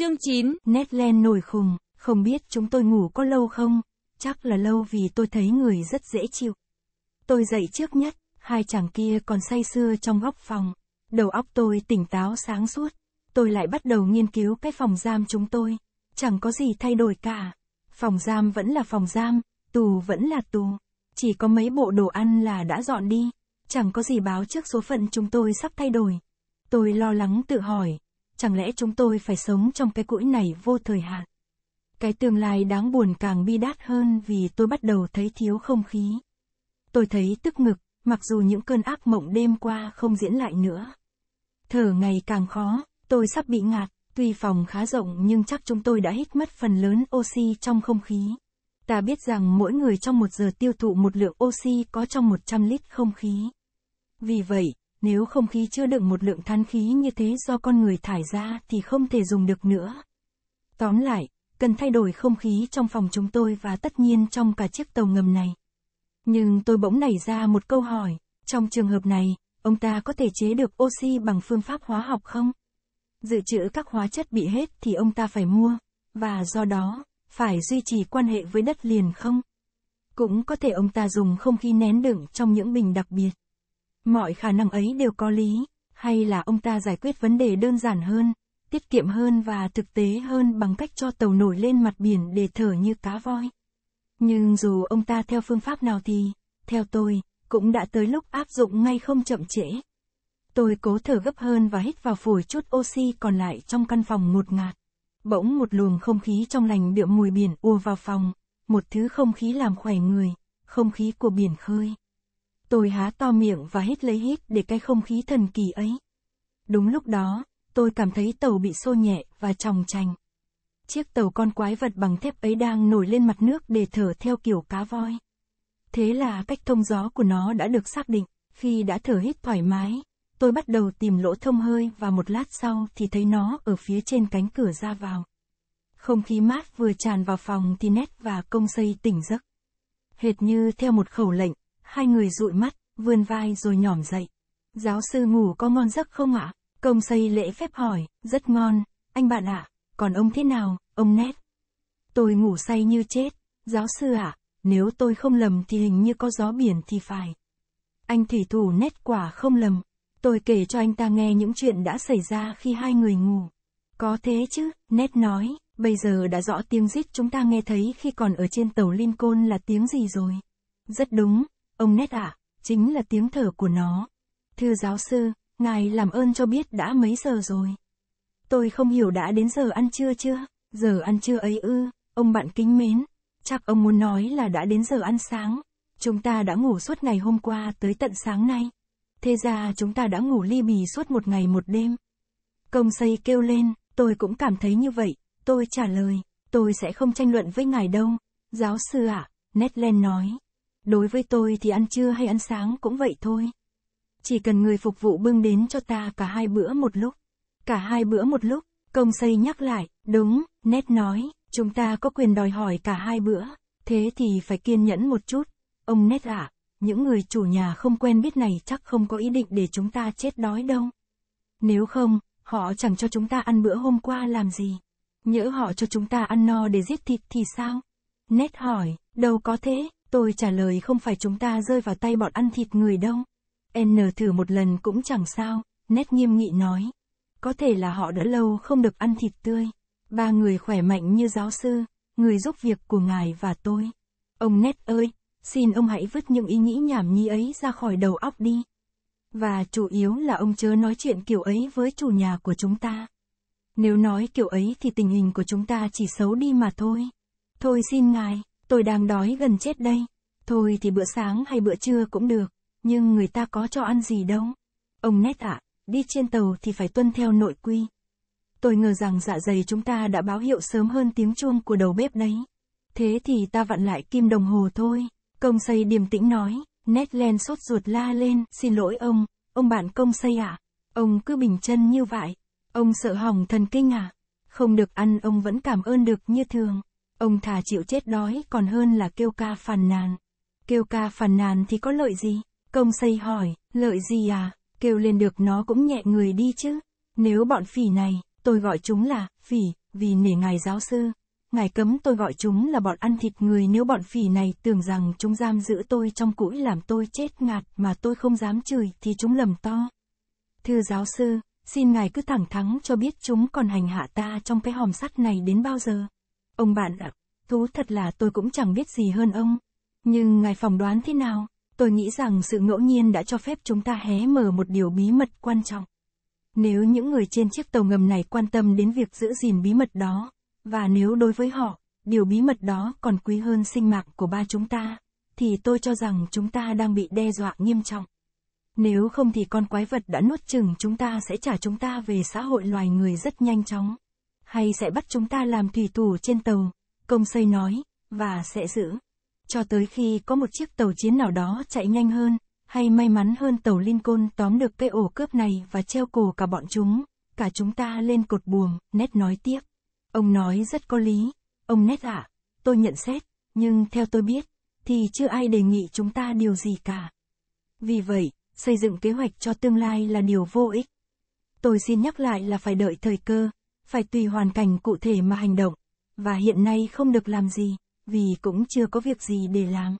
Chương 9, nét len nổi khùng, không biết chúng tôi ngủ có lâu không? Chắc là lâu vì tôi thấy người rất dễ chịu. Tôi dậy trước nhất, hai chàng kia còn say sưa trong góc phòng. Đầu óc tôi tỉnh táo sáng suốt. Tôi lại bắt đầu nghiên cứu cái phòng giam chúng tôi. Chẳng có gì thay đổi cả. Phòng giam vẫn là phòng giam, tù vẫn là tù. Chỉ có mấy bộ đồ ăn là đã dọn đi. Chẳng có gì báo trước số phận chúng tôi sắp thay đổi. Tôi lo lắng tự hỏi, chẳng lẽ chúng tôi phải sống trong cái cõi này vô thời hạn? Cái tương lai đáng buồn càng bi đát hơn vì tôi bắt đầu thấy thiếu không khí. Tôi thấy tức ngực, mặc dù những cơn ác mộng đêm qua không diễn lại nữa. Thở ngày càng khó, tôi sắp bị ngạt, tuy phòng khá rộng nhưng chắc chúng tôi đã hít mất phần lớn oxy trong không khí. Ta biết rằng mỗi người trong một giờ tiêu thụ một lượng oxy có trong 100 lít không khí. Vì vậy, nếu không khí chứa đựng một lượng than khí như thế do con người thải ra thì không thể dùng được nữa. Tóm lại, cần thay đổi không khí trong phòng chúng tôi và tất nhiên trong cả chiếc tàu ngầm này. Nhưng tôi bỗng nảy ra một câu hỏi, trong trường hợp này, ông ta có thể chế được oxy bằng phương pháp hóa học không? Dự trữ các hóa chất bị hết thì ông ta phải mua, và do đó, phải duy trì quan hệ với đất liền không? Cũng có thể ông ta dùng không khí nén đựng trong những bình đặc biệt. Mọi khả năng ấy đều có lý, hay là ông ta giải quyết vấn đề đơn giản hơn, tiết kiệm hơn và thực tế hơn bằng cách cho tàu nổi lên mặt biển để thở như cá voi. Nhưng dù ông ta theo phương pháp nào thì, theo tôi, cũng đã tới lúc áp dụng ngay không chậm trễ. Tôi cố thở gấp hơn và hít vào phổi chút oxy còn lại trong căn phòng ngột ngạt. Bỗng một luồng không khí trong lành đượm mùi biển ùa vào phòng, một thứ không khí làm khỏe người, không khí của biển khơi. Tôi há to miệng và hít lấy hít để cái không khí thần kỳ ấy. Đúng lúc đó, tôi cảm thấy tàu bị xô nhẹ và tròng trành. Chiếc tàu con quái vật bằng thép ấy đang nổi lên mặt nước để thở theo kiểu cá voi. Thế là cách thông gió của nó đã được xác định, khi đã thở hít thoải mái, tôi bắt đầu tìm lỗ thông hơi và một lát sau thì thấy nó ở phía trên cánh cửa ra vào. Không khí mát vừa tràn vào phòng thì nét và công xây tỉnh giấc. Hệt như theo một khẩu lệnh, hai người dụi mắt, vươn vai rồi nhỏm dậy. Giáo sư ngủ có ngon giấc không ạ? Công xây lễ phép hỏi, rất ngon, anh bạn ạ, còn ông thế nào, ông nét? Tôi ngủ say như chết, giáo sư ạ, nếu tôi không lầm thì hình như có gió biển thì phải. Anh thủy thủ nét quả không lầm, tôi kể cho anh ta nghe những chuyện đã xảy ra khi hai người ngủ. Có thế chứ, nét nói, bây giờ đã rõ tiếng rít chúng ta nghe thấy khi còn ở trên tàu Lincoln là tiếng gì rồi. Rất đúng, Ông nét ạ, à, chính là tiếng thở của nó. Thưa giáo sư, ngài làm ơn cho biết đã mấy giờ rồi. Tôi không hiểu đã đến giờ ăn trưa chưa, giờ ăn trưa ấy ư, ông bạn kính mến. Chắc ông muốn nói là đã đến giờ ăn sáng. Chúng ta đã ngủ suốt ngày hôm qua tới tận sáng nay. Thế ra chúng ta đã ngủ ly bì suốt một ngày một đêm. Công xây kêu lên, tôi cũng cảm thấy như vậy. Tôi trả lời, tôi sẽ không tranh luận với ngài đâu. Giáo sư ạ, à, Netland nói. Đối với tôi thì ăn trưa hay ăn sáng cũng vậy thôi. Chỉ cần người phục vụ bưng đến cho ta cả hai bữa một lúc. Cả hai bữa một lúc, công xây nhắc lại, đúng, nét nói, chúng ta có quyền đòi hỏi cả hai bữa, thế thì phải kiên nhẫn một chút. Ông nét ạ, à, những người chủ nhà không quen biết này chắc không có ý định để chúng ta chết đói đâu. Nếu không, họ chẳng cho chúng ta ăn bữa hôm qua làm gì. Nhỡ họ cho chúng ta ăn no để giết thịt thì sao? Nét hỏi, đâu có thế, Tôi trả lời không phải chúng ta rơi vào tay bọn ăn thịt người đâu. N thử một lần cũng chẳng sao, nét nghiêm nghị nói. Có thể là họ đã lâu không được ăn thịt tươi. Ba người khỏe mạnh như giáo sư, người giúp việc của ngài và tôi. Ông Nét ơi, xin ông hãy vứt những ý nghĩ nhảm nhí ấy ra khỏi đầu óc đi. Và chủ yếu là ông chớ nói chuyện kiểu ấy với chủ nhà của chúng ta. Nếu nói kiểu ấy thì tình hình của chúng ta chỉ xấu đi mà thôi. Thôi xin ngài, tôi đang đói gần chết đây. Thôi thì bữa sáng hay bữa trưa cũng được, nhưng người ta có cho ăn gì đâu. Ông nét ạ, à, đi trên tàu thì phải tuân theo nội quy. Tôi ngờ rằng dạ dày chúng ta đã báo hiệu sớm hơn tiếng chuông của đầu bếp đấy. Thế thì ta vặn lại kim đồng hồ thôi. Công xây điềm tĩnh nói, nét len sốt ruột la lên, xin lỗi ông, ông bạn công xây ạ. À? Ông cứ bình chân như vậy. Ông sợ hỏng thần kinh à? Không được ăn ông vẫn cảm ơn được như thường. Ông thà chịu chết đói còn hơn là kêu ca phàn nàn. Kêu ca phàn nàn thì có lợi gì? Công xây hỏi, lợi gì à? Kêu lên được nó cũng nhẹ người đi chứ. Nếu bọn phỉ này, tôi gọi chúng là phỉ, vì nể ngài giáo sư. Ngài cấm tôi gọi chúng là bọn ăn thịt người nếu bọn phỉ này tưởng rằng chúng giam giữ tôi trong củi làm tôi chết ngạt mà tôi không dám chửi thì chúng lầm to. Thưa giáo sư, xin ngài cứ thẳng thắng cho biết chúng còn hành hạ ta trong cái hòm sắt này đến bao giờ. Ông bạn ạ, thú thật là tôi cũng chẳng biết gì hơn ông. Nhưng ngài phỏng đoán thế nào? Tôi nghĩ rằng sự ngẫu nhiên đã cho phép chúng ta hé mở một điều bí mật quan trọng. Nếu những người trên chiếc tàu ngầm này quan tâm đến việc giữ gìn bí mật đó, và nếu đối với họ, điều bí mật đó còn quý hơn sinh mạng của ba chúng ta, thì tôi cho rằng chúng ta đang bị đe dọa nghiêm trọng. Nếu không thì con quái vật đã nuốt chừng chúng ta sẽ trả chúng ta về xã hội loài người rất nhanh chóng hay sẽ bắt chúng ta làm thủy thủ trên tàu, công xây nói, và sẽ giữ. Cho tới khi có một chiếc tàu chiến nào đó chạy nhanh hơn, hay may mắn hơn tàu Lincoln tóm được cây ổ cướp này và treo cổ cả bọn chúng, cả chúng ta lên cột buồm, Ned nói tiếp. Ông nói rất có lý, ông Ned ạ, à, tôi nhận xét, nhưng theo tôi biết, thì chưa ai đề nghị chúng ta điều gì cả. Vì vậy, xây dựng kế hoạch cho tương lai là điều vô ích. Tôi xin nhắc lại là phải đợi thời cơ, phải tùy hoàn cảnh cụ thể mà hành động, và hiện nay không được làm gì, vì cũng chưa có việc gì để làm.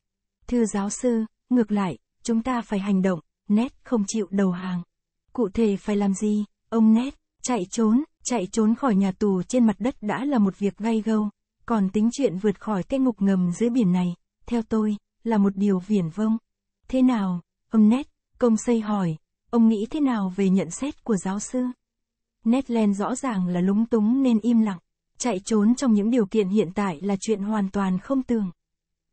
Thưa giáo sư, ngược lại, chúng ta phải hành động, nét không chịu đầu hàng. Cụ thể phải làm gì, ông nét, chạy trốn, chạy trốn khỏi nhà tù trên mặt đất đã là một việc gay gâu, còn tính chuyện vượt khỏi cái ngục ngầm dưới biển này, theo tôi, là một điều viển vông. Thế nào, ông nét, công xây hỏi, ông nghĩ thế nào về nhận xét của giáo sư? Netland rõ ràng là lúng túng nên im lặng. Chạy trốn trong những điều kiện hiện tại là chuyện hoàn toàn không tưởng.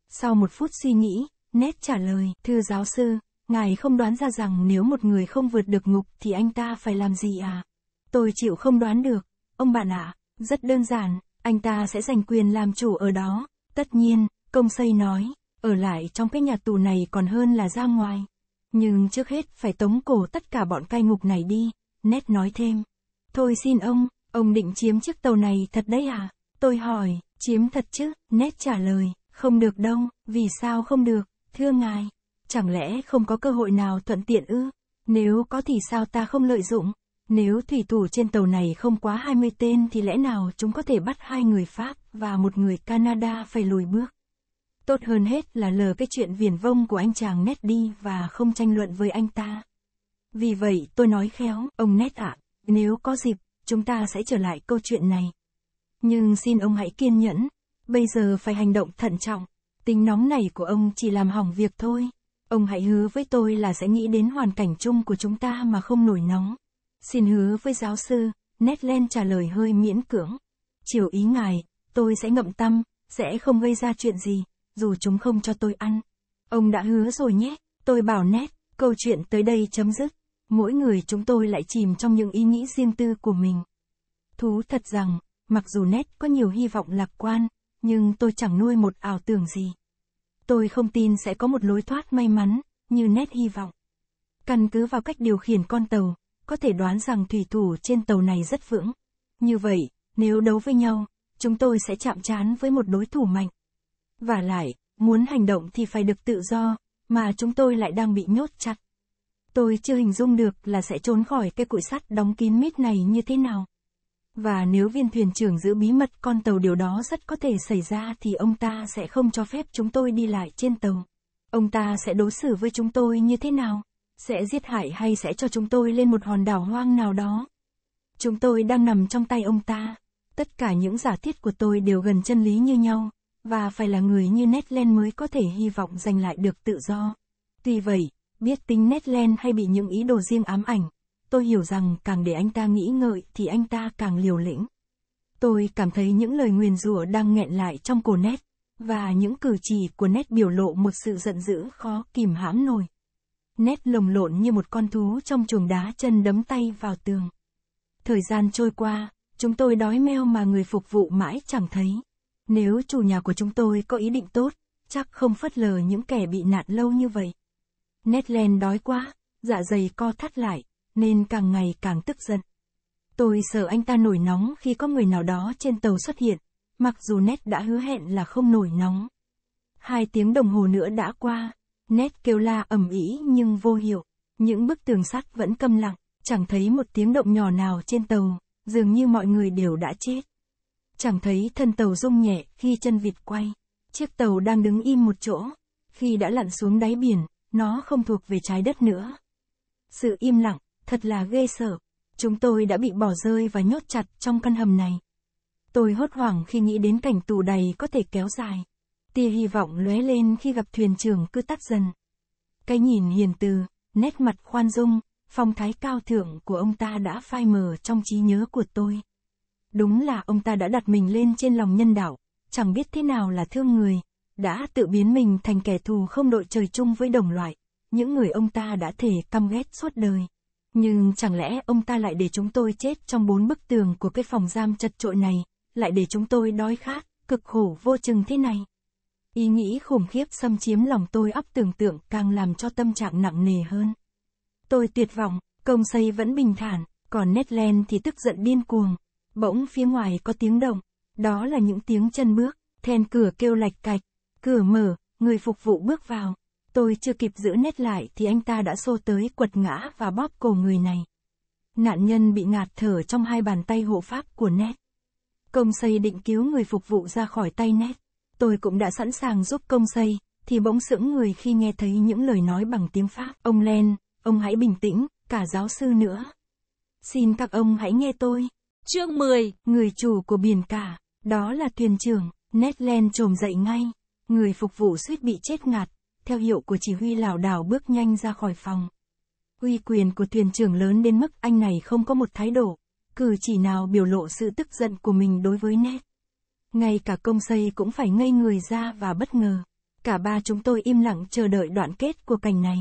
Sau một phút suy nghĩ, Ned trả lời, thưa giáo sư, ngài không đoán ra rằng nếu một người không vượt được ngục thì anh ta phải làm gì à? Tôi chịu không đoán được, ông bạn ạ, à, rất đơn giản, anh ta sẽ giành quyền làm chủ ở đó. Tất nhiên, công xây nói, ở lại trong cái nhà tù này còn hơn là ra ngoài. Nhưng trước hết phải tống cổ tất cả bọn cai ngục này đi, Ned nói thêm. Thôi xin ông, ông định chiếm chiếc tàu này thật đấy à? Tôi hỏi, chiếm thật chứ? Nét trả lời, không được đâu, vì sao không được, thưa ngài? Chẳng lẽ không có cơ hội nào thuận tiện ư? Nếu có thì sao ta không lợi dụng? Nếu thủy thủ trên tàu này không quá 20 tên thì lẽ nào chúng có thể bắt hai người Pháp và một người Canada phải lùi bước? Tốt hơn hết là lờ cái chuyện viển vông của anh chàng nét đi và không tranh luận với anh ta. Vì vậy tôi nói khéo, ông nét ạ, à, nếu có dịp, chúng ta sẽ trở lại câu chuyện này. Nhưng xin ông hãy kiên nhẫn, bây giờ phải hành động thận trọng. Tính nóng này của ông chỉ làm hỏng việc thôi. Ông hãy hứa với tôi là sẽ nghĩ đến hoàn cảnh chung của chúng ta mà không nổi nóng. Xin hứa với giáo sư, Netland trả lời hơi miễn cưỡng. Chiều ý ngài, tôi sẽ ngậm tâm, sẽ không gây ra chuyện gì, dù chúng không cho tôi ăn. Ông đã hứa rồi nhé, tôi bảo Ned, câu chuyện tới đây chấm dứt mỗi người chúng tôi lại chìm trong những ý nghĩ riêng tư của mình. Thú thật rằng, mặc dù nét có nhiều hy vọng lạc quan, nhưng tôi chẳng nuôi một ảo tưởng gì. Tôi không tin sẽ có một lối thoát may mắn, như nét hy vọng. Căn cứ vào cách điều khiển con tàu, có thể đoán rằng thủy thủ trên tàu này rất vững. Như vậy, nếu đấu với nhau, chúng tôi sẽ chạm trán với một đối thủ mạnh. Và lại, muốn hành động thì phải được tự do, mà chúng tôi lại đang bị nhốt chặt. Tôi chưa hình dung được là sẽ trốn khỏi cái cụi sắt đóng kín mít này như thế nào. Và nếu viên thuyền trưởng giữ bí mật con tàu điều đó rất có thể xảy ra thì ông ta sẽ không cho phép chúng tôi đi lại trên tàu. Ông ta sẽ đối xử với chúng tôi như thế nào? Sẽ giết hại hay sẽ cho chúng tôi lên một hòn đảo hoang nào đó? Chúng tôi đang nằm trong tay ông ta. Tất cả những giả thiết của tôi đều gần chân lý như nhau, và phải là người như Ned Land mới có thể hy vọng giành lại được tự do. Tuy vậy, biết tính nét len hay bị những ý đồ riêng ám ảnh. Tôi hiểu rằng càng để anh ta nghĩ ngợi thì anh ta càng liều lĩnh. Tôi cảm thấy những lời nguyền rủa đang nghẹn lại trong cổ nét, và những cử chỉ của nét biểu lộ một sự giận dữ khó kìm hãm nổi. Nét lồng lộn như một con thú trong chuồng đá chân đấm tay vào tường. Thời gian trôi qua, chúng tôi đói meo mà người phục vụ mãi chẳng thấy. Nếu chủ nhà của chúng tôi có ý định tốt, chắc không phất lờ những kẻ bị nạn lâu như vậy. Netland đói quá, dạ dày co thắt lại, nên càng ngày càng tức giận. Tôi sợ anh ta nổi nóng khi có người nào đó trên tàu xuất hiện, mặc dù Ned đã hứa hẹn là không nổi nóng. Hai tiếng đồng hồ nữa đã qua, Ned kêu la ầm ĩ nhưng vô hiệu, những bức tường sắt vẫn câm lặng, chẳng thấy một tiếng động nhỏ nào trên tàu, dường như mọi người đều đã chết. Chẳng thấy thân tàu rung nhẹ khi chân vịt quay, chiếc tàu đang đứng im một chỗ, khi đã lặn xuống đáy biển, nó không thuộc về trái đất nữa. Sự im lặng, thật là ghê sợ. Chúng tôi đã bị bỏ rơi và nhốt chặt trong căn hầm này. Tôi hốt hoảng khi nghĩ đến cảnh tù đầy có thể kéo dài. Tia hy vọng lóe lên khi gặp thuyền trưởng cứ tắt dần. Cái nhìn hiền từ, nét mặt khoan dung, phong thái cao thượng của ông ta đã phai mờ trong trí nhớ của tôi. Đúng là ông ta đã đặt mình lên trên lòng nhân đạo, chẳng biết thế nào là thương người, đã tự biến mình thành kẻ thù không đội trời chung với đồng loại, những người ông ta đã thể căm ghét suốt đời. Nhưng chẳng lẽ ông ta lại để chúng tôi chết trong bốn bức tường của cái phòng giam chật trội này, lại để chúng tôi đói khát, cực khổ vô chừng thế này. Ý nghĩ khủng khiếp xâm chiếm lòng tôi óc tưởng tượng càng làm cho tâm trạng nặng nề hơn. Tôi tuyệt vọng, công xây vẫn bình thản, còn Netland thì tức giận điên cuồng. Bỗng phía ngoài có tiếng động, đó là những tiếng chân bước, then cửa kêu lạch cạch, Cửa mở, người phục vụ bước vào. Tôi chưa kịp giữ nét lại thì anh ta đã xô tới quật ngã và bóp cổ người này. Nạn nhân bị ngạt thở trong hai bàn tay hộ pháp của nét. Công xây định cứu người phục vụ ra khỏi tay nét. Tôi cũng đã sẵn sàng giúp công xây, thì bỗng sững người khi nghe thấy những lời nói bằng tiếng Pháp. Ông Len, ông hãy bình tĩnh, cả giáo sư nữa. Xin các ông hãy nghe tôi. Chương 10, người chủ của biển cả, đó là thuyền trưởng, nét Len trồm dậy ngay. Người phục vụ suýt bị chết ngạt, theo hiệu của chỉ huy lảo đảo bước nhanh ra khỏi phòng. Uy quyền của thuyền trưởng lớn đến mức anh này không có một thái độ, cử chỉ nào biểu lộ sự tức giận của mình đối với nét. Ngay cả công xây cũng phải ngây người ra và bất ngờ. Cả ba chúng tôi im lặng chờ đợi đoạn kết của cảnh này.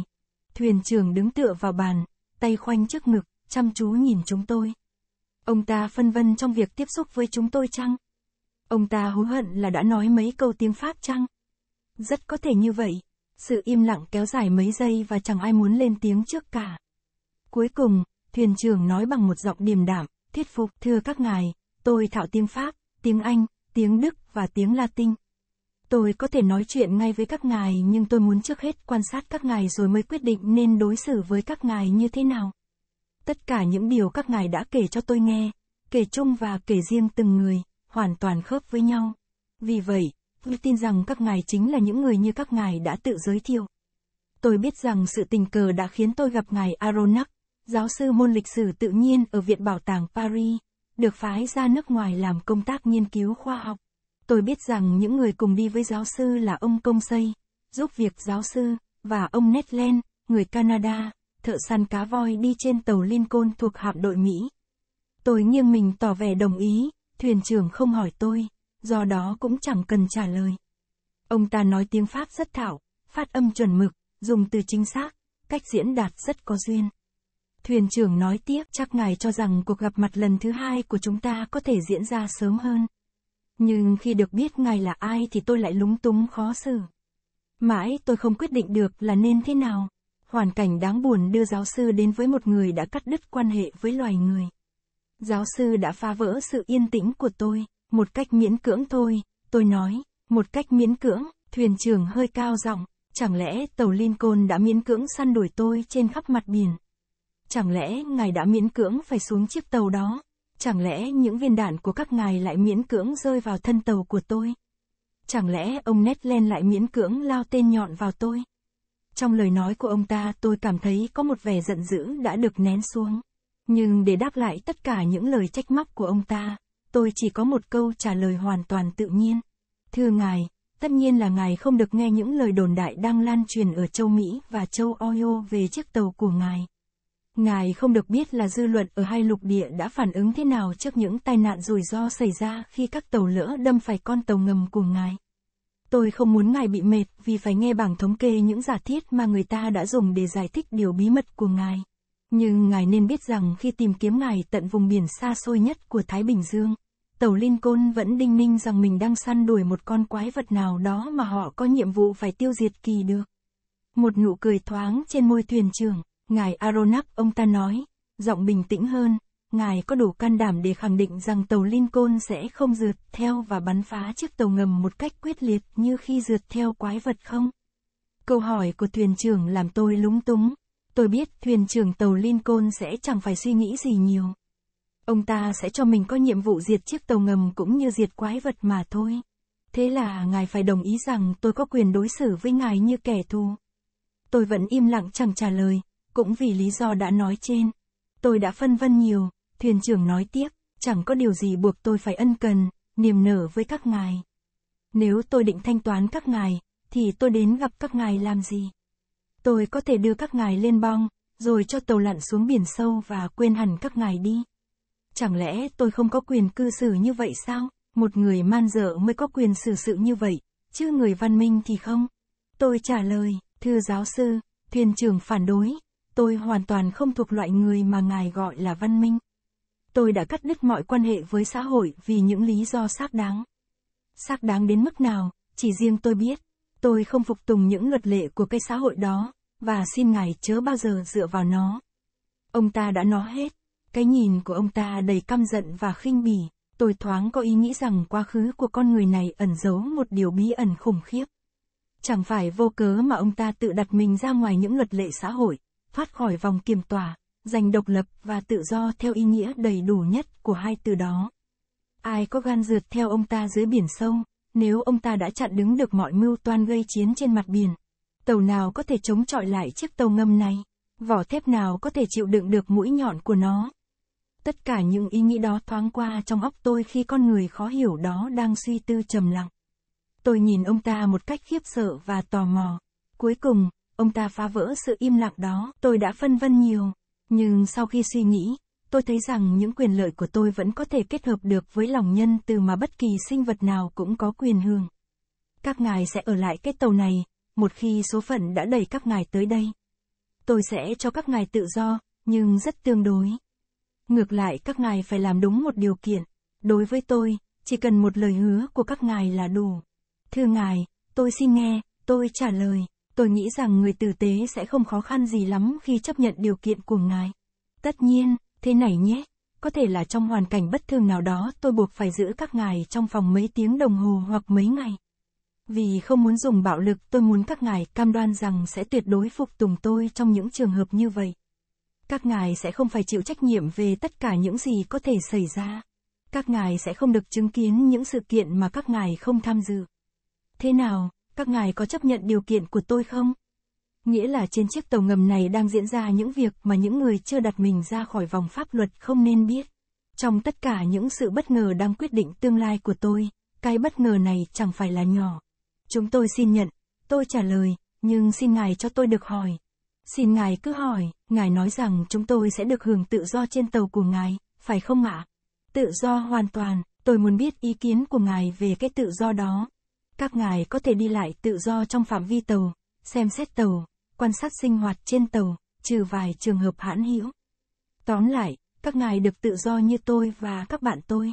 Thuyền trưởng đứng tựa vào bàn, tay khoanh trước ngực, chăm chú nhìn chúng tôi. Ông ta phân vân trong việc tiếp xúc với chúng tôi chăng? Ông ta hối hận là đã nói mấy câu tiếng Pháp chăng? Rất có thể như vậy. Sự im lặng kéo dài mấy giây và chẳng ai muốn lên tiếng trước cả. Cuối cùng, thuyền trưởng nói bằng một giọng điềm đạm, thuyết phục, thưa các ngài, tôi thạo tiếng Pháp, tiếng Anh, tiếng Đức và tiếng Latin. Tôi có thể nói chuyện ngay với các ngài nhưng tôi muốn trước hết quan sát các ngài rồi mới quyết định nên đối xử với các ngài như thế nào. Tất cả những điều các ngài đã kể cho tôi nghe, kể chung và kể riêng từng người, hoàn toàn khớp với nhau. Vì vậy, Tôi tin rằng các ngài chính là những người như các ngài đã tự giới thiệu. Tôi biết rằng sự tình cờ đã khiến tôi gặp ngài Aronac, giáo sư môn lịch sử tự nhiên ở Viện Bảo tàng Paris, được phái ra nước ngoài làm công tác nghiên cứu khoa học. Tôi biết rằng những người cùng đi với giáo sư là ông Công Xây, giúp việc giáo sư, và ông Netland, người Canada, thợ săn cá voi đi trên tàu Lincoln thuộc hạm đội Mỹ. Tôi nghiêng mình tỏ vẻ đồng ý, thuyền trưởng không hỏi tôi, do đó cũng chẳng cần trả lời. Ông ta nói tiếng Pháp rất thảo, phát âm chuẩn mực, dùng từ chính xác, cách diễn đạt rất có duyên. Thuyền trưởng nói tiếp chắc ngài cho rằng cuộc gặp mặt lần thứ hai của chúng ta có thể diễn ra sớm hơn. Nhưng khi được biết ngài là ai thì tôi lại lúng túng khó xử. Mãi tôi không quyết định được là nên thế nào. Hoàn cảnh đáng buồn đưa giáo sư đến với một người đã cắt đứt quan hệ với loài người. Giáo sư đã phá vỡ sự yên tĩnh của tôi một cách miễn cưỡng thôi, tôi nói, một cách miễn cưỡng, thuyền trưởng hơi cao giọng, chẳng lẽ tàu Lincoln đã miễn cưỡng săn đuổi tôi trên khắp mặt biển? Chẳng lẽ ngài đã miễn cưỡng phải xuống chiếc tàu đó? Chẳng lẽ những viên đạn của các ngài lại miễn cưỡng rơi vào thân tàu của tôi? Chẳng lẽ ông Nedland lại miễn cưỡng lao tên nhọn vào tôi? Trong lời nói của ông ta tôi cảm thấy có một vẻ giận dữ đã được nén xuống. Nhưng để đáp lại tất cả những lời trách móc của ông ta, tôi chỉ có một câu trả lời hoàn toàn tự nhiên. Thưa ngài, tất nhiên là ngài không được nghe những lời đồn đại đang lan truyền ở châu Mỹ và châu Ohio về chiếc tàu của ngài. Ngài không được biết là dư luận ở hai lục địa đã phản ứng thế nào trước những tai nạn rủi ro xảy ra khi các tàu lỡ đâm phải con tàu ngầm của ngài. Tôi không muốn ngài bị mệt vì phải nghe bảng thống kê những giả thiết mà người ta đã dùng để giải thích điều bí mật của ngài. Nhưng ngài nên biết rằng khi tìm kiếm ngài tận vùng biển xa xôi nhất của Thái Bình Dương, tàu Lincoln vẫn đinh ninh rằng mình đang săn đuổi một con quái vật nào đó mà họ có nhiệm vụ phải tiêu diệt kỳ được. Một nụ cười thoáng trên môi thuyền trưởng, ngài Aronax ông ta nói, giọng bình tĩnh hơn, ngài có đủ can đảm để khẳng định rằng tàu Lincoln sẽ không rượt theo và bắn phá chiếc tàu ngầm một cách quyết liệt như khi rượt theo quái vật không? Câu hỏi của thuyền trưởng làm tôi lúng túng. Tôi biết thuyền trưởng tàu Lincoln sẽ chẳng phải suy nghĩ gì nhiều. Ông ta sẽ cho mình có nhiệm vụ diệt chiếc tàu ngầm cũng như diệt quái vật mà thôi. Thế là ngài phải đồng ý rằng tôi có quyền đối xử với ngài như kẻ thù. Tôi vẫn im lặng chẳng trả lời, cũng vì lý do đã nói trên. Tôi đã phân vân nhiều, thuyền trưởng nói tiếp, chẳng có điều gì buộc tôi phải ân cần, niềm nở với các ngài. Nếu tôi định thanh toán các ngài, thì tôi đến gặp các ngài làm gì? Tôi có thể đưa các ngài lên bong, rồi cho tàu lặn xuống biển sâu và quên hẳn các ngài đi. Chẳng lẽ tôi không có quyền cư xử như vậy sao? Một người man dợ mới có quyền xử sự như vậy, chứ người văn minh thì không. Tôi trả lời, thưa giáo sư, thuyền trưởng phản đối, tôi hoàn toàn không thuộc loại người mà ngài gọi là văn minh. Tôi đã cắt đứt mọi quan hệ với xã hội vì những lý do xác đáng. Xác đáng đến mức nào, chỉ riêng tôi biết. Tôi không phục tùng những luật lệ của cái xã hội đó, và xin ngài chớ bao giờ dựa vào nó. Ông ta đã nói hết, cái nhìn của ông ta đầy căm giận và khinh bỉ, tôi thoáng có ý nghĩ rằng quá khứ của con người này ẩn giấu một điều bí ẩn khủng khiếp. Chẳng phải vô cớ mà ông ta tự đặt mình ra ngoài những luật lệ xã hội, thoát khỏi vòng kiềm tòa, giành độc lập và tự do theo ý nghĩa đầy đủ nhất của hai từ đó. Ai có gan rượt theo ông ta dưới biển sâu, nếu ông ta đã chặn đứng được mọi mưu toan gây chiến trên mặt biển, tàu nào có thể chống chọi lại chiếc tàu ngầm này? Vỏ thép nào có thể chịu đựng được mũi nhọn của nó? Tất cả những ý nghĩ đó thoáng qua trong óc tôi khi con người khó hiểu đó đang suy tư trầm lặng. Tôi nhìn ông ta một cách khiếp sợ và tò mò. Cuối cùng, ông ta phá vỡ sự im lặng đó, tôi đã phân vân nhiều. Nhưng sau khi suy nghĩ, tôi thấy rằng những quyền lợi của tôi vẫn có thể kết hợp được với lòng nhân từ mà bất kỳ sinh vật nào cũng có quyền hưởng. Các ngài sẽ ở lại cái tàu này, một khi số phận đã đẩy các ngài tới đây. Tôi sẽ cho các ngài tự do, nhưng rất tương đối. Ngược lại các ngài phải làm đúng một điều kiện. Đối với tôi, chỉ cần một lời hứa của các ngài là đủ. Thưa ngài, tôi xin nghe, tôi trả lời. Tôi nghĩ rằng người tử tế sẽ không khó khăn gì lắm khi chấp nhận điều kiện của ngài. Tất nhiên, thế này nhé, có thể là trong hoàn cảnh bất thường nào đó tôi buộc phải giữ các ngài trong phòng mấy tiếng đồng hồ hoặc mấy ngày. Vì không muốn dùng bạo lực tôi muốn các ngài cam đoan rằng sẽ tuyệt đối phục tùng tôi trong những trường hợp như vậy. Các ngài sẽ không phải chịu trách nhiệm về tất cả những gì có thể xảy ra. Các ngài sẽ không được chứng kiến những sự kiện mà các ngài không tham dự. Thế nào, các ngài có chấp nhận điều kiện của tôi không? Nghĩa là trên chiếc tàu ngầm này đang diễn ra những việc mà những người chưa đặt mình ra khỏi vòng pháp luật không nên biết. Trong tất cả những sự bất ngờ đang quyết định tương lai của tôi, cái bất ngờ này chẳng phải là nhỏ. Chúng tôi xin nhận, tôi trả lời, nhưng xin ngài cho tôi được hỏi, Xin ngài cứ hỏi, ngài nói rằng chúng tôi sẽ được hưởng tự do trên tàu của ngài, phải không ạ? Tự do hoàn toàn, tôi muốn biết ý kiến của ngài về cái tự do đó. Các ngài có thể đi lại tự do trong phạm vi tàu, xem xét tàu, quan sát sinh hoạt trên tàu, trừ vài trường hợp hãn hữu. Tóm lại, các ngài được tự do như tôi và các bạn tôi.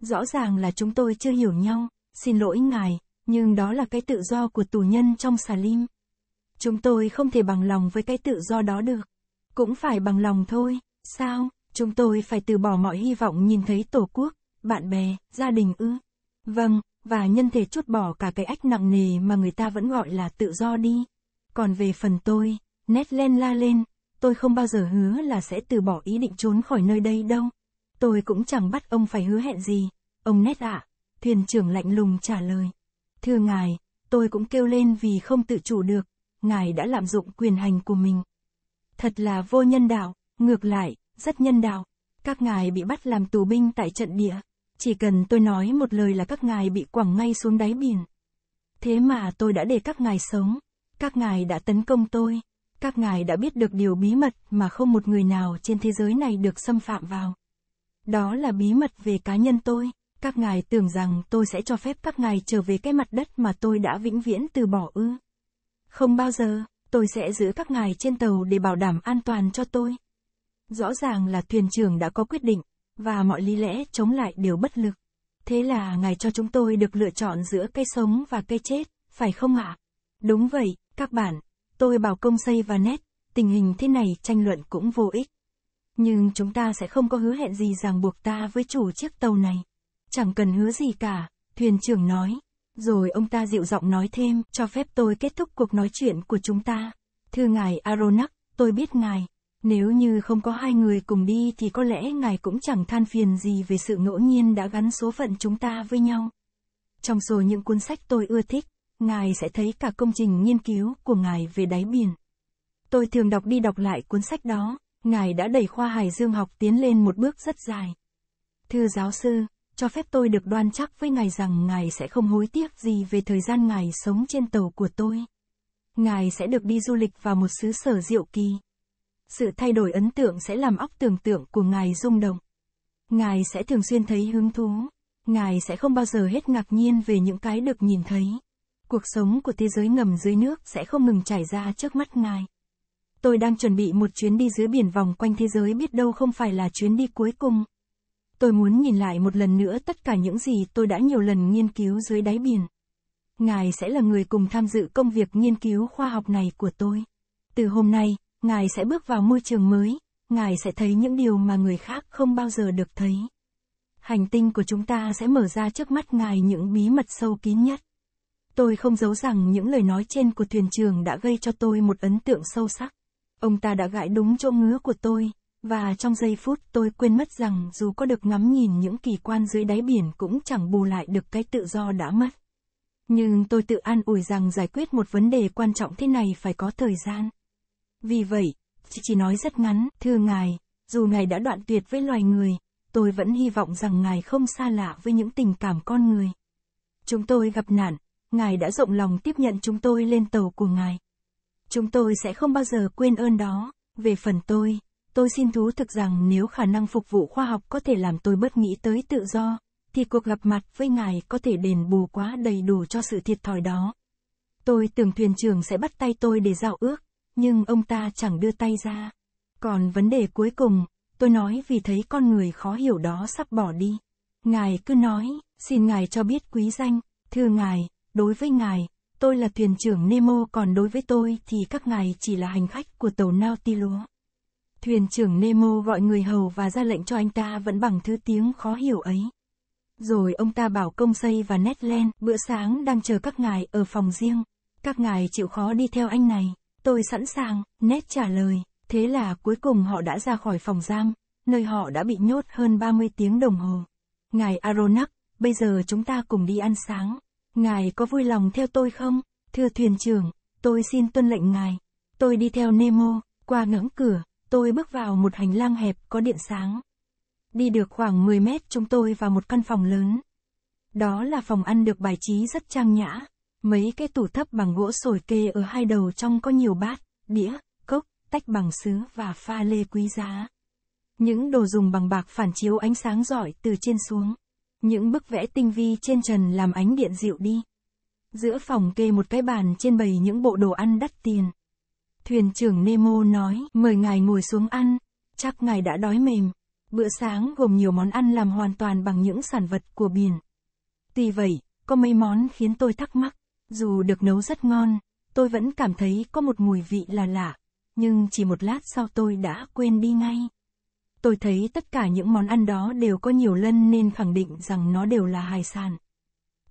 Rõ ràng là chúng tôi chưa hiểu nhau, xin lỗi ngài, nhưng đó là cái tự do của tù nhân trong xà lim. Chúng tôi không thể bằng lòng với cái tự do đó được. Cũng phải bằng lòng thôi, sao? Chúng tôi phải từ bỏ mọi hy vọng nhìn thấy tổ quốc, bạn bè, gia đình ư? Vâng, và nhân thể chút bỏ cả cái ách nặng nề mà người ta vẫn gọi là tự do đi. Còn về phần tôi, nét len la lên, tôi không bao giờ hứa là sẽ từ bỏ ý định trốn khỏi nơi đây đâu. Tôi cũng chẳng bắt ông phải hứa hẹn gì. Ông nét ạ, à, thuyền trưởng lạnh lùng trả lời. Thưa ngài, tôi cũng kêu lên vì không tự chủ được, ngài đã lạm dụng quyền hành của mình. Thật là vô nhân đạo, ngược lại, rất nhân đạo. Các ngài bị bắt làm tù binh tại trận địa. Chỉ cần tôi nói một lời là các ngài bị quẳng ngay xuống đáy biển. Thế mà tôi đã để các ngài sống. Các ngài đã tấn công tôi. Các ngài đã biết được điều bí mật mà không một người nào trên thế giới này được xâm phạm vào. Đó là bí mật về cá nhân tôi. Các ngài tưởng rằng tôi sẽ cho phép các ngài trở về cái mặt đất mà tôi đã vĩnh viễn từ bỏ ư. Không bao giờ, tôi sẽ giữ các ngài trên tàu để bảo đảm an toàn cho tôi. Rõ ràng là thuyền trưởng đã có quyết định, và mọi lý lẽ chống lại đều bất lực. Thế là ngài cho chúng tôi được lựa chọn giữa cây sống và cây chết, phải không ạ? À? Đúng vậy, các bạn, tôi bảo công xây và nét, tình hình thế này tranh luận cũng vô ích. Nhưng chúng ta sẽ không có hứa hẹn gì ràng buộc ta với chủ chiếc tàu này. Chẳng cần hứa gì cả, thuyền trưởng nói. Rồi ông ta dịu giọng nói thêm, cho phép tôi kết thúc cuộc nói chuyện của chúng ta. Thưa ngài Aronax, tôi biết ngài. Nếu như không có hai người cùng đi thì có lẽ ngài cũng chẳng than phiền gì về sự ngẫu nhiên đã gắn số phận chúng ta với nhau. Trong số những cuốn sách tôi ưa thích, ngài sẽ thấy cả công trình nghiên cứu của ngài về đáy biển. Tôi thường đọc đi đọc lại cuốn sách đó, ngài đã đẩy khoa hải dương học tiến lên một bước rất dài. Thưa giáo sư, cho phép tôi được đoan chắc với ngài rằng ngài sẽ không hối tiếc gì về thời gian ngài sống trên tàu của tôi. Ngài sẽ được đi du lịch vào một xứ sở diệu kỳ. Sự thay đổi ấn tượng sẽ làm óc tưởng tượng của ngài rung động. Ngài sẽ thường xuyên thấy hứng thú. Ngài sẽ không bao giờ hết ngạc nhiên về những cái được nhìn thấy. Cuộc sống của thế giới ngầm dưới nước sẽ không ngừng trải ra trước mắt ngài. Tôi đang chuẩn bị một chuyến đi dưới biển vòng quanh thế giới biết đâu không phải là chuyến đi cuối cùng. Tôi muốn nhìn lại một lần nữa tất cả những gì tôi đã nhiều lần nghiên cứu dưới đáy biển. Ngài sẽ là người cùng tham dự công việc nghiên cứu khoa học này của tôi. Từ hôm nay, Ngài sẽ bước vào môi trường mới, Ngài sẽ thấy những điều mà người khác không bao giờ được thấy. Hành tinh của chúng ta sẽ mở ra trước mắt Ngài những bí mật sâu kín nhất. Tôi không giấu rằng những lời nói trên của thuyền trưởng đã gây cho tôi một ấn tượng sâu sắc. Ông ta đã gãi đúng chỗ ngứa của tôi, và trong giây phút tôi quên mất rằng dù có được ngắm nhìn những kỳ quan dưới đáy biển cũng chẳng bù lại được cái tự do đã mất. Nhưng tôi tự an ủi rằng giải quyết một vấn đề quan trọng thế này phải có thời gian. Vì vậy, chị chỉ nói rất ngắn, thưa ngài, dù ngài đã đoạn tuyệt với loài người, tôi vẫn hy vọng rằng ngài không xa lạ với những tình cảm con người. Chúng tôi gặp nạn, ngài đã rộng lòng tiếp nhận chúng tôi lên tàu của ngài. Chúng tôi sẽ không bao giờ quên ơn đó, về phần tôi, Tôi xin thú thực rằng nếu khả năng phục vụ khoa học có thể làm tôi bất nghĩ tới tự do, thì cuộc gặp mặt với ngài có thể đền bù quá đầy đủ cho sự thiệt thòi đó. Tôi tưởng thuyền trưởng sẽ bắt tay tôi để giao ước, nhưng ông ta chẳng đưa tay ra. Còn vấn đề cuối cùng, tôi nói vì thấy con người khó hiểu đó sắp bỏ đi. Ngài cứ nói, xin ngài cho biết quý danh, thưa ngài, đối với ngài, tôi là thuyền trưởng Nemo còn đối với tôi thì các ngài chỉ là hành khách của tàu Nautilus. Thuyền trưởng Nemo gọi người hầu và ra lệnh cho anh ta vẫn bằng thứ tiếng khó hiểu ấy. Rồi ông ta bảo công xây và Netland, bữa sáng đang chờ các ngài ở phòng riêng. Các ngài chịu khó đi theo anh này. Tôi sẵn sàng, Ned trả lời. Thế là cuối cùng họ đã ra khỏi phòng giam, nơi họ đã bị nhốt hơn 30 tiếng đồng hồ. Ngài Aronax, bây giờ chúng ta cùng đi ăn sáng. Ngài có vui lòng theo tôi không? Thưa thuyền trưởng, tôi xin tuân lệnh ngài. Tôi đi theo Nemo, qua ngưỡng cửa, Tôi bước vào một hành lang hẹp có điện sáng. Đi được khoảng 10 mét chúng tôi vào một căn phòng lớn. Đó là phòng ăn được bài trí rất trang nhã. Mấy cái tủ thấp bằng gỗ sồi kê ở hai đầu trong có nhiều bát, đĩa, cốc, tách bằng sứ và pha lê quý giá. Những đồ dùng bằng bạc phản chiếu ánh sáng giỏi từ trên xuống. Những bức vẽ tinh vi trên trần làm ánh điện dịu đi. Giữa phòng kê một cái bàn trên bày những bộ đồ ăn đắt tiền. Thuyền trưởng Nemo nói, mời ngài ngồi xuống ăn, chắc ngài đã đói mềm. Bữa sáng gồm nhiều món ăn làm hoàn toàn bằng những sản vật của biển. Tuy vậy, có mấy món khiến tôi thắc mắc, dù được nấu rất ngon, tôi vẫn cảm thấy có một mùi vị là lạ, nhưng chỉ một lát sau tôi đã quên đi ngay. Tôi thấy tất cả những món ăn đó đều có nhiều lân nên khẳng định rằng nó đều là hải sản.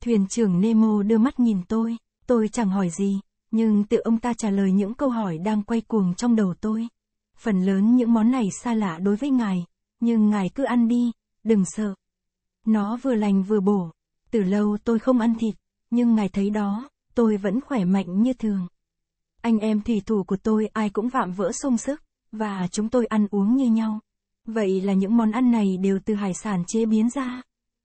Thuyền trưởng Nemo đưa mắt nhìn tôi, tôi chẳng hỏi gì, nhưng tự ông ta trả lời những câu hỏi đang quay cuồng trong đầu tôi. Phần lớn những món này xa lạ đối với ngài, nhưng ngài cứ ăn đi, đừng sợ. Nó vừa lành vừa bổ. Từ lâu tôi không ăn thịt, nhưng ngài thấy đó, tôi vẫn khỏe mạnh như thường. Anh em thủy thủ của tôi ai cũng vạm vỡ sung sức, và chúng tôi ăn uống như nhau. Vậy là những món ăn này đều từ hải sản chế biến ra.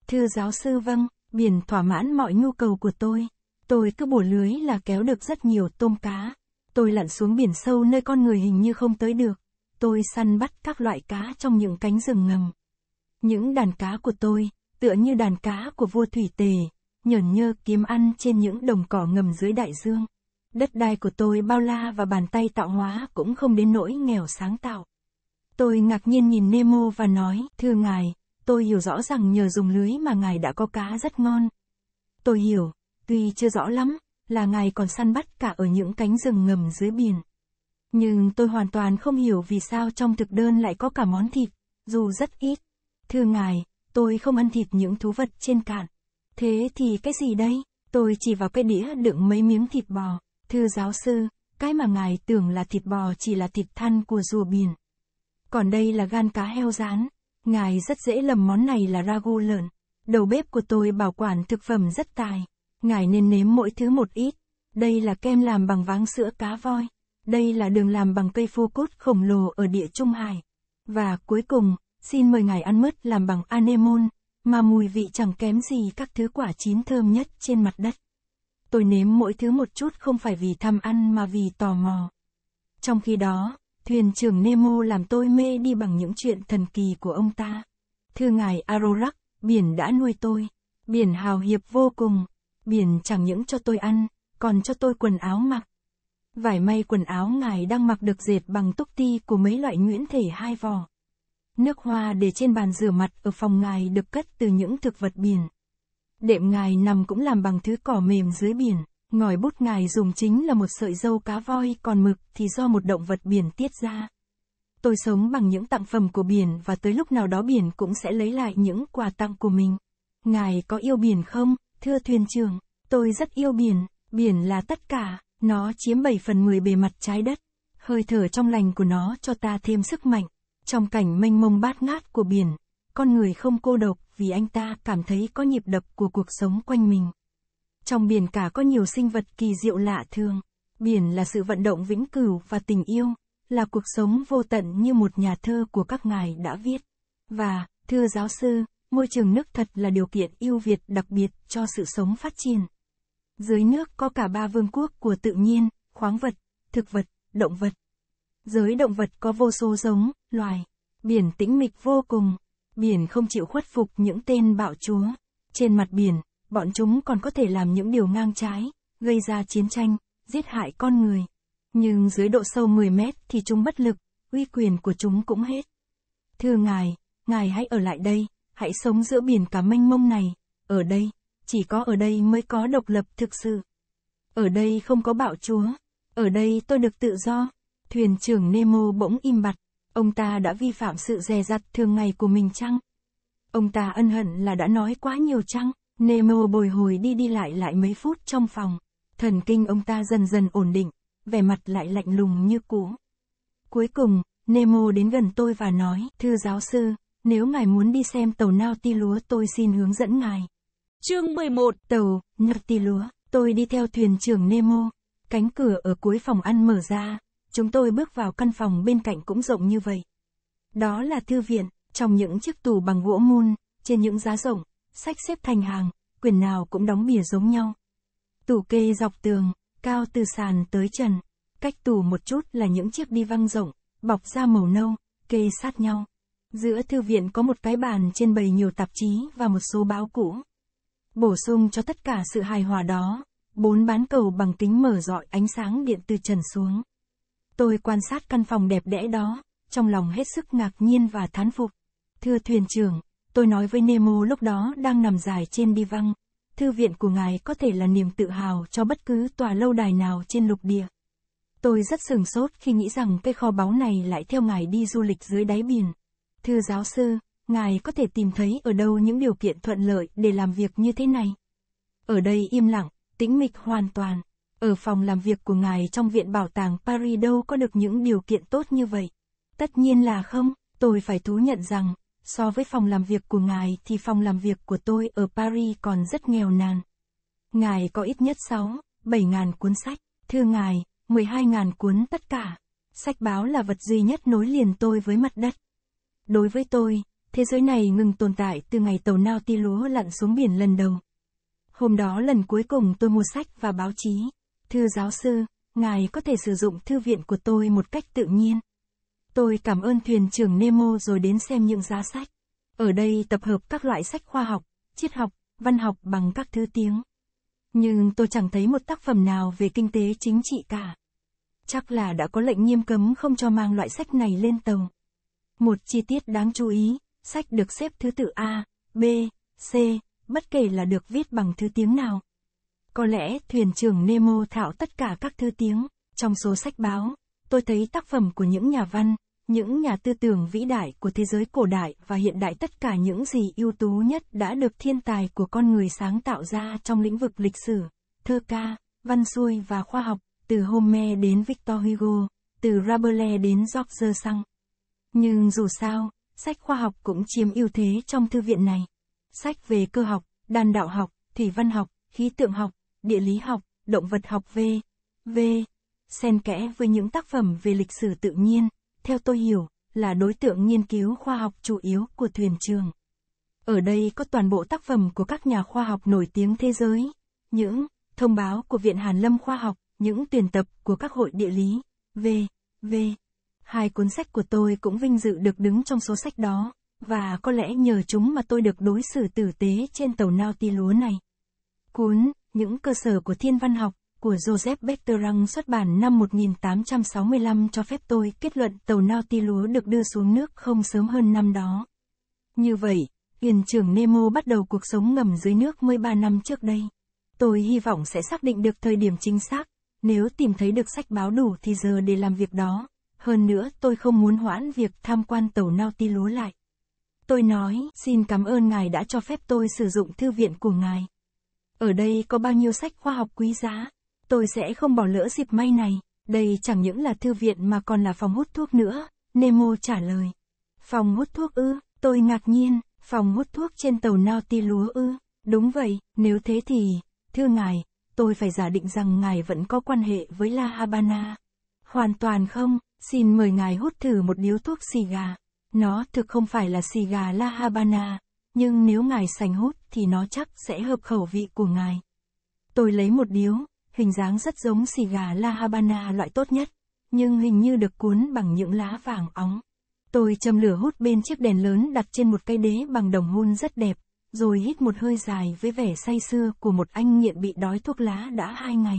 Thưa giáo sư vâng, biển thỏa mãn mọi nhu cầu của tôi. Tôi cứ bổ lưới là kéo được rất nhiều tôm cá. Tôi lặn xuống biển sâu nơi con người hình như không tới được. Tôi săn bắt các loại cá trong những cánh rừng ngầm. Những đàn cá của tôi, tựa như đàn cá của vua thủy tề, nhờn nhơ kiếm ăn trên những đồng cỏ ngầm dưới đại dương. Đất đai của tôi bao la và bàn tay tạo hóa cũng không đến nỗi nghèo sáng tạo. Tôi ngạc nhiên nhìn Nemo và nói, thưa ngài, tôi hiểu rõ rằng nhờ dùng lưới mà ngài đã có cá rất ngon. Tôi hiểu, Tuy chưa rõ lắm, là ngài còn săn bắt cả ở những cánh rừng ngầm dưới biển. Nhưng tôi hoàn toàn không hiểu vì sao trong thực đơn lại có cả món thịt, dù rất ít. Thưa ngài, tôi không ăn thịt những thú vật trên cạn. Thế thì cái gì đây? Tôi chỉ vào cái đĩa đựng mấy miếng thịt bò. Thưa giáo sư, cái mà ngài tưởng là thịt bò chỉ là thịt than của rùa biển. Còn đây là gan cá heo rán. Ngài rất dễ lầm món này là ragu lợn. Đầu bếp của tôi bảo quản thực phẩm rất tài. Ngài nên nếm mỗi thứ một ít. Đây là kem làm bằng váng sữa cá voi. Đây là đường làm bằng cây phu cốt khổng lồ ở địa Trung Hải. Và cuối cùng, xin mời ngài ăn mứt làm bằng anemon, mà mùi vị chẳng kém gì các thứ quả chín thơm nhất trên mặt đất. Tôi nếm mỗi thứ một chút không phải vì thăm ăn mà vì tò mò. Trong khi đó, thuyền trưởng Nemo làm tôi mê đi bằng những chuyện thần kỳ của ông ta. Thưa ngài Arorak, biển đã nuôi tôi. Biển hào hiệp vô cùng. Biển chẳng những cho tôi ăn, còn cho tôi quần áo mặc. Vải may quần áo ngài đang mặc được dệt bằng túc ti của mấy loại nguyễn thể hai vỏ. Nước hoa để trên bàn rửa mặt ở phòng ngài được cất từ những thực vật biển. Đệm ngài nằm cũng làm bằng thứ cỏ mềm dưới biển. Ngòi bút ngài dùng chính là một sợi dâu cá voi còn mực thì do một động vật biển tiết ra. Tôi sống bằng những tặng phẩm của biển và tới lúc nào đó biển cũng sẽ lấy lại những quà tặng của mình. Ngài có yêu biển không? Thưa thuyền trưởng, tôi rất yêu biển, biển là tất cả, nó chiếm 7 phần 10 bề mặt trái đất. Hơi thở trong lành của nó cho ta thêm sức mạnh. Trong cảnh mênh mông bát ngát của biển, con người không cô độc vì anh ta cảm thấy có nhịp đập của cuộc sống quanh mình. Trong biển cả có nhiều sinh vật kỳ diệu lạ thường. Biển là sự vận động vĩnh cửu và tình yêu, là cuộc sống vô tận như một nhà thơ của các ngài đã viết. Và, thưa giáo sư, môi trường nước thật là điều kiện ưu việt đặc biệt cho sự sống phát triển. Dưới nước có cả ba vương quốc của tự nhiên, khoáng vật, thực vật, động vật. Giới động vật có vô số giống, loài. Biển tĩnh mịch vô cùng. Biển không chịu khuất phục những tên bạo chúa. Trên mặt biển, bọn chúng còn có thể làm những điều ngang trái, gây ra chiến tranh, giết hại con người. Nhưng dưới độ sâu 10 mét thì chúng bất lực, uy quyền của chúng cũng hết. Thưa ngài, ngài hãy ở lại đây hãy sống giữa biển cả mênh mông này, ở đây, chỉ có ở đây mới có độc lập thực sự. Ở đây không có bạo chúa, ở đây tôi được tự do. Thuyền trưởng Nemo bỗng im bặt, ông ta đã vi phạm sự dè dặt thường ngày của mình chăng? Ông ta ân hận là đã nói quá nhiều chăng? Nemo bồi hồi đi đi lại lại mấy phút trong phòng. Thần kinh ông ta dần dần ổn định, vẻ mặt lại lạnh lùng như cũ. Cuối cùng, Nemo đến gần tôi và nói, thưa giáo sư, nếu ngài muốn đi xem tàu nao ti lúa tôi xin hướng dẫn ngài. Chương 11 Tàu, nao ti lúa, tôi đi theo thuyền trưởng Nemo. Cánh cửa ở cuối phòng ăn mở ra, chúng tôi bước vào căn phòng bên cạnh cũng rộng như vậy. Đó là thư viện, trong những chiếc tủ bằng gỗ mun, trên những giá rộng, sách xếp thành hàng, quyển nào cũng đóng bìa giống nhau. Tủ kê dọc tường, cao từ sàn tới trần, cách tủ một chút là những chiếc đi văng rộng, bọc da màu nâu, kê sát nhau. Giữa thư viện có một cái bàn trên bày nhiều tạp chí và một số báo cũ. Bổ sung cho tất cả sự hài hòa đó, bốn bán cầu bằng kính mở rọi ánh sáng điện từ trần xuống. Tôi quan sát căn phòng đẹp đẽ đó, trong lòng hết sức ngạc nhiên và thán phục. Thưa thuyền trưởng, tôi nói với Nemo lúc đó đang nằm dài trên đi văng. Thư viện của ngài có thể là niềm tự hào cho bất cứ tòa lâu đài nào trên lục địa. Tôi rất sừng sốt khi nghĩ rằng cái kho báu này lại theo ngài đi du lịch dưới đáy biển. Thưa giáo sư, ngài có thể tìm thấy ở đâu những điều kiện thuận lợi để làm việc như thế này? Ở đây im lặng, tĩnh mịch hoàn toàn. Ở phòng làm việc của ngài trong viện bảo tàng Paris đâu có được những điều kiện tốt như vậy? Tất nhiên là không, tôi phải thú nhận rằng, so với phòng làm việc của ngài thì phòng làm việc của tôi ở Paris còn rất nghèo nàn. Ngài có ít nhất sáu, bảy ngàn cuốn sách, thưa ngài, mười hai ngàn cuốn tất cả. Sách báo là vật duy nhất nối liền tôi với mặt đất. Đối với tôi, thế giới này ngừng tồn tại từ ngày tàu nao ti lúa lặn xuống biển lần đầu. Hôm đó lần cuối cùng tôi mua sách và báo chí. Thưa giáo sư, ngài có thể sử dụng thư viện của tôi một cách tự nhiên. Tôi cảm ơn thuyền trưởng Nemo rồi đến xem những giá sách. Ở đây tập hợp các loại sách khoa học, triết học, văn học bằng các thứ tiếng. Nhưng tôi chẳng thấy một tác phẩm nào về kinh tế chính trị cả. Chắc là đã có lệnh nghiêm cấm không cho mang loại sách này lên tàu. Một chi tiết đáng chú ý, sách được xếp thứ tự A, B, C, bất kể là được viết bằng thứ tiếng nào. Có lẽ thuyền trưởng Nemo thảo tất cả các thứ tiếng, trong số sách báo, tôi thấy tác phẩm của những nhà văn, những nhà tư tưởng vĩ đại của thế giới cổ đại và hiện đại tất cả những gì ưu tú nhất đã được thiên tài của con người sáng tạo ra trong lĩnh vực lịch sử, thơ ca, văn xuôi và khoa học, từ Homer đến Victor Hugo, từ Rabelais đến George Sand. Nhưng dù sao, sách khoa học cũng chiếm ưu thế trong thư viện này. Sách về cơ học, đàn đạo học, thủy văn học, khí tượng học, địa lý học, động vật học v. V. Xen kẽ với những tác phẩm về lịch sử tự nhiên, theo tôi hiểu, là đối tượng nghiên cứu khoa học chủ yếu của thuyền trường. Ở đây có toàn bộ tác phẩm của các nhà khoa học nổi tiếng thế giới, những thông báo của Viện Hàn Lâm Khoa học, những tuyển tập của các hội địa lý, v. v. Hai cuốn sách của tôi cũng vinh dự được đứng trong số sách đó, và có lẽ nhờ chúng mà tôi được đối xử tử tế trên tàu nao ti lúa này. Cuốn Những cơ sở của thiên văn học của Joseph Bertrand xuất bản năm 1865 cho phép tôi kết luận tàu nao ti lúa được đưa xuống nước không sớm hơn năm đó. Như vậy, thuyền trưởng Nemo bắt đầu cuộc sống ngầm dưới nước 13 năm trước đây. Tôi hy vọng sẽ xác định được thời điểm chính xác, nếu tìm thấy được sách báo đủ thì giờ để làm việc đó hơn nữa tôi không muốn hoãn việc tham quan tàu lúa lại. Tôi nói, xin cảm ơn ngài đã cho phép tôi sử dụng thư viện của ngài. Ở đây có bao nhiêu sách khoa học quý giá, tôi sẽ không bỏ lỡ dịp may này. Đây chẳng những là thư viện mà còn là phòng hút thuốc nữa, Nemo trả lời. Phòng hút thuốc ư, tôi ngạc nhiên, phòng hút thuốc trên tàu lúa ư, đúng vậy, nếu thế thì, thưa ngài, tôi phải giả định rằng ngài vẫn có quan hệ với La Habana. Hoàn toàn không, Xin mời ngài hút thử một điếu thuốc xì gà. Nó thực không phải là xì gà La Habana, nhưng nếu ngài sành hút thì nó chắc sẽ hợp khẩu vị của ngài. Tôi lấy một điếu, hình dáng rất giống xì gà La Habana loại tốt nhất, nhưng hình như được cuốn bằng những lá vàng óng. Tôi châm lửa hút bên chiếc đèn lớn đặt trên một cây đế bằng đồng hun rất đẹp, rồi hít một hơi dài với vẻ say sưa của một anh nghiện bị đói thuốc lá đã hai ngày.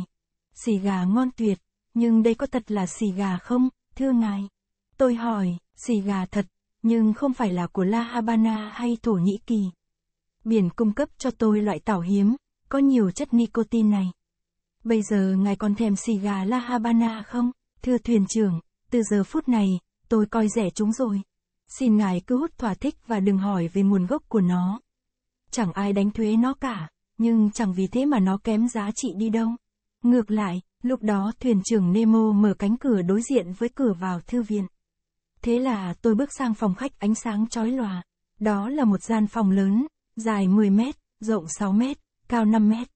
Xì gà ngon tuyệt, nhưng đây có thật là xì gà không? Thưa ngài, tôi hỏi, xì gà thật, nhưng không phải là của La Habana hay Thổ Nhĩ Kỳ. Biển cung cấp cho tôi loại tảo hiếm, có nhiều chất nicotine này. Bây giờ ngài còn thèm xì gà La Habana không? Thưa thuyền trưởng, từ giờ phút này, tôi coi rẻ chúng rồi. Xin ngài cứ hút thỏa thích và đừng hỏi về nguồn gốc của nó. Chẳng ai đánh thuế nó cả, nhưng chẳng vì thế mà nó kém giá trị đi đâu. Ngược lại, Lúc đó thuyền trưởng Nemo mở cánh cửa đối diện với cửa vào thư viện. Thế là tôi bước sang phòng khách ánh sáng chói lòa. Đó là một gian phòng lớn, dài 10 mét, rộng 6 mét, cao 5 mét.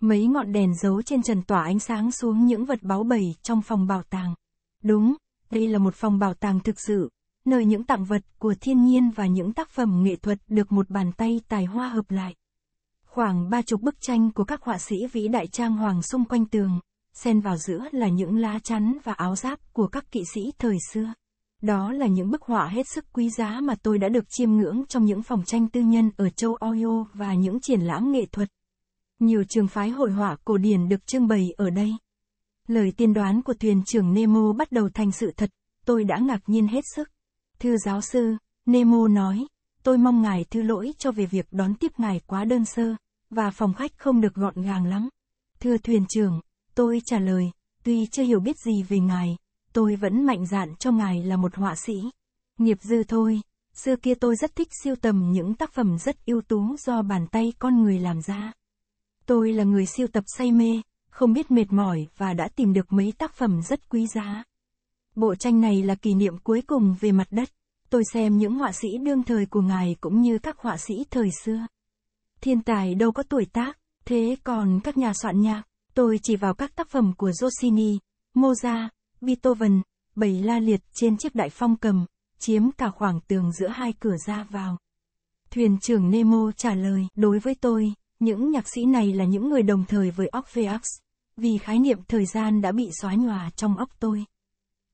Mấy ngọn đèn giấu trên trần tỏa ánh sáng xuống những vật báu bầy trong phòng bảo tàng. Đúng, đây là một phòng bảo tàng thực sự, nơi những tặng vật của thiên nhiên và những tác phẩm nghệ thuật được một bàn tay tài hoa hợp lại. Khoảng ba chục bức tranh của các họa sĩ vĩ đại trang hoàng xung quanh tường, xen vào giữa là những lá chắn và áo giáp của các kỵ sĩ thời xưa. Đó là những bức họa hết sức quý giá mà tôi đã được chiêm ngưỡng trong những phòng tranh tư nhân ở châu Ohio và những triển lãm nghệ thuật. Nhiều trường phái hội họa cổ điển được trưng bày ở đây. Lời tiên đoán của thuyền trưởng Nemo bắt đầu thành sự thật, tôi đã ngạc nhiên hết sức. Thưa giáo sư, Nemo nói, tôi mong ngài thư lỗi cho về việc đón tiếp ngài quá đơn sơ, và phòng khách không được gọn gàng lắm. Thưa thuyền trưởng, Tôi trả lời, tuy chưa hiểu biết gì về ngài, tôi vẫn mạnh dạn cho ngài là một họa sĩ. Nghiệp dư thôi, xưa kia tôi rất thích siêu tầm những tác phẩm rất ưu tú do bàn tay con người làm ra. Tôi là người siêu tập say mê, không biết mệt mỏi và đã tìm được mấy tác phẩm rất quý giá. Bộ tranh này là kỷ niệm cuối cùng về mặt đất. Tôi xem những họa sĩ đương thời của ngài cũng như các họa sĩ thời xưa. Thiên tài đâu có tuổi tác, thế còn các nhà soạn nhạc, Tôi chỉ vào các tác phẩm của Rossini, Mozart, Beethoven, bảy la liệt trên chiếc đại phong cầm, chiếm cả khoảng tường giữa hai cửa ra vào. Thuyền trưởng Nemo trả lời, đối với tôi, những nhạc sĩ này là những người đồng thời với Orpheus, vì khái niệm thời gian đã bị xóa nhòa trong óc tôi.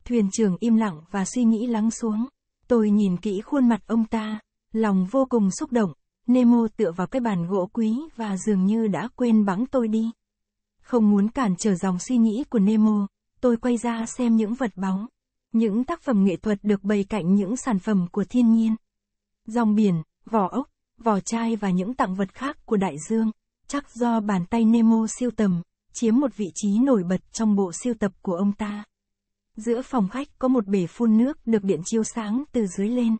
Thuyền trưởng im lặng và suy nghĩ lắng xuống. Tôi nhìn kỹ khuôn mặt ông ta, lòng vô cùng xúc động. Nemo tựa vào cái bàn gỗ quý và dường như đã quên bắn tôi đi. Không muốn cản trở dòng suy nghĩ của Nemo, tôi quay ra xem những vật bóng. Những tác phẩm nghệ thuật được bày cạnh những sản phẩm của thiên nhiên. Dòng biển, vỏ ốc, vỏ chai và những tặng vật khác của đại dương, chắc do bàn tay Nemo siêu tầm, chiếm một vị trí nổi bật trong bộ siêu tập của ông ta. Giữa phòng khách có một bể phun nước được điện chiếu sáng từ dưới lên.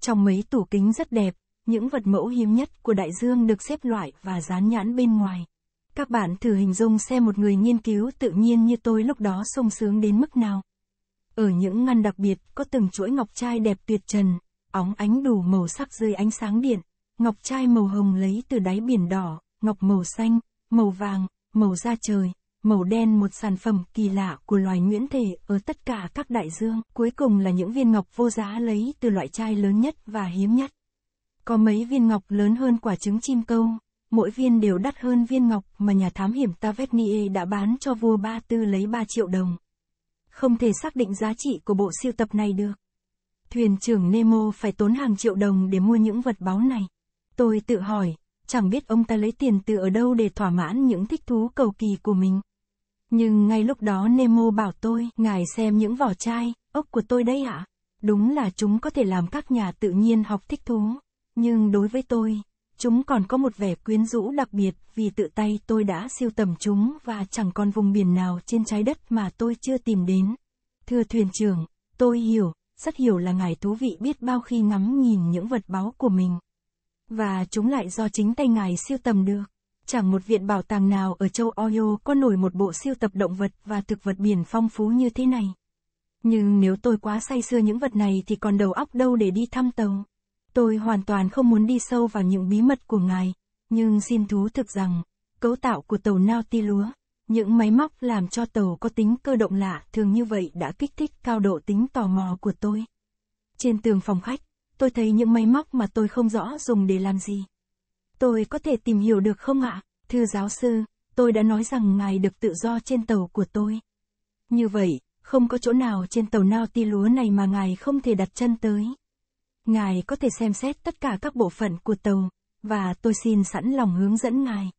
Trong mấy tủ kính rất đẹp, những vật mẫu hiếm nhất của đại dương được xếp loại và dán nhãn bên ngoài. Các bạn thử hình dung xem một người nghiên cứu tự nhiên như tôi lúc đó sung sướng đến mức nào. Ở những ngăn đặc biệt, có từng chuỗi ngọc trai đẹp tuyệt trần, óng ánh đủ màu sắc dưới ánh sáng điện. Ngọc trai màu hồng lấy từ đáy biển đỏ, ngọc màu xanh, màu vàng, màu da trời, màu đen một sản phẩm kỳ lạ của loài nguyễn thể ở tất cả các đại dương. Cuối cùng là những viên ngọc vô giá lấy từ loại chai lớn nhất và hiếm nhất. Có mấy viên ngọc lớn hơn quả trứng chim câu mỗi viên đều đắt hơn viên ngọc mà nhà thám hiểm Tavernier đã bán cho vua Ba Tư lấy 3 triệu đồng. Không thể xác định giá trị của bộ siêu tập này được. Thuyền trưởng Nemo phải tốn hàng triệu đồng để mua những vật báu này. Tôi tự hỏi, chẳng biết ông ta lấy tiền từ ở đâu để thỏa mãn những thích thú cầu kỳ của mình. Nhưng ngay lúc đó Nemo bảo tôi, ngài xem những vỏ chai, ốc của tôi đây ạ. À? Đúng là chúng có thể làm các nhà tự nhiên học thích thú. Nhưng đối với tôi, Chúng còn có một vẻ quyến rũ đặc biệt vì tự tay tôi đã siêu tầm chúng và chẳng còn vùng biển nào trên trái đất mà tôi chưa tìm đến. Thưa thuyền trưởng, tôi hiểu, rất hiểu là ngài thú vị biết bao khi ngắm nhìn những vật báu của mình. Và chúng lại do chính tay ngài siêu tầm được. Chẳng một viện bảo tàng nào ở châu Ohio có nổi một bộ siêu tập động vật và thực vật biển phong phú như thế này. Nhưng nếu tôi quá say sưa những vật này thì còn đầu óc đâu để đi thăm tàu. Tôi hoàn toàn không muốn đi sâu vào những bí mật của ngài, nhưng xin thú thực rằng, cấu tạo của tàu nao ti lúa, những máy móc làm cho tàu có tính cơ động lạ thường như vậy đã kích thích cao độ tính tò mò của tôi. Trên tường phòng khách, tôi thấy những máy móc mà tôi không rõ dùng để làm gì. Tôi có thể tìm hiểu được không ạ, thưa giáo sư, tôi đã nói rằng ngài được tự do trên tàu của tôi. Như vậy, không có chỗ nào trên tàu nao ti lúa này mà ngài không thể đặt chân tới ngài có thể xem xét tất cả các bộ phận của tàu, và tôi xin sẵn lòng hướng dẫn ngài.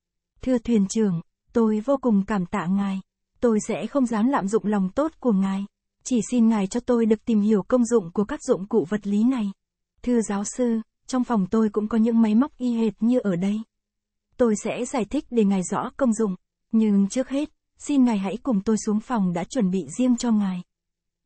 Thưa thuyền trưởng, tôi vô cùng cảm tạ ngài. Tôi sẽ không dám lạm dụng lòng tốt của ngài. Chỉ xin ngài cho tôi được tìm hiểu công dụng của các dụng cụ vật lý này. Thưa giáo sư, trong phòng tôi cũng có những máy móc y hệt như ở đây. Tôi sẽ giải thích để ngài rõ công dụng, nhưng trước hết, xin ngài hãy cùng tôi xuống phòng đã chuẩn bị riêng cho ngài.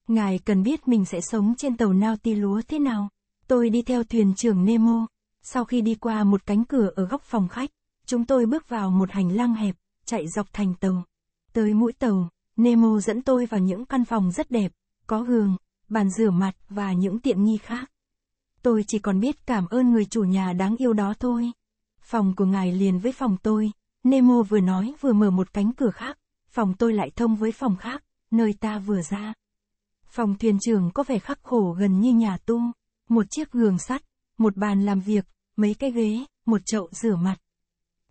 Ngài cần biết mình sẽ sống trên tàu nao ti lúa thế nào. Tôi đi theo thuyền trưởng Nemo. Sau khi đi qua một cánh cửa ở góc phòng khách, chúng tôi bước vào một hành lang hẹp, chạy dọc thành tàu. Tới mũi tàu, Nemo dẫn tôi vào những căn phòng rất đẹp, có gương, bàn rửa mặt và những tiện nghi khác. Tôi chỉ còn biết cảm ơn người chủ nhà đáng yêu đó thôi. Phòng của ngài liền với phòng tôi, Nemo vừa nói vừa mở một cánh cửa khác, phòng tôi lại thông với phòng khác, nơi ta vừa ra. Phòng thuyền trưởng có vẻ khắc khổ gần như nhà tu một chiếc gường sắt, một bàn làm việc, mấy cái ghế, một chậu rửa mặt.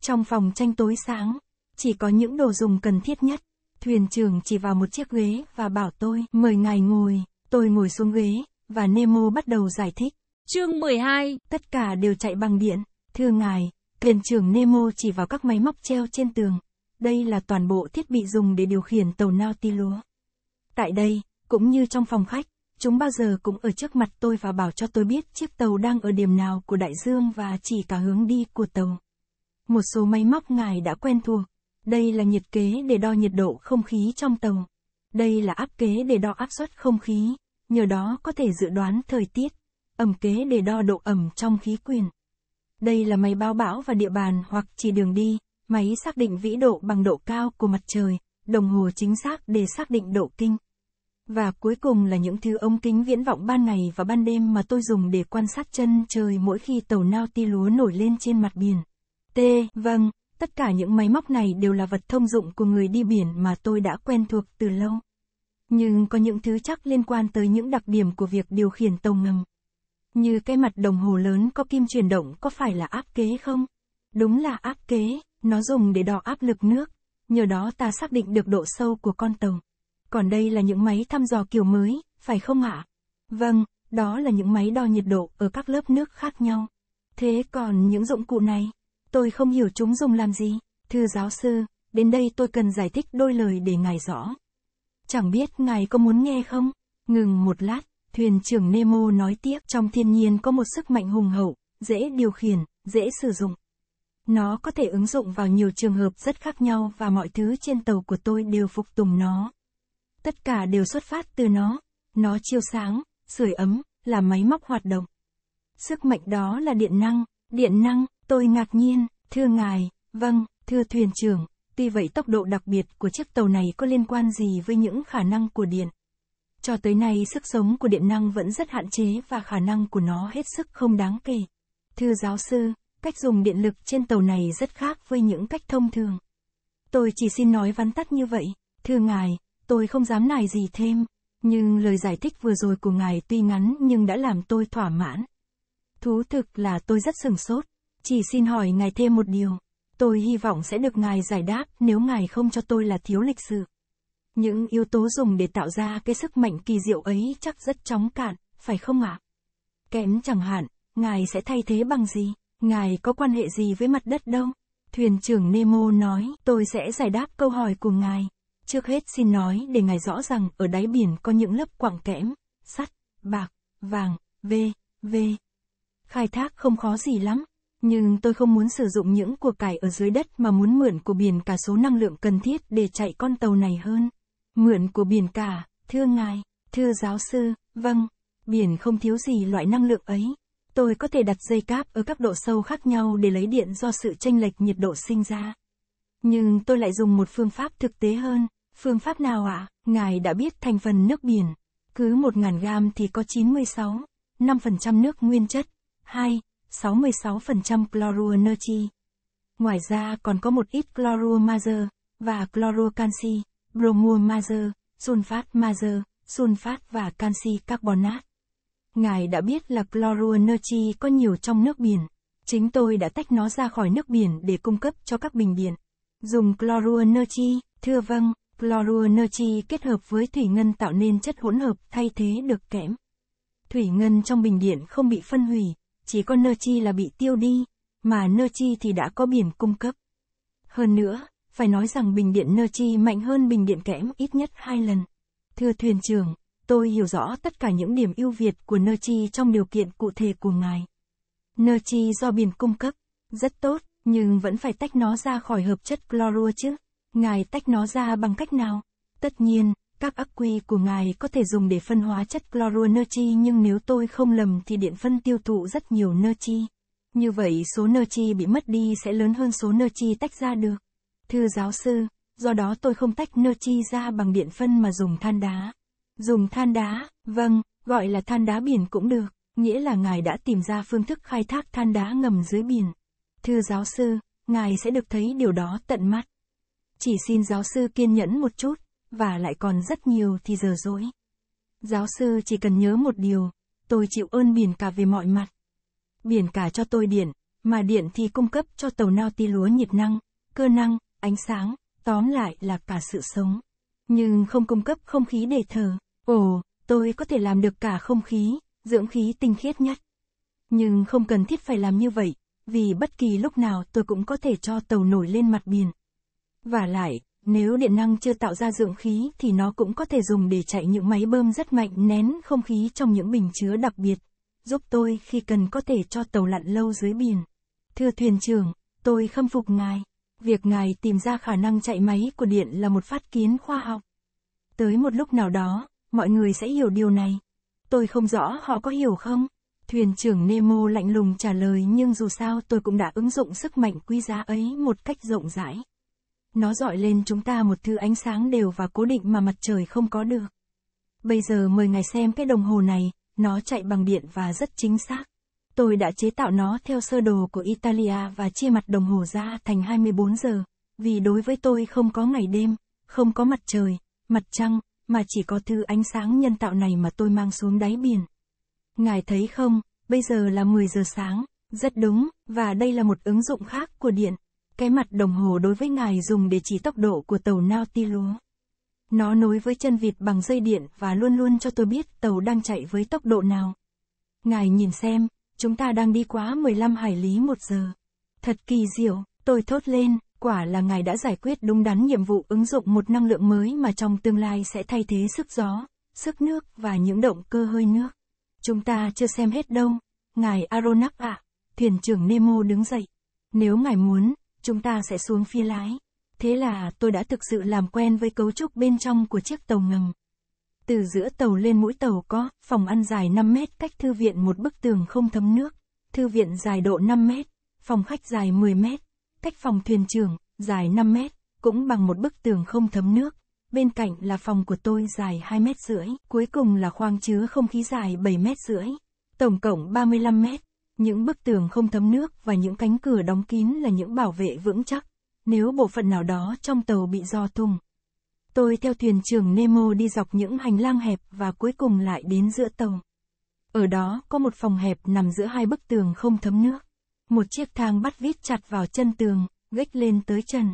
Trong phòng tranh tối sáng, chỉ có những đồ dùng cần thiết nhất. Thuyền trưởng chỉ vào một chiếc ghế và bảo tôi, mời ngài ngồi, tôi ngồi xuống ghế, và Nemo bắt đầu giải thích. Chương 12, tất cả đều chạy bằng điện. Thưa ngài, thuyền trưởng Nemo chỉ vào các máy móc treo trên tường. Đây là toàn bộ thiết bị dùng để điều khiển tàu Nautilus. Tại đây, cũng như trong phòng khách, Chúng bao giờ cũng ở trước mặt tôi và bảo cho tôi biết chiếc tàu đang ở điểm nào của đại dương và chỉ cả hướng đi của tàu. Một số máy móc ngài đã quen thuộc. Đây là nhiệt kế để đo nhiệt độ không khí trong tàu. Đây là áp kế để đo áp suất không khí, nhờ đó có thể dự đoán thời tiết. Ẩm kế để đo độ ẩm trong khí quyển. Đây là máy báo bão và địa bàn hoặc chỉ đường đi, máy xác định vĩ độ bằng độ cao của mặt trời, đồng hồ chính xác để xác định độ kinh. Và cuối cùng là những thứ ống kính viễn vọng ban ngày và ban đêm mà tôi dùng để quan sát chân trời mỗi khi tàu nao ti lúa nổi lên trên mặt biển. T. Vâng, tất cả những máy móc này đều là vật thông dụng của người đi biển mà tôi đã quen thuộc từ lâu. Nhưng có những thứ chắc liên quan tới những đặc điểm của việc điều khiển tàu ngầm. Như cái mặt đồng hồ lớn có kim chuyển động có phải là áp kế không? Đúng là áp kế, nó dùng để đo áp lực nước, nhờ đó ta xác định được độ sâu của con tàu. Còn đây là những máy thăm dò kiểu mới, phải không ạ? Vâng, đó là những máy đo nhiệt độ ở các lớp nước khác nhau. Thế còn những dụng cụ này, tôi không hiểu chúng dùng làm gì. Thưa giáo sư, đến đây tôi cần giải thích đôi lời để ngài rõ. Chẳng biết ngài có muốn nghe không? Ngừng một lát, thuyền trưởng Nemo nói tiếp trong thiên nhiên có một sức mạnh hùng hậu, dễ điều khiển, dễ sử dụng. Nó có thể ứng dụng vào nhiều trường hợp rất khác nhau và mọi thứ trên tàu của tôi đều phục tùng nó tất cả đều xuất phát từ nó. Nó chiêu sáng, sưởi ấm, là máy móc hoạt động. Sức mạnh đó là điện năng, điện năng, tôi ngạc nhiên, thưa ngài, vâng, thưa thuyền trưởng, tuy vậy tốc độ đặc biệt của chiếc tàu này có liên quan gì với những khả năng của điện? Cho tới nay sức sống của điện năng vẫn rất hạn chế và khả năng của nó hết sức không đáng kể. Thưa giáo sư, cách dùng điện lực trên tàu này rất khác với những cách thông thường. Tôi chỉ xin nói vắn tắt như vậy, thưa ngài, tôi không dám nài gì thêm, nhưng lời giải thích vừa rồi của ngài tuy ngắn nhưng đã làm tôi thỏa mãn. Thú thực là tôi rất sừng sốt, chỉ xin hỏi ngài thêm một điều, tôi hy vọng sẽ được ngài giải đáp nếu ngài không cho tôi là thiếu lịch sự. Những yếu tố dùng để tạo ra cái sức mạnh kỳ diệu ấy chắc rất chóng cạn, phải không ạ? Kém chẳng hạn, ngài sẽ thay thế bằng gì? Ngài có quan hệ gì với mặt đất đâu? Thuyền trưởng Nemo nói, tôi sẽ giải đáp câu hỏi của ngài. Trước hết xin nói để ngài rõ rằng ở đáy biển có những lớp quặng kẽm, sắt, bạc, vàng, v, v. Khai thác không khó gì lắm, nhưng tôi không muốn sử dụng những của cải ở dưới đất mà muốn mượn của biển cả số năng lượng cần thiết để chạy con tàu này hơn. Mượn của biển cả, thưa ngài, thưa giáo sư, vâng, biển không thiếu gì loại năng lượng ấy. Tôi có thể đặt dây cáp ở các độ sâu khác nhau để lấy điện do sự chênh lệch nhiệt độ sinh ra. Nhưng tôi lại dùng một phương pháp thực tế hơn. Phương pháp nào ạ? À? Ngài đã biết thành phần nước biển. Cứ 1.000 gram thì có 96, 5% nước nguyên chất, 2, 66% chlorua natri. Ngoài ra còn có một ít chlorua mazer và chlorua canxi, bromua mazer, sunfat mazer, sunfat và canxi carbonat. Ngài đã biết là chlorua natri có nhiều trong nước biển. Chính tôi đã tách nó ra khỏi nước biển để cung cấp cho các bình điện. Dùng chlorua natri, thưa vâng, clorua natri kết hợp với thủy ngân tạo nên chất hỗn hợp thay thế được kẽm. Thủy ngân trong bình điện không bị phân hủy, chỉ có natri là bị tiêu đi, mà natri thì đã có biển cung cấp. Hơn nữa, phải nói rằng bình điện natri mạnh hơn bình điện kẽm ít nhất hai lần. Thưa thuyền trưởng, tôi hiểu rõ tất cả những điểm ưu việt của natri trong điều kiện cụ thể của ngài. Natri do biển cung cấp, rất tốt, nhưng vẫn phải tách nó ra khỏi hợp chất clorua chứ. Ngài tách nó ra bằng cách nào? Tất nhiên, các ắc quy của ngài có thể dùng để phân hóa chất chlorua nhưng nếu tôi không lầm thì điện phân tiêu thụ rất nhiều nerchi. Như vậy số nerchi bị mất đi sẽ lớn hơn số nerchi tách ra được. Thưa giáo sư, do đó tôi không tách nerchi ra bằng điện phân mà dùng than đá. Dùng than đá, vâng, gọi là than đá biển cũng được, nghĩa là ngài đã tìm ra phương thức khai thác than đá ngầm dưới biển. Thưa giáo sư, ngài sẽ được thấy điều đó tận mắt. Chỉ xin giáo sư kiên nhẫn một chút, và lại còn rất nhiều thì giờ dỗi. Giáo sư chỉ cần nhớ một điều, tôi chịu ơn biển cả về mọi mặt. Biển cả cho tôi điện, mà điện thì cung cấp cho tàu nao ti lúa nhiệt năng, cơ năng, ánh sáng, tóm lại là cả sự sống. Nhưng không cung cấp không khí để thở. Ồ, tôi có thể làm được cả không khí, dưỡng khí tinh khiết nhất. Nhưng không cần thiết phải làm như vậy, vì bất kỳ lúc nào tôi cũng có thể cho tàu nổi lên mặt biển. Và lại, nếu điện năng chưa tạo ra dưỡng khí thì nó cũng có thể dùng để chạy những máy bơm rất mạnh nén không khí trong những bình chứa đặc biệt, giúp tôi khi cần có thể cho tàu lặn lâu dưới biển. Thưa thuyền trưởng, tôi khâm phục ngài. Việc ngài tìm ra khả năng chạy máy của điện là một phát kiến khoa học. Tới một lúc nào đó, mọi người sẽ hiểu điều này. Tôi không rõ họ có hiểu không? Thuyền trưởng Nemo lạnh lùng trả lời nhưng dù sao tôi cũng đã ứng dụng sức mạnh quý giá ấy một cách rộng rãi. Nó dọi lên chúng ta một thứ ánh sáng đều và cố định mà mặt trời không có được. Bây giờ mời ngài xem cái đồng hồ này, nó chạy bằng điện và rất chính xác. Tôi đã chế tạo nó theo sơ đồ của Italia và chia mặt đồng hồ ra thành 24 giờ, vì đối với tôi không có ngày đêm, không có mặt trời, mặt trăng, mà chỉ có thứ ánh sáng nhân tạo này mà tôi mang xuống đáy biển. Ngài thấy không, bây giờ là 10 giờ sáng, rất đúng, và đây là một ứng dụng khác của điện, cái mặt đồng hồ đối với ngài dùng để chỉ tốc độ của tàu Nautilus. Nó nối với chân vịt bằng dây điện và luôn luôn cho tôi biết tàu đang chạy với tốc độ nào. Ngài nhìn xem, chúng ta đang đi quá 15 hải lý một giờ. Thật kỳ diệu, tôi thốt lên, quả là ngài đã giải quyết đúng đắn nhiệm vụ ứng dụng một năng lượng mới mà trong tương lai sẽ thay thế sức gió, sức nước và những động cơ hơi nước. Chúng ta chưa xem hết đâu, ngài Aronnax ạ, à, thuyền trưởng Nemo đứng dậy. Nếu ngài muốn, chúng ta sẽ xuống phía lái. Thế là tôi đã thực sự làm quen với cấu trúc bên trong của chiếc tàu ngầm. Từ giữa tàu lên mũi tàu có phòng ăn dài 5 mét cách thư viện một bức tường không thấm nước, thư viện dài độ 5 mét, phòng khách dài 10 mét, cách phòng thuyền trưởng dài 5 mét, cũng bằng một bức tường không thấm nước. Bên cạnh là phòng của tôi dài 2 mét rưỡi, cuối cùng là khoang chứa không khí dài 7 mét rưỡi, tổng cộng 35 mét. Những bức tường không thấm nước và những cánh cửa đóng kín là những bảo vệ vững chắc, nếu bộ phận nào đó trong tàu bị do thùng, Tôi theo thuyền trưởng Nemo đi dọc những hành lang hẹp và cuối cùng lại đến giữa tàu. Ở đó có một phòng hẹp nằm giữa hai bức tường không thấm nước. Một chiếc thang bắt vít chặt vào chân tường, gách lên tới trần.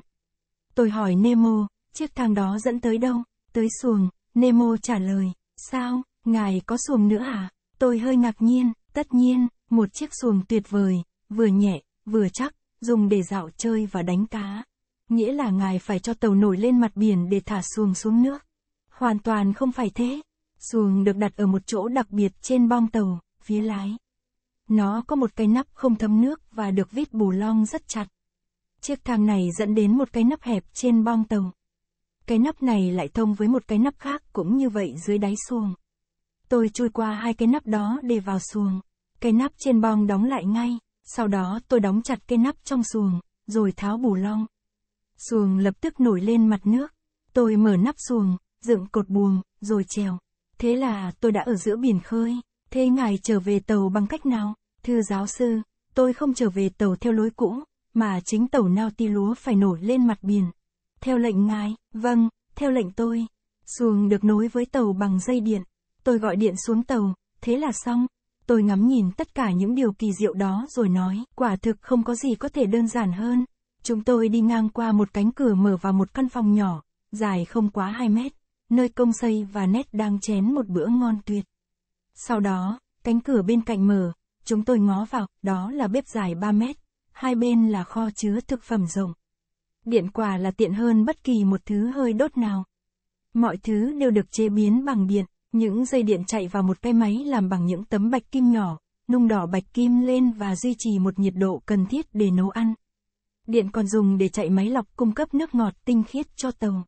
Tôi hỏi Nemo, chiếc thang đó dẫn tới đâu? Tới xuồng, Nemo trả lời, sao, ngài có xuồng nữa à? Tôi hơi ngạc nhiên, tất nhiên, một chiếc xuồng tuyệt vời, vừa nhẹ, vừa chắc, dùng để dạo chơi và đánh cá. Nghĩa là ngài phải cho tàu nổi lên mặt biển để thả xuồng xuống nước. Hoàn toàn không phải thế. Xuồng được đặt ở một chỗ đặc biệt trên bong tàu, phía lái. Nó có một cái nắp không thấm nước và được vít bù long rất chặt. Chiếc thang này dẫn đến một cái nắp hẹp trên bong tàu. Cái nắp này lại thông với một cái nắp khác cũng như vậy dưới đáy xuồng. Tôi chui qua hai cái nắp đó để vào xuồng. Cái nắp trên bong đóng lại ngay, sau đó tôi đóng chặt cái nắp trong xuồng, rồi tháo bù long. Xuồng lập tức nổi lên mặt nước. Tôi mở nắp xuồng, dựng cột buồng, rồi trèo. Thế là tôi đã ở giữa biển khơi. Thế ngài trở về tàu bằng cách nào? Thưa giáo sư, tôi không trở về tàu theo lối cũ, mà chính tàu nao ti lúa phải nổi lên mặt biển. Theo lệnh ngài, vâng, theo lệnh tôi. Xuồng được nối với tàu bằng dây điện. Tôi gọi điện xuống tàu, thế là xong, Tôi ngắm nhìn tất cả những điều kỳ diệu đó rồi nói, quả thực không có gì có thể đơn giản hơn. Chúng tôi đi ngang qua một cánh cửa mở vào một căn phòng nhỏ, dài không quá 2 mét, nơi công xây và nét đang chén một bữa ngon tuyệt. Sau đó, cánh cửa bên cạnh mở, chúng tôi ngó vào, đó là bếp dài 3 mét, hai bên là kho chứa thực phẩm rộng. Điện quả là tiện hơn bất kỳ một thứ hơi đốt nào. Mọi thứ đều được chế biến bằng điện. Những dây điện chạy vào một cái máy làm bằng những tấm bạch kim nhỏ, nung đỏ bạch kim lên và duy trì một nhiệt độ cần thiết để nấu ăn. Điện còn dùng để chạy máy lọc cung cấp nước ngọt tinh khiết cho tàu.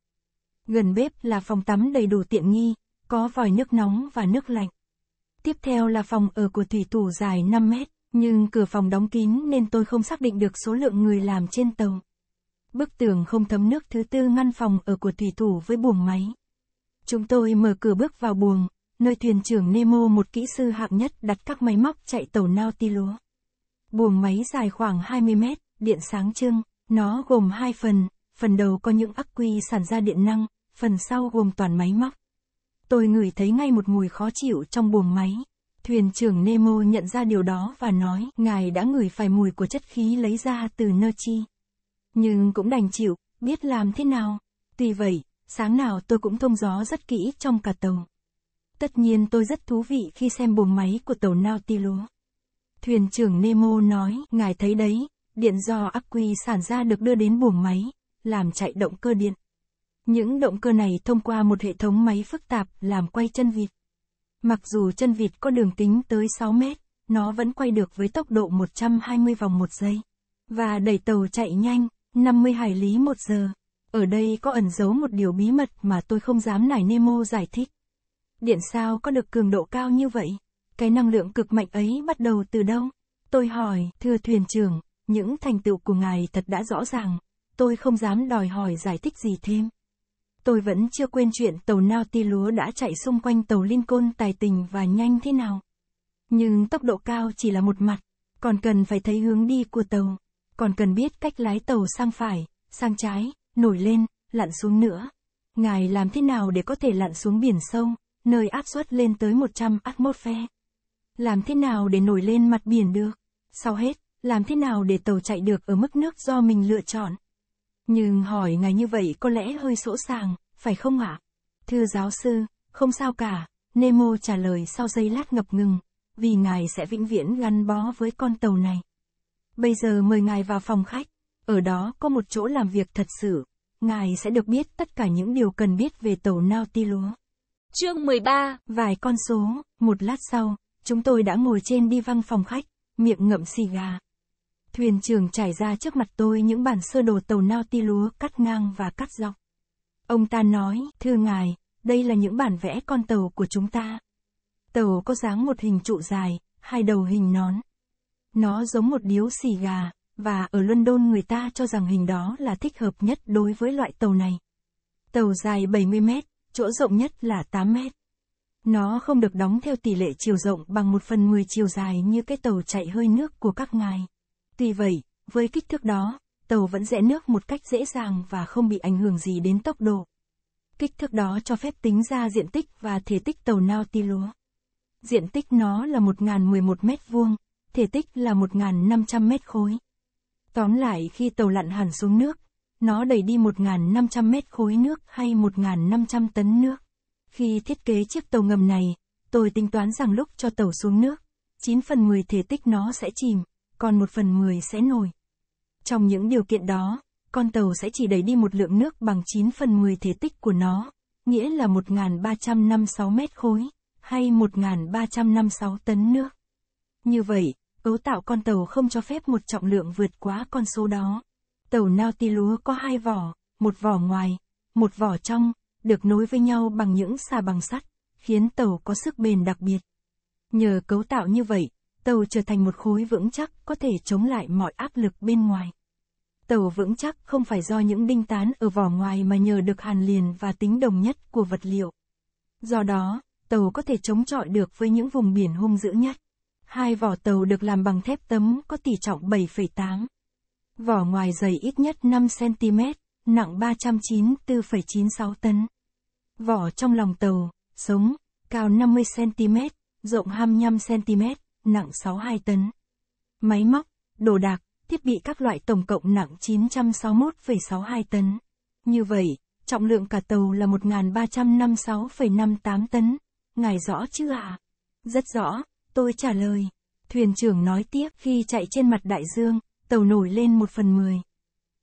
Gần bếp là phòng tắm đầy đủ tiện nghi, có vòi nước nóng và nước lạnh. Tiếp theo là phòng ở của thủy thủ dài 5 mét, nhưng cửa phòng đóng kín nên tôi không xác định được số lượng người làm trên tàu. Bức tường không thấm nước thứ tư ngăn phòng ở của thủy thủ với buồng máy. Chúng tôi mở cửa bước vào buồng, nơi thuyền trưởng Nemo một kỹ sư hạng nhất đặt các máy móc chạy tàu Nautilus. Buồng máy dài khoảng 20 mét, điện sáng trưng, nó gồm hai phần, phần đầu có những ắc quy sản ra điện năng, phần sau gồm toàn máy móc. Tôi ngửi thấy ngay một mùi khó chịu trong buồng máy. Thuyền trưởng Nemo nhận ra điều đó và nói, ngài đã ngửi phải mùi của chất khí lấy ra từ nơ chi. Nhưng cũng đành chịu, biết làm thế nào. Tuy vậy, sáng nào tôi cũng thông gió rất kỹ trong cả tàu. Tất nhiên tôi rất thú vị khi xem buồng máy của tàu Nautilus. Thuyền trưởng Nemo nói, ngài thấy đấy, điện do ắc quy sản ra được đưa đến buồng máy, làm chạy động cơ điện. Những động cơ này thông qua một hệ thống máy phức tạp làm quay chân vịt. Mặc dù chân vịt có đường kính tới 6 mét, nó vẫn quay được với tốc độ 120 vòng một giây. Và đẩy tàu chạy nhanh, 50 hải lý một giờ. Ở đây có ẩn giấu một điều bí mật mà tôi không dám nải Nemo giải thích. Điện sao có được cường độ cao như vậy? Cái năng lượng cực mạnh ấy bắt đầu từ đâu? Tôi hỏi, thưa thuyền trưởng, những thành tựu của ngài thật đã rõ ràng. Tôi không dám đòi hỏi giải thích gì thêm. Tôi vẫn chưa quên chuyện tàu nao lúa đã chạy xung quanh tàu Lincoln tài tình và nhanh thế nào. Nhưng tốc độ cao chỉ là một mặt, còn cần phải thấy hướng đi của tàu, còn cần biết cách lái tàu sang phải, sang trái, nổi lên, lặn xuống nữa. Ngài làm thế nào để có thể lặn xuống biển sâu, nơi áp suất lên tới 100 atmosphere? Làm thế nào để nổi lên mặt biển được? Sau hết, làm thế nào để tàu chạy được ở mức nước do mình lựa chọn? Nhưng hỏi ngài như vậy có lẽ hơi sỗ sàng, phải không ạ? Thưa giáo sư, không sao cả, Nemo trả lời sau giây lát ngập ngừng, vì ngài sẽ vĩnh viễn gắn bó với con tàu này. Bây giờ mời ngài vào phòng khách. Ở đó có một chỗ làm việc thật sự. Ngài sẽ được biết tất cả những điều cần biết về tàu nao ti lúa Chương 13, vài con số, một lát sau, chúng tôi đã ngồi trên đi văng phòng khách, miệng ngậm xì gà. Thuyền trưởng trải ra trước mặt tôi những bản sơ đồ tàu nao ti lúa cắt ngang và cắt dọc. Ông ta nói, thưa ngài, đây là những bản vẽ con tàu của chúng ta. Tàu có dáng một hình trụ dài, hai đầu hình nón. Nó giống một điếu xì gà, và ở London người ta cho rằng hình đó là thích hợp nhất đối với loại tàu này. Tàu dài 70 mét, chỗ rộng nhất là 8 mét. Nó không được đóng theo tỷ lệ chiều rộng bằng một phần 10 chiều dài như cái tàu chạy hơi nước của các ngài. Tuy vậy, với kích thước đó, tàu vẫn rẽ nước một cách dễ dàng và không bị ảnh hưởng gì đến tốc độ. Kích thước đó cho phép tính ra diện tích và thể tích tàu Nautilus. Diện tích nó là 1.011 mét vuông, thể tích là 1.500 mét khối. Tóm lại khi tàu lặn hẳn xuống nước, nó đầy đi 1.500 mét khối nước hay 1.500 tấn nước. Khi thiết kế chiếc tàu ngầm này, tôi tính toán rằng lúc cho tàu xuống nước, 9 phần 10 thể tích nó sẽ chìm, còn 1 phần 10 sẽ nổi. Trong những điều kiện đó, con tàu sẽ chỉ đẩy đi một lượng nước bằng 9 phần 10 thể tích của nó, nghĩa là 1.356 mét khối, hay 1.356 tấn nước. Như vậy, cấu tạo con tàu không cho phép một trọng lượng vượt quá con số đó. Tàu Nautilus có hai vỏ, một vỏ ngoài, một vỏ trong, được nối với nhau bằng những xà bằng sắt, khiến tàu có sức bền đặc biệt. Nhờ cấu tạo như vậy, tàu trở thành một khối vững chắc có thể chống lại mọi áp lực bên ngoài. Tàu vững chắc không phải do những đinh tán ở vỏ ngoài mà nhờ được hàn liền và tính đồng nhất của vật liệu. Do đó, tàu có thể chống chọi được với những vùng biển hung dữ nhất. Hai vỏ tàu được làm bằng thép tấm có tỷ trọng 7,8. Vỏ ngoài dày ít nhất 5cm, nặng 394,96 tấn. Vỏ trong lòng tàu, sống, cao 50cm, rộng 25cm, nặng 62 tấn. Máy móc, đồ đạc, thiết bị các loại tổng cộng nặng 961,62 tấn. Như vậy, trọng lượng cả tàu là 1.356,58 tấn. Ngài rõ chưa ạ? À? Rất rõ. Tôi trả lời. Thuyền trưởng nói tiếp khi chạy trên mặt đại dương, tàu nổi lên một phần mười.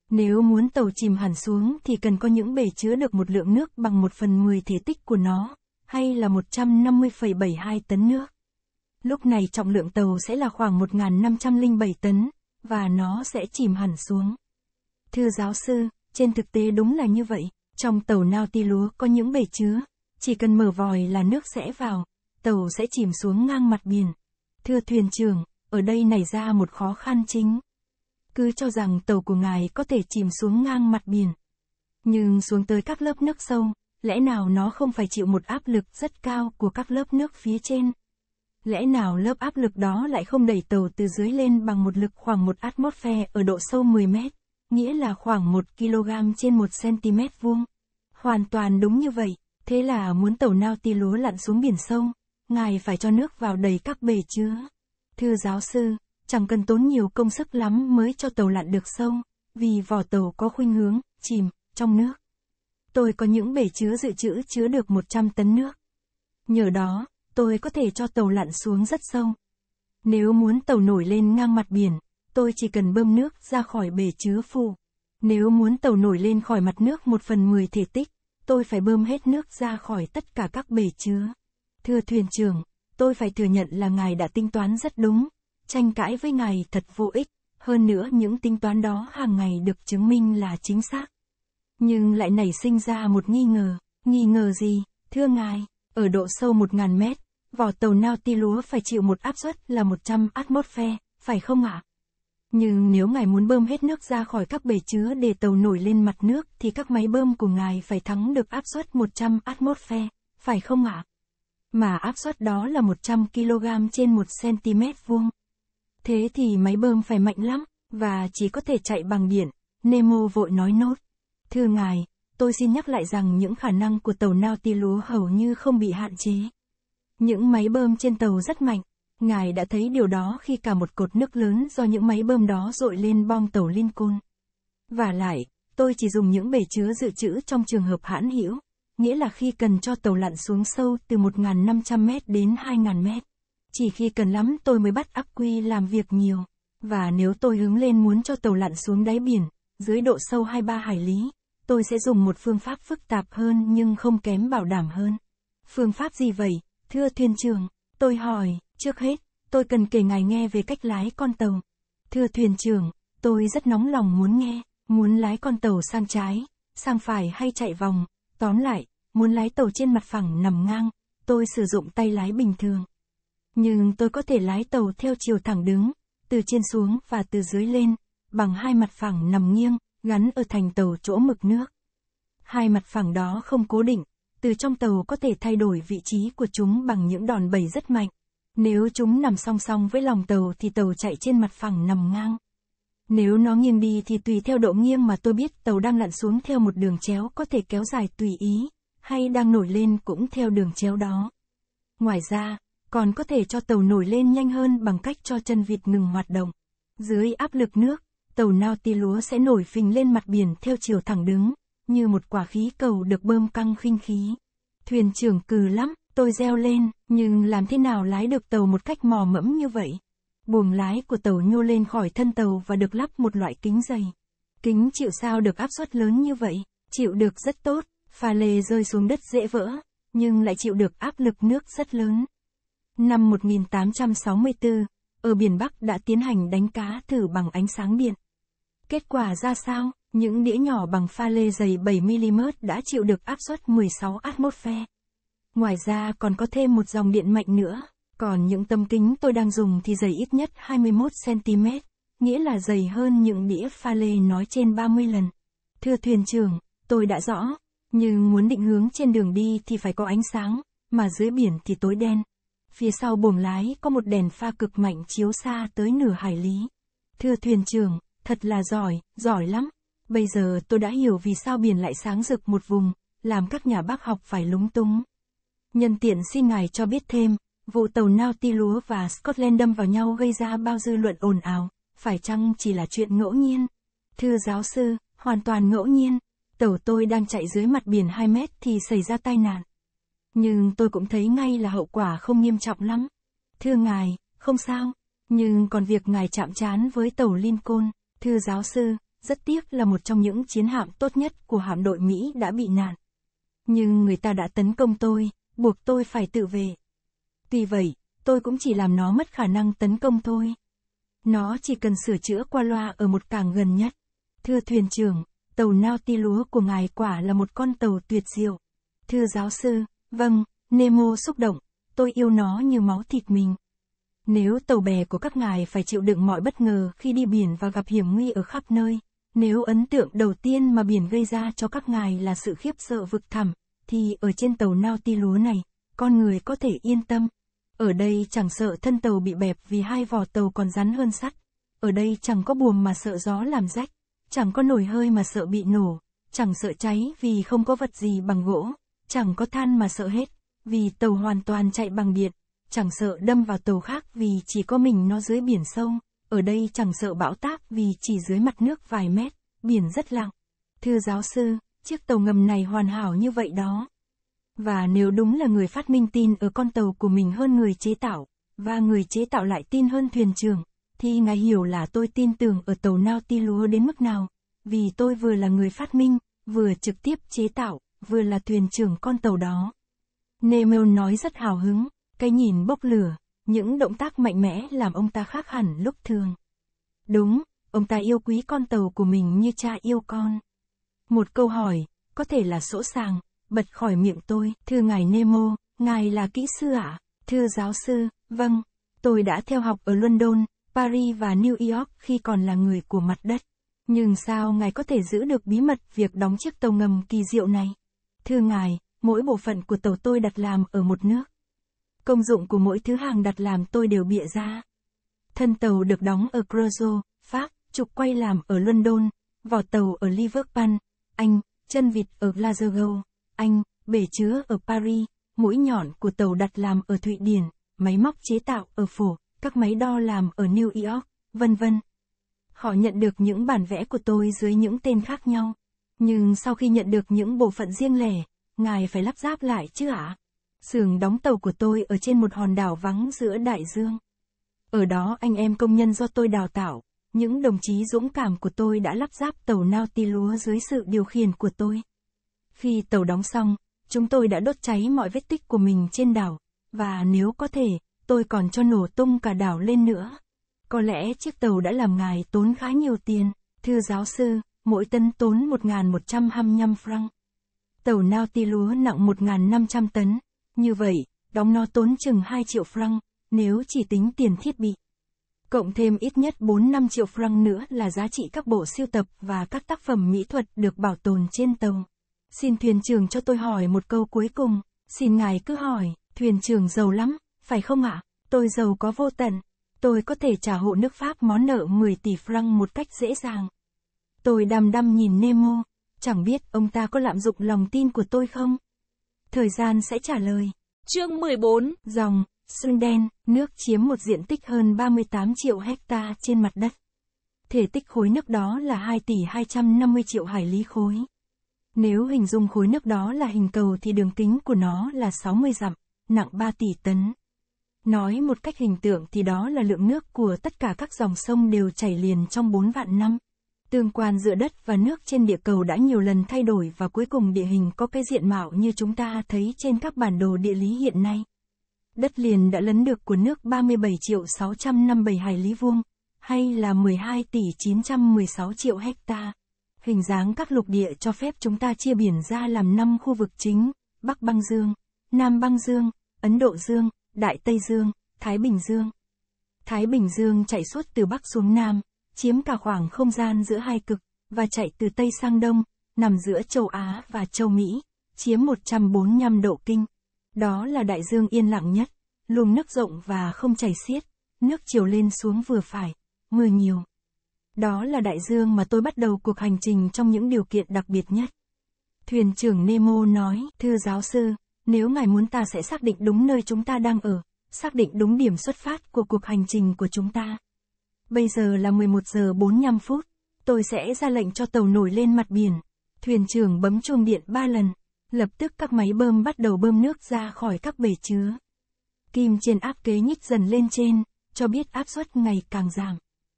Nếu muốn tàu chìm hẳn xuống thì cần có những bể chứa được một lượng nước bằng một phần mười thể tích của nó, hay là 150,72 tấn nước. Lúc này trọng lượng tàu sẽ là khoảng 1.507 tấn, và nó sẽ chìm hẳn xuống. Thưa giáo sư, trên thực tế đúng là như vậy, trong tàu nao lúa có những bể chứa, chỉ cần mở vòi là nước sẽ vào, tàu sẽ chìm xuống ngang mặt biển. Thưa thuyền trưởng, ở đây nảy ra một khó khăn chính. Cứ cho rằng tàu của ngài có thể chìm xuống ngang mặt biển. Nhưng xuống tới các lớp nước sâu, lẽ nào nó không phải chịu một áp lực rất cao của các lớp nước phía trên? Lẽ nào lớp áp lực đó lại không đẩy tàu từ dưới lên bằng một lực khoảng một atmosphere ở độ sâu 10 mét, nghĩa là khoảng 1 kg trên 1 cm vuông? Hoàn toàn đúng như vậy, thế là muốn tàu nao ti lúa lặn xuống biển sâu, ngài phải cho nước vào đầy các bể chứa. Thưa giáo sư, chẳng cần tốn nhiều công sức lắm mới cho tàu lặn được sâu, vì vỏ tàu có khuynh hướng, chìm, trong nước. Tôi có những bể chứa dự trữ chứa được 100 tấn nước. Nhờ đó, tôi có thể cho tàu lặn xuống rất sâu. Nếu muốn tàu nổi lên ngang mặt biển, tôi chỉ cần bơm nước ra khỏi bể chứa phù. Nếu muốn tàu nổi lên khỏi mặt nước một phần mười thể tích, tôi phải bơm hết nước ra khỏi tất cả các bể chứa. Thưa thuyền trưởng, tôi phải thừa nhận là ngài đã tính toán rất đúng. Tranh cãi với ngài thật vô ích, hơn nữa những tính toán đó hàng ngày được chứng minh là chính xác. Nhưng lại nảy sinh ra một nghi ngờ, nghi ngờ gì, thưa ngài, ở độ sâu 1.000 mét, vỏ tàu nao ti lúa phải chịu một áp suất là 100 atmosphere, phải không ạ? Nhưng nếu ngài muốn bơm hết nước ra khỏi các bể chứa để tàu nổi lên mặt nước thì các máy bơm của ngài phải thắng được áp suất 100 atmosphere, phải không ạ? mà áp suất đó là 100 kg trên 1 cm vuông. Thế thì máy bơm phải mạnh lắm, và chỉ có thể chạy bằng điện, Nemo vội nói nốt. Thưa ngài, tôi xin nhắc lại rằng những khả năng của tàu Nautilus hầu như không bị hạn chế. Những máy bơm trên tàu rất mạnh, ngài đã thấy điều đó khi cả một cột nước lớn do những máy bơm đó dội lên bong tàu Lincoln. Và lại, tôi chỉ dùng những bể chứa dự trữ trong trường hợp hãn hữu nghĩa là khi cần cho tàu lặn xuống sâu từ 1.500 mét đến 2.000 mét. Chỉ khi cần lắm tôi mới bắt áp quy làm việc nhiều. Và nếu tôi hướng lên muốn cho tàu lặn xuống đáy biển, dưới độ sâu 23 hải lý, tôi sẽ dùng một phương pháp phức tạp hơn nhưng không kém bảo đảm hơn. Phương pháp gì vậy, thưa thuyền trưởng? Tôi hỏi, trước hết, tôi cần kể ngài nghe về cách lái con tàu. Thưa thuyền trưởng, tôi rất nóng lòng muốn nghe, muốn lái con tàu sang trái, sang phải hay chạy vòng, Tóm lại, muốn lái tàu trên mặt phẳng nằm ngang, tôi sử dụng tay lái bình thường. Nhưng tôi có thể lái tàu theo chiều thẳng đứng, từ trên xuống và từ dưới lên, bằng hai mặt phẳng nằm nghiêng, gắn ở thành tàu chỗ mực nước. Hai mặt phẳng đó không cố định, từ trong tàu có thể thay đổi vị trí của chúng bằng những đòn bẩy rất mạnh. Nếu chúng nằm song song với lòng tàu thì tàu chạy trên mặt phẳng nằm ngang. Nếu nó nghiêm bi thì tùy theo độ nghiêm mà tôi biết tàu đang lặn xuống theo một đường chéo có thể kéo dài tùy ý, hay đang nổi lên cũng theo đường chéo đó. Ngoài ra, còn có thể cho tàu nổi lên nhanh hơn bằng cách cho chân vịt ngừng hoạt động. Dưới áp lực nước, tàu nao ti lúa sẽ nổi phình lên mặt biển theo chiều thẳng đứng, như một quả khí cầu được bơm căng khinh khí. Thuyền trưởng cừ lắm, tôi reo lên, nhưng làm thế nào lái được tàu một cách mò mẫm như vậy? Buồng lái của tàu nhô lên khỏi thân tàu và được lắp một loại kính dày. Kính chịu sao được áp suất lớn như vậy, chịu được rất tốt, pha lê rơi xuống đất dễ vỡ, nhưng lại chịu được áp lực nước rất lớn. Năm 1864, ở biển Bắc đã tiến hành đánh cá thử bằng ánh sáng điện. Kết quả ra sao? Những đĩa nhỏ bằng pha lê dày 7mm đã chịu được áp suất 16 atmosphere. Ngoài ra còn có thêm một dòng điện mạnh nữa, còn những tấm kính tôi đang dùng thì dày ít nhất 21cm, nghĩa là dày hơn những đĩa pha lê nói trên 30 lần. Thưa thuyền trưởng, tôi đã rõ, nhưng muốn định hướng trên đường đi thì phải có ánh sáng, mà dưới biển thì tối đen. Phía sau buồng lái có một đèn pha cực mạnh chiếu xa tới nửa hải lý. Thưa thuyền trưởng, thật là giỏi, giỏi lắm. Bây giờ tôi đã hiểu vì sao biển lại sáng rực một vùng, làm các nhà bác học phải lúng túng. Nhân tiện xin ngài cho biết thêm, Vụ tàu Naughty lúa và Scotland đâm vào nhau gây ra bao dư luận ồn ào, phải chăng chỉ là chuyện ngẫu nhiên? Thưa giáo sư, hoàn toàn ngẫu nhiên. Tàu tôi đang chạy dưới mặt biển 2 mét thì xảy ra tai nạn. Nhưng tôi cũng thấy ngay là hậu quả không nghiêm trọng lắm. Thưa ngài, không sao. Nhưng còn việc ngài chạm trán với tàu Lincoln, thưa giáo sư, rất tiếc là một trong những chiến hạm tốt nhất của hạm đội Mỹ đã bị nạn. Nhưng người ta đã tấn công tôi, buộc tôi phải tự vệ. Tuy vậy, tôi cũng chỉ làm nó mất khả năng tấn công thôi. Nó chỉ cần sửa chữa qua loa ở một cảng gần nhất. Thưa thuyền trưởng, tàu nao ti lúa của ngài quả là một con tàu tuyệt diệu. Thưa giáo sư, vâng, Nemo xúc động, tôi yêu nó như máu thịt mình. Nếu tàu bè của các ngài phải chịu đựng mọi bất ngờ khi đi biển và gặp hiểm nguy ở khắp nơi, nếu ấn tượng đầu tiên mà biển gây ra cho các ngài là sự khiếp sợ vực thẳm, thì ở trên tàu nao ti lúa này, con người có thể yên tâm. Ở đây chẳng sợ thân tàu bị bẹp vì hai vỏ tàu còn rắn hơn sắt. Ở đây chẳng có buồm mà sợ gió làm rách, chẳng có nổi hơi mà sợ bị nổ, chẳng sợ cháy vì không có vật gì bằng gỗ, chẳng có than mà sợ hết, vì tàu hoàn toàn chạy bằng điện, chẳng sợ đâm vào tàu khác vì chỉ có mình nó dưới biển sâu, ở đây chẳng sợ bão táp vì chỉ dưới mặt nước vài mét, biển rất lặng. Thưa giáo sư, chiếc tàu ngầm này hoàn hảo như vậy đó. Và nếu đúng là người phát minh tin ở con tàu của mình hơn người chế tạo, và người chế tạo lại tin hơn thuyền trưởng, thì ngài hiểu là tôi tin tưởng ở tàu nao ti lúa đến mức nào, vì tôi vừa là người phát minh, vừa trực tiếp chế tạo, vừa là thuyền trưởng con tàu đó. nemo nói rất hào hứng, cái nhìn bốc lửa, những động tác mạnh mẽ làm ông ta khác hẳn lúc thường. Đúng, ông ta yêu quý con tàu của mình như cha yêu con. Một câu hỏi, có thể là sỗ sàng, bật khỏi miệng tôi, thưa ngài Nemo, ngài là kỹ sư ạ? À? Thưa giáo sư, vâng, tôi đã theo học ở London, Paris và New York khi còn là người của mặt đất. Nhưng sao ngài có thể giữ được bí mật việc đóng chiếc tàu ngầm kỳ diệu này? Thưa ngài, mỗi bộ phận của tàu tôi đặt làm ở một nước. Công dụng của mỗi thứ hàng đặt làm tôi đều bịa ra. Thân tàu được đóng ở Creusot, Pháp, trục quay làm ở London, vỏ tàu ở Liverpool, Anh, chân vịt ở Glasgow. Anh, bể chứa ở Paris, mũi nhọn của tàu đặt làm ở Thụy Điển, máy móc chế tạo ở Phổ, các máy đo làm ở New York, vân vân. Họ nhận được những bản vẽ của tôi dưới những tên khác nhau. Nhưng sau khi nhận được những bộ phận riêng lẻ, ngài phải lắp ráp lại chứ ạ? À? Sườn đóng tàu của tôi ở trên một hòn đảo vắng giữa đại dương. Ở đó anh em công nhân do tôi đào tạo, những đồng chí dũng cảm của tôi đã lắp ráp tàu nao lúa dưới sự điều khiển của tôi. Khi tàu đóng xong, chúng tôi đã đốt cháy mọi vết tích của mình trên đảo, và nếu có thể, tôi còn cho nổ tung cả đảo lên nữa. Có lẽ chiếc tàu đã làm ngài tốn khá nhiều tiền, thưa giáo sư, mỗi tấn tốn 1.125 franc. Tàu Nautilus nặng 1.500 tấn, như vậy, đóng nó tốn chừng 2 triệu franc, nếu chỉ tính tiền thiết bị. Cộng thêm ít nhất 4-5 triệu franc nữa là giá trị các bộ siêu tập và các tác phẩm mỹ thuật được bảo tồn trên tàu. Xin thuyền trưởng cho tôi hỏi một câu cuối cùng. Xin ngài cứ hỏi, thuyền trưởng giàu lắm, phải không ạ? Tôi giàu có vô tận. Tôi có thể trả hộ nước Pháp món nợ 10 tỷ franc một cách dễ dàng. Tôi đăm đăm nhìn Nemo, chẳng biết ông ta có lạm dụng lòng tin của tôi không? Thời gian sẽ trả lời. Chương 14, dòng, sương đen, nước chiếm một diện tích hơn 38 triệu hecta trên mặt đất. Thể tích khối nước đó là 2 tỷ 250 triệu hải lý khối. Nếu hình dung khối nước đó là hình cầu thì đường kính của nó là 60 dặm, nặng 3 tỷ tấn. Nói một cách hình tượng thì đó là lượng nước của tất cả các dòng sông đều chảy liền trong 4 vạn năm. Tương quan giữa đất và nước trên địa cầu đã nhiều lần thay đổi và cuối cùng địa hình có cái diện mạo như chúng ta thấy trên các bản đồ địa lý hiện nay. Đất liền đã lấn được của nước 37 triệu 657 hải lý vuông, hay là 12 tỷ 916 triệu hectare. Hình dáng các lục địa cho phép chúng ta chia biển ra làm 5 khu vực chính, Bắc Băng Dương, Nam Băng Dương, Ấn Độ Dương, Đại Tây Dương, Thái Bình Dương. Thái Bình Dương chạy suốt từ Bắc xuống Nam, chiếm cả khoảng không gian giữa hai cực, và chạy từ Tây sang Đông, nằm giữa châu Á và châu Mỹ, chiếm 145 độ kinh. Đó là đại dương yên lặng nhất, luồng nước rộng và không chảy xiết, nước chiều lên xuống vừa phải, mưa nhiều. Đó là đại dương mà tôi bắt đầu cuộc hành trình trong những điều kiện đặc biệt nhất. Thuyền trưởng Nemo nói, thưa giáo sư, nếu ngài muốn ta sẽ xác định đúng nơi chúng ta đang ở, xác định đúng điểm xuất phát của cuộc hành trình của chúng ta. Bây giờ là 11 giờ 45 phút, tôi sẽ ra lệnh cho tàu nổi lên mặt biển. Thuyền trưởng bấm chuông điện ba lần, lập tức các máy bơm bắt đầu bơm nước ra khỏi các bể chứa. Kim trên áp kế nhích dần lên trên, cho biết áp suất ngày càng giảm.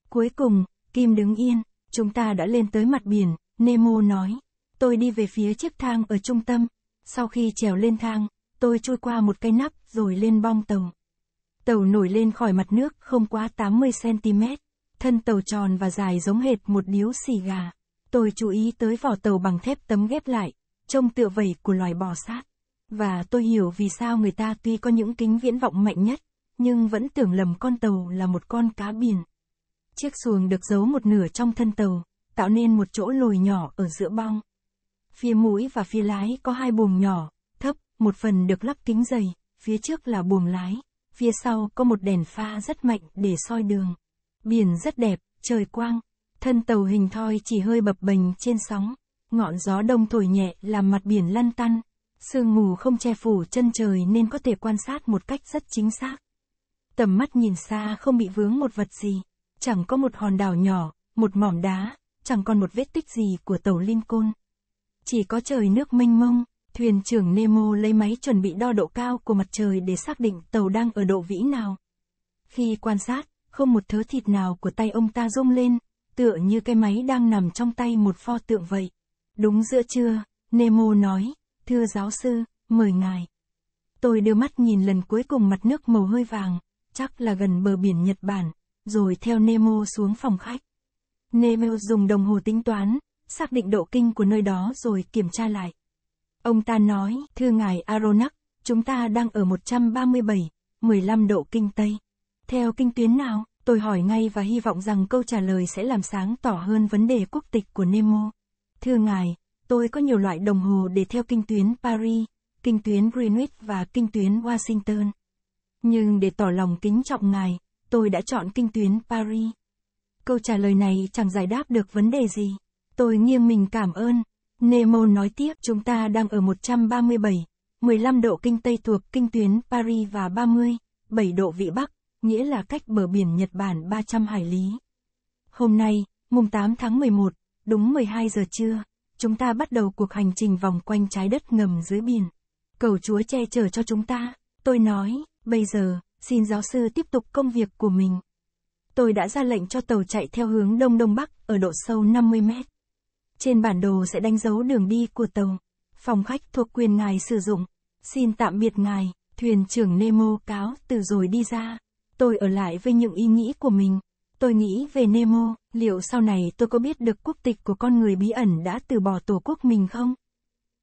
Cuối cùng, Kim đứng yên, chúng ta đã lên tới mặt biển, Nemo nói. Tôi đi về phía chiếc thang ở trung tâm. Sau khi trèo lên thang, tôi chui qua một cái nắp rồi lên bong tàu. Tàu nổi lên khỏi mặt nước không quá 80cm. Thân tàu tròn và dài giống hệt một điếu xì gà. Tôi chú ý tới vỏ tàu bằng thép tấm ghép lại, trông tựa vẩy của loài bò sát. Và tôi hiểu vì sao người ta tuy có những kính viễn vọng mạnh nhất, nhưng vẫn tưởng lầm con tàu là một con cá biển. Chiếc xuồng được giấu một nửa trong thân tàu, tạo nên một chỗ lồi nhỏ ở giữa bong. Phía mũi và phía lái có hai buồng nhỏ, thấp, một phần được lắp kính dày, phía trước là buồng lái, phía sau có một đèn pha rất mạnh để soi đường. Biển rất đẹp, trời quang, thân tàu hình thoi chỉ hơi bập bềnh trên sóng, ngọn gió đông thổi nhẹ làm mặt biển lăn tăn, sương mù không che phủ chân trời nên có thể quan sát một cách rất chính xác. Tầm mắt nhìn xa không bị vướng một vật gì chẳng có một hòn đảo nhỏ, một mỏm đá, chẳng còn một vết tích gì của tàu Lincoln. Chỉ có trời nước mênh mông, thuyền trưởng Nemo lấy máy chuẩn bị đo độ cao của mặt trời để xác định tàu đang ở độ vĩ nào. Khi quan sát, không một thớ thịt nào của tay ông ta rung lên, tựa như cái máy đang nằm trong tay một pho tượng vậy. Đúng giữa trưa, Nemo nói, thưa giáo sư, mời ngài. Tôi đưa mắt nhìn lần cuối cùng mặt nước màu hơi vàng, chắc là gần bờ biển Nhật Bản, rồi theo Nemo xuống phòng khách. Nemo dùng đồng hồ tính toán, xác định độ kinh của nơi đó rồi kiểm tra lại. Ông ta nói, thưa ngài Aronax, chúng ta đang ở 137, 15 độ kinh Tây. Theo kinh tuyến nào, tôi hỏi ngay và hy vọng rằng câu trả lời sẽ làm sáng tỏ hơn vấn đề quốc tịch của Nemo. Thưa ngài, tôi có nhiều loại đồng hồ để theo kinh tuyến Paris, kinh tuyến Greenwich và kinh tuyến Washington. Nhưng để tỏ lòng kính trọng ngài, tôi đã chọn kinh tuyến Paris. Câu trả lời này chẳng giải đáp được vấn đề gì. Tôi nghiêng mình cảm ơn. Nemo nói tiếp chúng ta đang ở 137, 15 độ kinh Tây thuộc kinh tuyến Paris và 30, 7 độ vị Bắc, nghĩa là cách bờ biển Nhật Bản 300 hải lý. Hôm nay, mùng 8 tháng 11, đúng 12 giờ trưa, chúng ta bắt đầu cuộc hành trình vòng quanh trái đất ngầm dưới biển. Cầu Chúa che chở cho chúng ta, tôi nói, bây giờ, xin giáo sư tiếp tục công việc của mình. Tôi đã ra lệnh cho tàu chạy theo hướng đông đông bắc, ở độ sâu 50 mét. Trên bản đồ sẽ đánh dấu đường đi của tàu. Phòng khách thuộc quyền ngài sử dụng. Xin tạm biệt ngài, thuyền trưởng Nemo cáo từ rồi đi ra. Tôi ở lại với những ý nghĩ của mình. Tôi nghĩ về Nemo, liệu sau này tôi có biết được quốc tịch của con người bí ẩn đã từ bỏ tổ quốc mình không?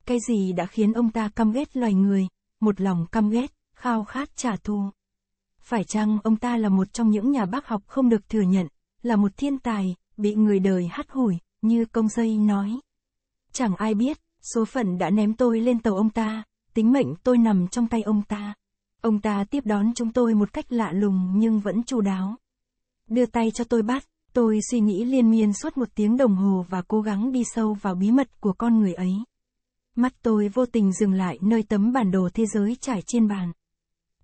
Cái gì đã khiến ông ta căm ghét loài người, một lòng căm ghét, khao khát trả thù? Phải chăng ông ta là một trong những nhà bác học không được thừa nhận, là một thiên tài, bị người đời hắt hủi, như công dây nói. Chẳng ai biết, số phận đã ném tôi lên tàu ông ta, tính mệnh tôi nằm trong tay ông ta. Ông ta tiếp đón chúng tôi một cách lạ lùng nhưng vẫn chu đáo. Đưa tay cho tôi bắt, tôi suy nghĩ liên miên suốt một tiếng đồng hồ và cố gắng đi sâu vào bí mật của con người ấy. Mắt tôi vô tình dừng lại nơi tấm bản đồ thế giới trải trên bàn.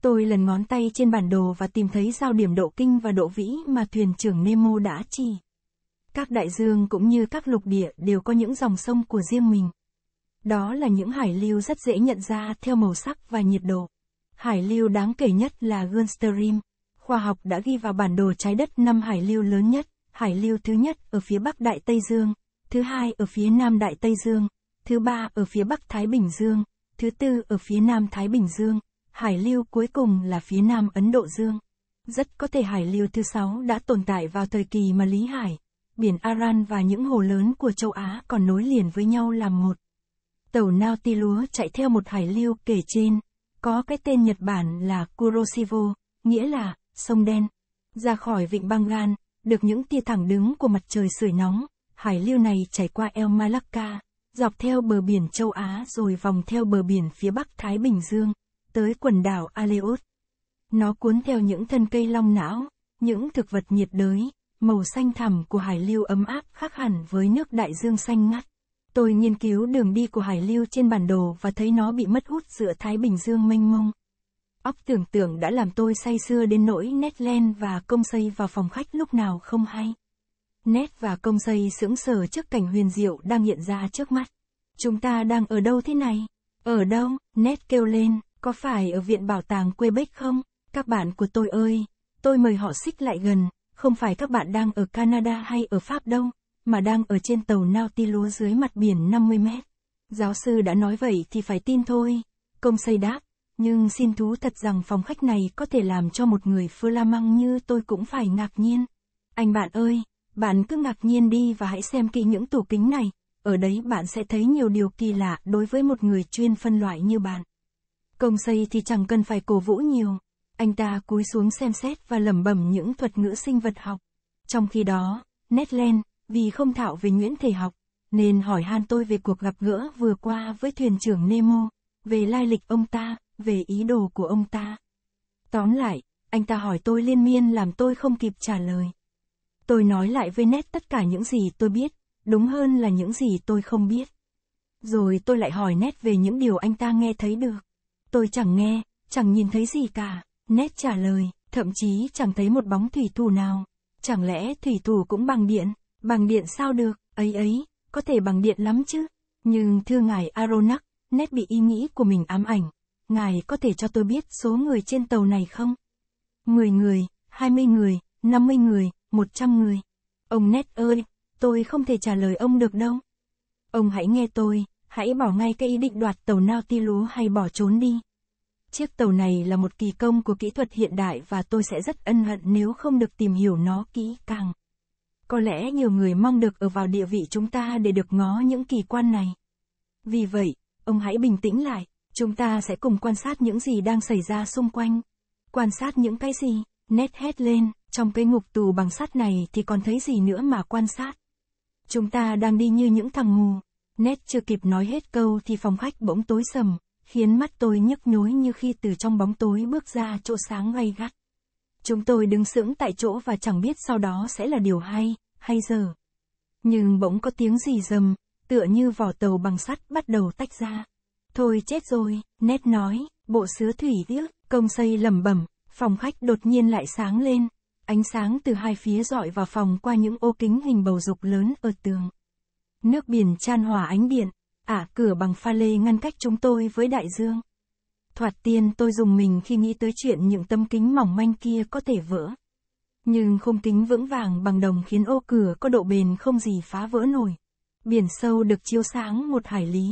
Tôi lần ngón tay trên bản đồ và tìm thấy giao điểm độ kinh và độ vĩ mà thuyền trưởng Nemo đã chỉ. Các đại dương cũng như các lục địa đều có những dòng sông của riêng mình. Đó là những hải lưu rất dễ nhận ra theo màu sắc và nhiệt độ. Hải lưu đáng kể nhất là Gulfstream. Khoa học đã ghi vào bản đồ trái đất năm hải lưu lớn nhất, hải lưu thứ nhất ở phía bắc Đại Tây Dương, thứ hai ở phía nam Đại Tây Dương, thứ ba ở phía bắc Thái Bình Dương, thứ tư ở phía nam Thái Bình Dương, Hải lưu cuối cùng là phía nam Ấn Độ Dương. Rất có thể hải lưu thứ sáu đã tồn tại vào thời kỳ mà Lý Hải, biển Aran và những hồ lớn của châu Á còn nối liền với nhau làm một. Tàu nao ti lúa chạy theo một hải lưu kể trên, có cái tên Nhật Bản là Kuroshivo, nghĩa là sông đen. Ra khỏi vịnh Bangan, được những tia thẳng đứng của mặt trời sưởi nóng, hải lưu này chảy qua eo Malacca, dọc theo bờ biển châu Á rồi vòng theo bờ biển phía Bắc Thái Bình Dương tới quần đảo Aleut. Nó cuốn theo những thân cây long não, những thực vật nhiệt đới, màu xanh thẳm của hải lưu ấm áp khác hẳn với nước đại dương xanh ngắt. Tôi nghiên cứu đường đi của hải lưu trên bản đồ và thấy nó bị mất hút giữa Thái Bình Dương mênh mông. Óc tưởng tượng đã làm tôi say sưa đến nỗi nét len và công xây vào phòng khách lúc nào không hay. Nét và công xây sững sờ trước cảnh huyền diệu đang hiện ra trước mắt. Chúng ta đang ở đâu thế này? Ở đâu? Nét kêu lên. Có phải ở Viện Bảo tàng Quebec không? Các bạn của tôi ơi, tôi mời họ xích lại gần, không phải các bạn đang ở Canada hay ở Pháp đâu, mà đang ở trên tàu Nautilus dưới mặt biển 50 mét. Giáo sư đã nói vậy thì phải tin thôi. Công xây đáp, nhưng xin thú thật rằng phòng khách này có thể làm cho một người Flamăng như tôi cũng phải ngạc nhiên. Anh bạn ơi, bạn cứ ngạc nhiên đi và hãy xem kỹ những tủ kính này, ở đấy bạn sẽ thấy nhiều điều kỳ lạ đối với một người chuyên phân loại như bạn. Công xây thì chẳng cần phải cổ vũ nhiều. Anh ta cúi xuống xem xét và lẩm bẩm những thuật ngữ sinh vật học. Trong khi đó, Netland, vì không thạo về nguyễn thể học, nên hỏi han tôi về cuộc gặp gỡ vừa qua với thuyền trưởng Nemo, về lai lịch ông ta, về ý đồ của ông ta. Tóm lại, anh ta hỏi tôi liên miên làm tôi không kịp trả lời. Tôi nói lại với nét tất cả những gì tôi biết, đúng hơn là những gì tôi không biết. Rồi tôi lại hỏi nét về những điều anh ta nghe thấy được tôi chẳng nghe, chẳng nhìn thấy gì cả, nét trả lời, thậm chí chẳng thấy một bóng thủy thủ nào. Chẳng lẽ thủy thủ cũng bằng điện, bằng điện sao được, ấy ấy, có thể bằng điện lắm chứ. Nhưng thưa ngài Aronax, nét bị ý nghĩ của mình ám ảnh, ngài có thể cho tôi biết số người trên tàu này không? 10 người, 20 người, 50 người, 100 người. Ông Nét ơi, tôi không thể trả lời ông được đâu. Ông hãy nghe tôi, hãy bỏ ngay cái ý định đoạt tàu Nautilus hay bỏ trốn đi. Chiếc tàu này là một kỳ công của kỹ thuật hiện đại và tôi sẽ rất ân hận nếu không được tìm hiểu nó kỹ càng. Có lẽ nhiều người mong được ở vào địa vị chúng ta để được ngó những kỳ quan này. Vì vậy, ông hãy bình tĩnh lại, chúng ta sẽ cùng quan sát những gì đang xảy ra xung quanh. Quan sát những cái gì, nét hét lên, trong cái ngục tù bằng sắt này thì còn thấy gì nữa mà quan sát. Chúng ta đang đi như những thằng mù, Nét chưa kịp nói hết câu thì phòng khách bỗng tối sầm, khiến mắt tôi nhức nhối như khi từ trong bóng tối bước ra chỗ sáng gay gắt. Chúng tôi đứng sững tại chỗ và chẳng biết sau đó sẽ là điều hay, hay giờ. Nhưng bỗng có tiếng gì rầm, tựa như vỏ tàu bằng sắt bắt đầu tách ra. Thôi chết rồi, nét nói, bộ sứa thủy tiếc, công xây lẩm bẩm, phòng khách đột nhiên lại sáng lên. Ánh sáng từ hai phía dọi vào phòng qua những ô kính hình bầu dục lớn ở tường. Nước biển chan hòa ánh điện, ả à, cửa bằng pha lê ngăn cách chúng tôi với đại dương. Thoạt tiên tôi dùng mình khi nghĩ tới chuyện những tấm kính mỏng manh kia có thể vỡ. Nhưng khung kính vững vàng bằng đồng khiến ô cửa có độ bền không gì phá vỡ nổi. Biển sâu được chiếu sáng một hải lý.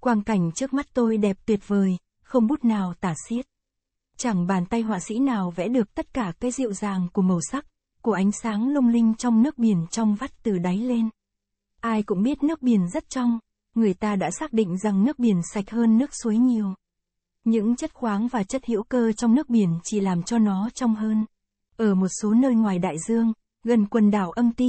Quang cảnh trước mắt tôi đẹp tuyệt vời, không bút nào tả xiết. Chẳng bàn tay họa sĩ nào vẽ được tất cả cái dịu dàng của màu sắc, của ánh sáng lung linh trong nước biển trong vắt từ đáy lên. Ai cũng biết nước biển rất trong, người ta đã xác định rằng nước biển sạch hơn nước suối nhiều. Những chất khoáng và chất hữu cơ trong nước biển chỉ làm cho nó trong hơn. Ở một số nơi ngoài đại dương, gần quần đảo âm ti,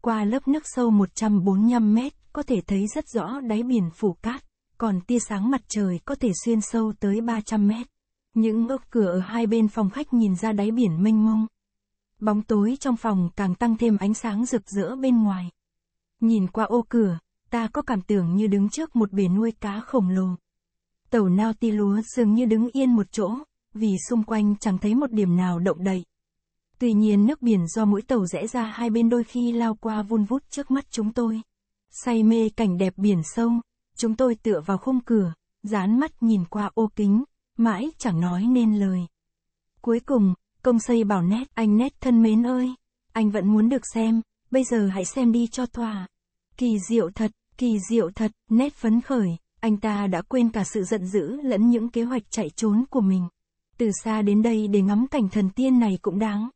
qua lớp nước sâu 145 mét, có thể thấy rất rõ đáy biển phủ cát, còn tia sáng mặt trời có thể xuyên sâu tới 300 mét. Những ốc cửa ở hai bên phòng khách nhìn ra đáy biển mênh mông. Bóng tối trong phòng càng tăng thêm ánh sáng rực rỡ bên ngoài. Nhìn qua ô cửa, ta có cảm tưởng như đứng trước một bể nuôi cá khổng lồ. Tàu nao ti lúa dường như đứng yên một chỗ, vì xung quanh chẳng thấy một điểm nào động đậy. Tuy nhiên nước biển do mũi tàu rẽ ra hai bên đôi khi lao qua vun vút trước mắt chúng tôi. Say mê cảnh đẹp biển sâu, chúng tôi tựa vào khung cửa, dán mắt nhìn qua ô kính, mãi chẳng nói nên lời. Cuối cùng, công xây bảo nét anh nét thân mến ơi, anh vẫn muốn được xem, bây giờ hãy xem đi cho thỏa. Kỳ diệu thật, kỳ diệu thật, nét phấn khởi, anh ta đã quên cả sự giận dữ lẫn những kế hoạch chạy trốn của mình. Từ xa đến đây để ngắm cảnh thần tiên này cũng đáng.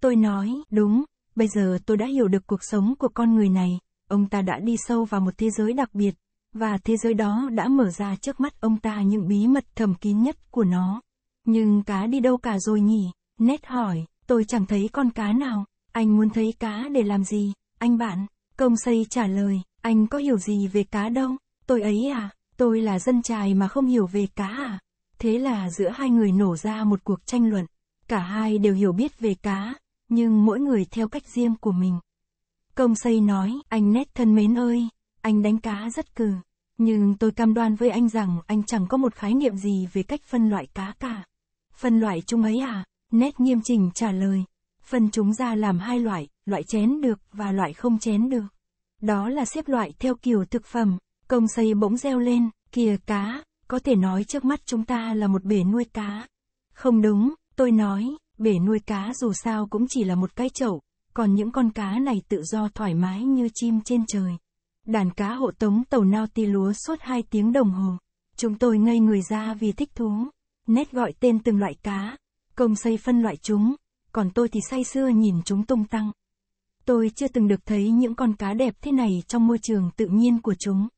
Tôi nói, đúng, bây giờ tôi đã hiểu được cuộc sống của con người này, ông ta đã đi sâu vào một thế giới đặc biệt, và thế giới đó đã mở ra trước mắt ông ta những bí mật thầm kín nhất của nó. Nhưng cá đi đâu cả rồi nhỉ? Nét hỏi, tôi chẳng thấy con cá nào, anh muốn thấy cá để làm gì, anh bạn? Công xây trả lời, anh có hiểu gì về cá đâu, tôi ấy à, tôi là dân trài mà không hiểu về cá à. Thế là giữa hai người nổ ra một cuộc tranh luận, cả hai đều hiểu biết về cá, nhưng mỗi người theo cách riêng của mình. Công xây nói, anh nét thân mến ơi, anh đánh cá rất cừ, nhưng tôi cam đoan với anh rằng anh chẳng có một khái niệm gì về cách phân loại cá cả. Phân loại chung ấy à? Nét nghiêm chỉnh trả lời, phân chúng ra làm hai loại, loại chén được và loại không chén được. Đó là xếp loại theo kiểu thực phẩm, công xây bỗng reo lên, kìa cá, có thể nói trước mắt chúng ta là một bể nuôi cá. Không đúng, tôi nói, bể nuôi cá dù sao cũng chỉ là một cái chậu, còn những con cá này tự do thoải mái như chim trên trời. Đàn cá hộ tống tàu nao ti lúa suốt hai tiếng đồng hồ. Chúng tôi ngây người ra vì thích thú. Nét gọi tên từng loại cá. Công xây phân loại chúng, còn tôi thì say sưa nhìn chúng tung tăng. Tôi chưa từng được thấy những con cá đẹp thế này trong môi trường tự nhiên của chúng.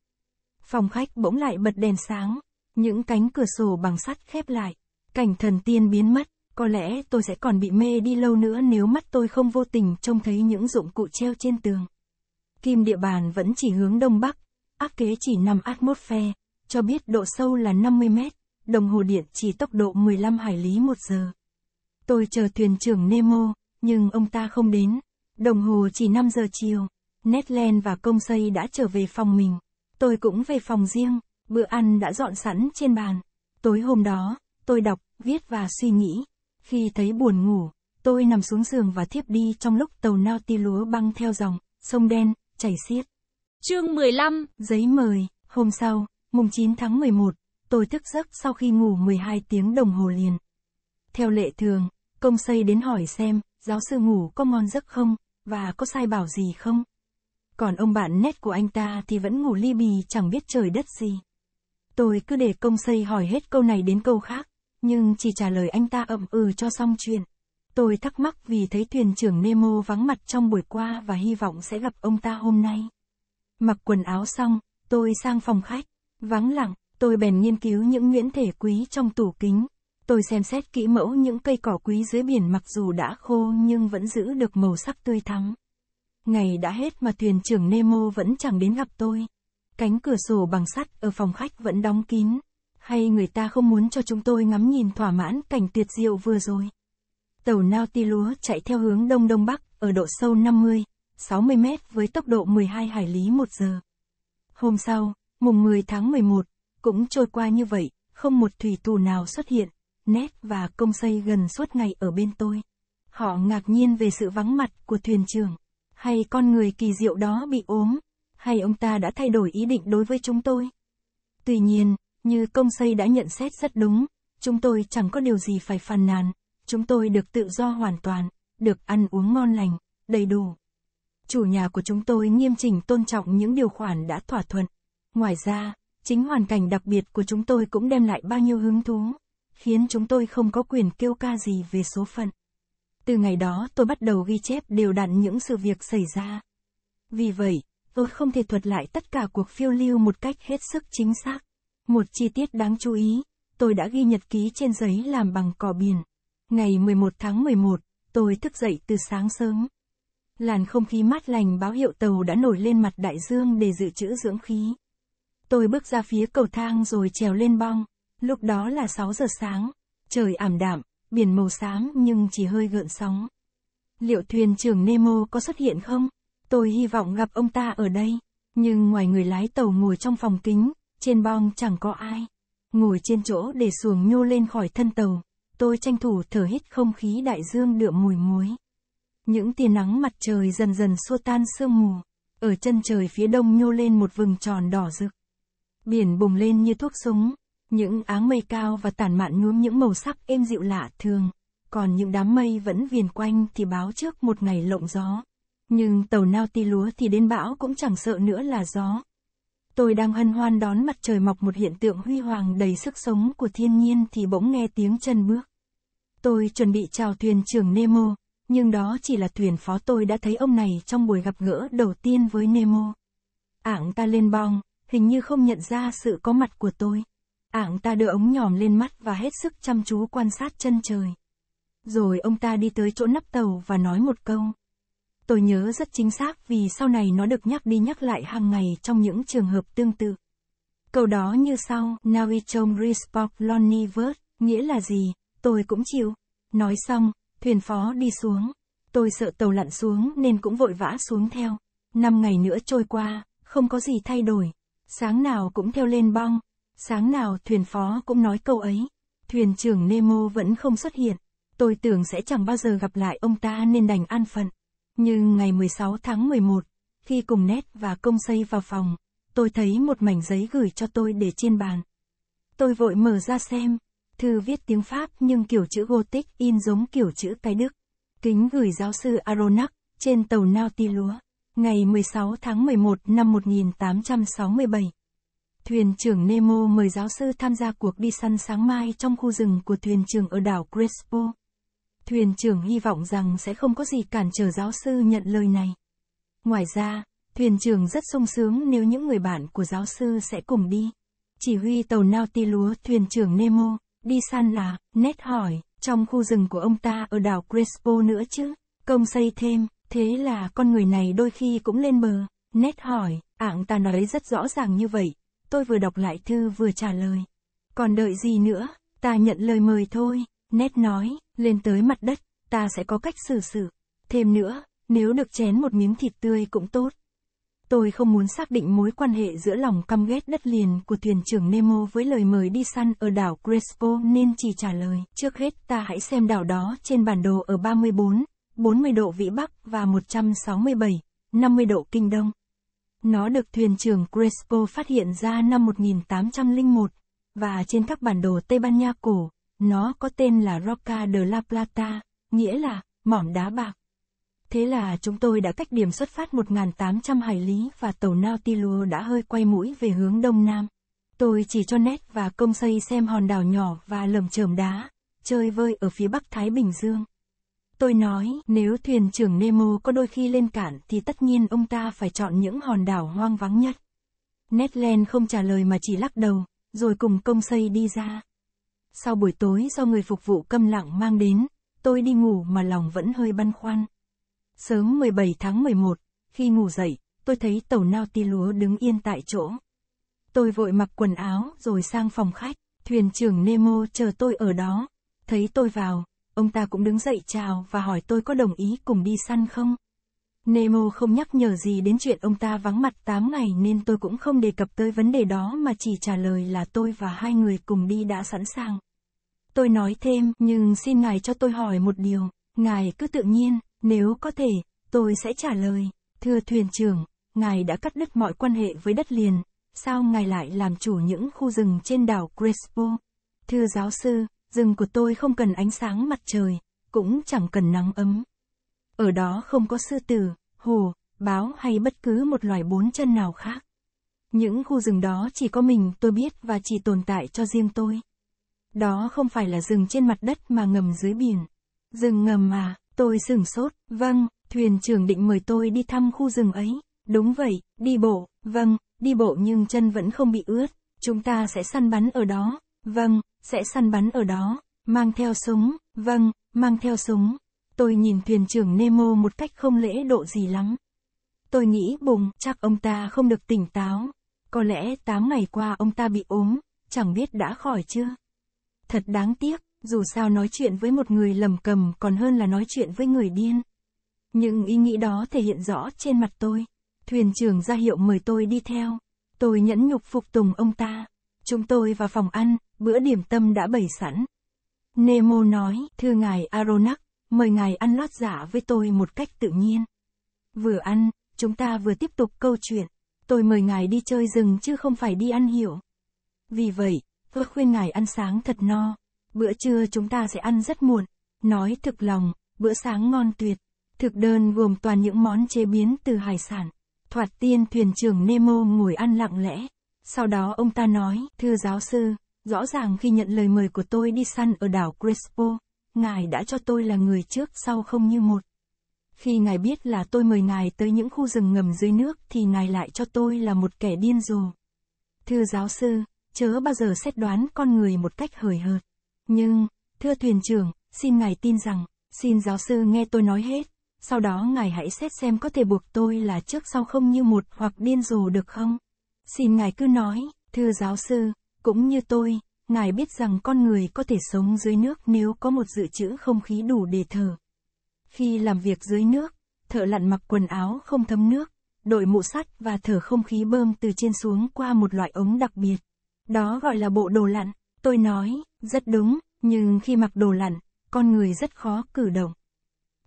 Phòng khách bỗng lại bật đèn sáng, những cánh cửa sổ bằng sắt khép lại, cảnh thần tiên biến mất, có lẽ tôi sẽ còn bị mê đi lâu nữa nếu mắt tôi không vô tình trông thấy những dụng cụ treo trên tường. Kim địa bàn vẫn chỉ hướng đông bắc, áp kế chỉ nằm atmosphere, cho biết độ sâu là 50 mét, đồng hồ điện chỉ tốc độ 15 hải lý một giờ. Tôi chờ thuyền trưởng Nemo, nhưng ông ta không đến. Đồng hồ chỉ 5 giờ chiều. Netland và công xây đã trở về phòng mình. Tôi cũng về phòng riêng, bữa ăn đã dọn sẵn trên bàn. Tối hôm đó, tôi đọc, viết và suy nghĩ. Khi thấy buồn ngủ, tôi nằm xuống giường và thiếp đi trong lúc tàu nao ti lúa băng theo dòng, sông đen, chảy xiết. Chương 15 Giấy mời, hôm sau, mùng 9 tháng 11, tôi thức giấc sau khi ngủ 12 tiếng đồng hồ liền. Theo lệ thường, Công xây đến hỏi xem, giáo sư ngủ có ngon giấc không, và có sai bảo gì không. Còn ông bạn nét của anh ta thì vẫn ngủ ly bì chẳng biết trời đất gì. Tôi cứ để công xây hỏi hết câu này đến câu khác, nhưng chỉ trả lời anh ta ậm ừ cho xong chuyện. Tôi thắc mắc vì thấy thuyền trưởng Nemo vắng mặt trong buổi qua và hy vọng sẽ gặp ông ta hôm nay. Mặc quần áo xong, tôi sang phòng khách, vắng lặng, tôi bèn nghiên cứu những nguyễn thể quý trong tủ kính, Tôi xem xét kỹ mẫu những cây cỏ quý dưới biển mặc dù đã khô nhưng vẫn giữ được màu sắc tươi thắm. Ngày đã hết mà thuyền trưởng Nemo vẫn chẳng đến gặp tôi. Cánh cửa sổ bằng sắt ở phòng khách vẫn đóng kín. Hay người ta không muốn cho chúng tôi ngắm nhìn thỏa mãn cảnh tuyệt diệu vừa rồi. Tàu Nautilus chạy theo hướng đông đông bắc ở độ sâu 50, 60 mét với tốc độ 12 hải lý một giờ. Hôm sau, mùng 10 tháng 11, cũng trôi qua như vậy, không một thủy tù nào xuất hiện. Nét và công xây gần suốt ngày ở bên tôi. Họ ngạc nhiên về sự vắng mặt của thuyền trưởng, hay con người kỳ diệu đó bị ốm, hay ông ta đã thay đổi ý định đối với chúng tôi. Tuy nhiên, như công xây đã nhận xét rất đúng, chúng tôi chẳng có điều gì phải phàn nàn, chúng tôi được tự do hoàn toàn, được ăn uống ngon lành, đầy đủ. Chủ nhà của chúng tôi nghiêm chỉnh tôn trọng những điều khoản đã thỏa thuận. Ngoài ra, chính hoàn cảnh đặc biệt của chúng tôi cũng đem lại bao nhiêu hứng thú khiến chúng tôi không có quyền kêu ca gì về số phận. Từ ngày đó tôi bắt đầu ghi chép đều đặn những sự việc xảy ra. Vì vậy, tôi không thể thuật lại tất cả cuộc phiêu lưu một cách hết sức chính xác. Một chi tiết đáng chú ý, tôi đã ghi nhật ký trên giấy làm bằng cỏ biển. Ngày 11 tháng 11, tôi thức dậy từ sáng sớm. Làn không khí mát lành báo hiệu tàu đã nổi lên mặt đại dương để dự trữ dưỡng khí. Tôi bước ra phía cầu thang rồi trèo lên bong. Lúc đó là 6 giờ sáng, trời ảm đạm, biển màu xám nhưng chỉ hơi gợn sóng. Liệu thuyền trưởng Nemo có xuất hiện không? Tôi hy vọng gặp ông ta ở đây, nhưng ngoài người lái tàu ngồi trong phòng kính, trên bong chẳng có ai. Ngồi trên chỗ để xuồng nhô lên khỏi thân tàu, tôi tranh thủ thở hít không khí đại dương đượm mùi muối. Những tia nắng mặt trời dần dần xua tan sương mù, ở chân trời phía đông nhô lên một vừng tròn đỏ rực. Biển bùng lên như thuốc súng, những áng mây cao và tàn mạn nhuốm những màu sắc êm dịu lạ thường, còn những đám mây vẫn viền quanh thì báo trước một ngày lộng gió. Nhưng tàu nao ti lúa thì đến bão cũng chẳng sợ nữa là gió. Tôi đang hân hoan đón mặt trời mọc một hiện tượng huy hoàng đầy sức sống của thiên nhiên thì bỗng nghe tiếng chân bước. Tôi chuẩn bị chào thuyền trưởng Nemo, nhưng đó chỉ là thuyền phó tôi đã thấy ông này trong buổi gặp gỡ đầu tiên với Nemo. Ảng ta lên bong, hình như không nhận ra sự có mặt của tôi. Ảng ta đưa ống nhòm lên mắt và hết sức chăm chú quan sát chân trời. Rồi ông ta đi tới chỗ nắp tàu và nói một câu. Tôi nhớ rất chính xác vì sau này nó được nhắc đi nhắc lại hàng ngày trong những trường hợp tương tự. Câu đó như sau, Navichom Rispok Lonivert, nghĩa là gì, tôi cũng chịu. Nói xong, thuyền phó đi xuống. Tôi sợ tàu lặn xuống nên cũng vội vã xuống theo. Năm ngày nữa trôi qua, không có gì thay đổi. Sáng nào cũng theo lên bong, Sáng nào thuyền phó cũng nói câu ấy. Thuyền trưởng Nemo vẫn không xuất hiện. Tôi tưởng sẽ chẳng bao giờ gặp lại ông ta nên đành an phận. Nhưng ngày 16 tháng 11, khi cùng Nét và công xây vào phòng, tôi thấy một mảnh giấy gửi cho tôi để trên bàn. Tôi vội mở ra xem, thư viết tiếng Pháp nhưng kiểu chữ Gothic in giống kiểu chữ cái Đức. Kính gửi giáo sư Aronnax, trên tàu Nautilus, ngày 16 tháng 11 năm 1867. Thuyền trưởng Nemo mời giáo sư tham gia cuộc đi săn sáng mai trong khu rừng của thuyền trưởng ở đảo Crespo. Thuyền trưởng hy vọng rằng sẽ không có gì cản trở giáo sư nhận lời này. Ngoài ra, thuyền trưởng rất sung sướng nếu những người bạn của giáo sư sẽ cùng đi. Chỉ huy tàu Nautilus thuyền trưởng Nemo, đi săn là nét hỏi, trong khu rừng của ông ta ở đảo Crespo nữa chứ, công xây thêm, thế là con người này đôi khi cũng lên bờ, nét hỏi, ảng ta nói rất rõ ràng như vậy, tôi vừa đọc lại thư vừa trả lời. Còn đợi gì nữa, ta nhận lời mời thôi, nét nói, lên tới mặt đất, ta sẽ có cách xử xử. Thêm nữa, nếu được chén một miếng thịt tươi cũng tốt. Tôi không muốn xác định mối quan hệ giữa lòng căm ghét đất liền của thuyền trưởng Nemo với lời mời đi săn ở đảo Crespo nên chỉ trả lời, trước hết ta hãy xem đảo đó trên bản đồ ở 34, 40 độ vĩ Bắc và 167, 50 độ Kinh Đông. Nó được thuyền trưởng Crespo phát hiện ra năm 1801, và trên các bản đồ Tây Ban Nha cổ, nó có tên là Roca de la Plata, nghĩa là mỏm đá bạc. Thế là chúng tôi đã cách điểm xuất phát 1.800 hải lý và tàu Nautilus đã hơi quay mũi về hướng đông nam. Tôi chỉ cho Ned và công xây xem hòn đảo nhỏ và lầm chởm đá, chơi vơi ở phía bắc Thái Bình Dương. Tôi nói, nếu thuyền trưởng Nemo có đôi khi lên cạn thì tất nhiên ông ta phải chọn những hòn đảo hoang vắng nhất. Ned Land không trả lời mà chỉ lắc đầu, rồi cùng công xây đi ra. Sau buổi tối do người phục vụ câm lặng mang đến, tôi đi ngủ mà lòng vẫn hơi băn khoăn. Sớm 17 tháng 11, khi ngủ dậy, tôi thấy tàu nao ti lúa đứng yên tại chỗ. Tôi vội mặc quần áo rồi sang phòng khách, thuyền trưởng Nemo chờ tôi ở đó. Thấy tôi vào, ông ta cũng đứng dậy chào và hỏi tôi có đồng ý cùng đi săn không. Nemo không nhắc nhở gì đến chuyện ông ta vắng mặt 8 ngày nên tôi cũng không đề cập tới vấn đề đó mà chỉ trả lời là tôi và hai người cùng đi đã sẵn sàng. Tôi nói thêm, nhưng xin ngài cho tôi hỏi một điều, ngài cứ tự nhiên, nếu có thể, tôi sẽ trả lời. Thưa thuyền trưởng, ngài đã cắt đứt mọi quan hệ với đất liền, sao ngài lại làm chủ những khu rừng trên đảo Crespo? Thưa giáo sư, Rừng của tôi không cần ánh sáng mặt trời, cũng chẳng cần nắng ấm. Ở đó không có sư tử, hồ, báo hay bất cứ một loài bốn chân nào khác. Những khu rừng đó chỉ có mình tôi biết và chỉ tồn tại cho riêng tôi. Đó không phải là rừng trên mặt đất mà ngầm dưới biển. Rừng ngầm mà, tôi sửng sốt, vâng, thuyền trưởng định mời tôi đi thăm khu rừng ấy. Đúng vậy, đi bộ, vâng, đi bộ nhưng chân vẫn không bị ướt, chúng ta sẽ săn bắn ở đó. Vâng, sẽ săn bắn ở đó, mang theo súng, vâng, mang theo súng. Tôi nhìn thuyền trưởng Nemo một cách không lễ độ gì lắm. Tôi nghĩ bùng, chắc ông ta không được tỉnh táo. Có lẽ 8 ngày qua ông ta bị ốm, chẳng biết đã khỏi chưa. Thật đáng tiếc, dù sao nói chuyện với một người lầm cầm còn hơn là nói chuyện với người điên. những ý nghĩ đó thể hiện rõ trên mặt tôi. Thuyền trưởng ra hiệu mời tôi đi theo. Tôi nhẫn nhục phục tùng ông ta. Chúng tôi vào phòng ăn, bữa điểm tâm đã bày sẵn. Nemo nói, thưa ngài Aronax, mời ngài ăn lót giả với tôi một cách tự nhiên. Vừa ăn, chúng ta vừa tiếp tục câu chuyện. Tôi mời ngài đi chơi rừng chứ không phải đi ăn hiểu. Vì vậy, tôi khuyên ngài ăn sáng thật no. Bữa trưa chúng ta sẽ ăn rất muộn. Nói thực lòng, bữa sáng ngon tuyệt. Thực đơn gồm toàn những món chế biến từ hải sản. Thoạt tiên thuyền trưởng Nemo ngồi ăn lặng lẽ. Sau đó ông ta nói, thưa giáo sư, Rõ ràng khi nhận lời mời của tôi đi săn ở đảo Crespo, ngài đã cho tôi là người trước sau không như một. Khi ngài biết là tôi mời ngài tới những khu rừng ngầm dưới nước thì ngài lại cho tôi là một kẻ điên rồ. Thưa giáo sư, chớ bao giờ xét đoán con người một cách hời hợt. Nhưng, thưa thuyền trưởng, xin ngài tin rằng, xin giáo sư nghe tôi nói hết, sau đó ngài hãy xét xem có thể buộc tôi là trước sau không như một hoặc điên rồ được không. Xin ngài cứ nói, thưa giáo sư, cũng như tôi, ngài biết rằng con người có thể sống dưới nước nếu có một dự trữ không khí đủ để thở. Khi làm việc dưới nước, thợ lặn mặc quần áo không thấm nước, đội mũ sắt và thở không khí bơm từ trên xuống qua một loại ống đặc biệt. Đó gọi là bộ đồ lặn, tôi nói, rất đúng, nhưng khi mặc đồ lặn, con người rất khó cử động.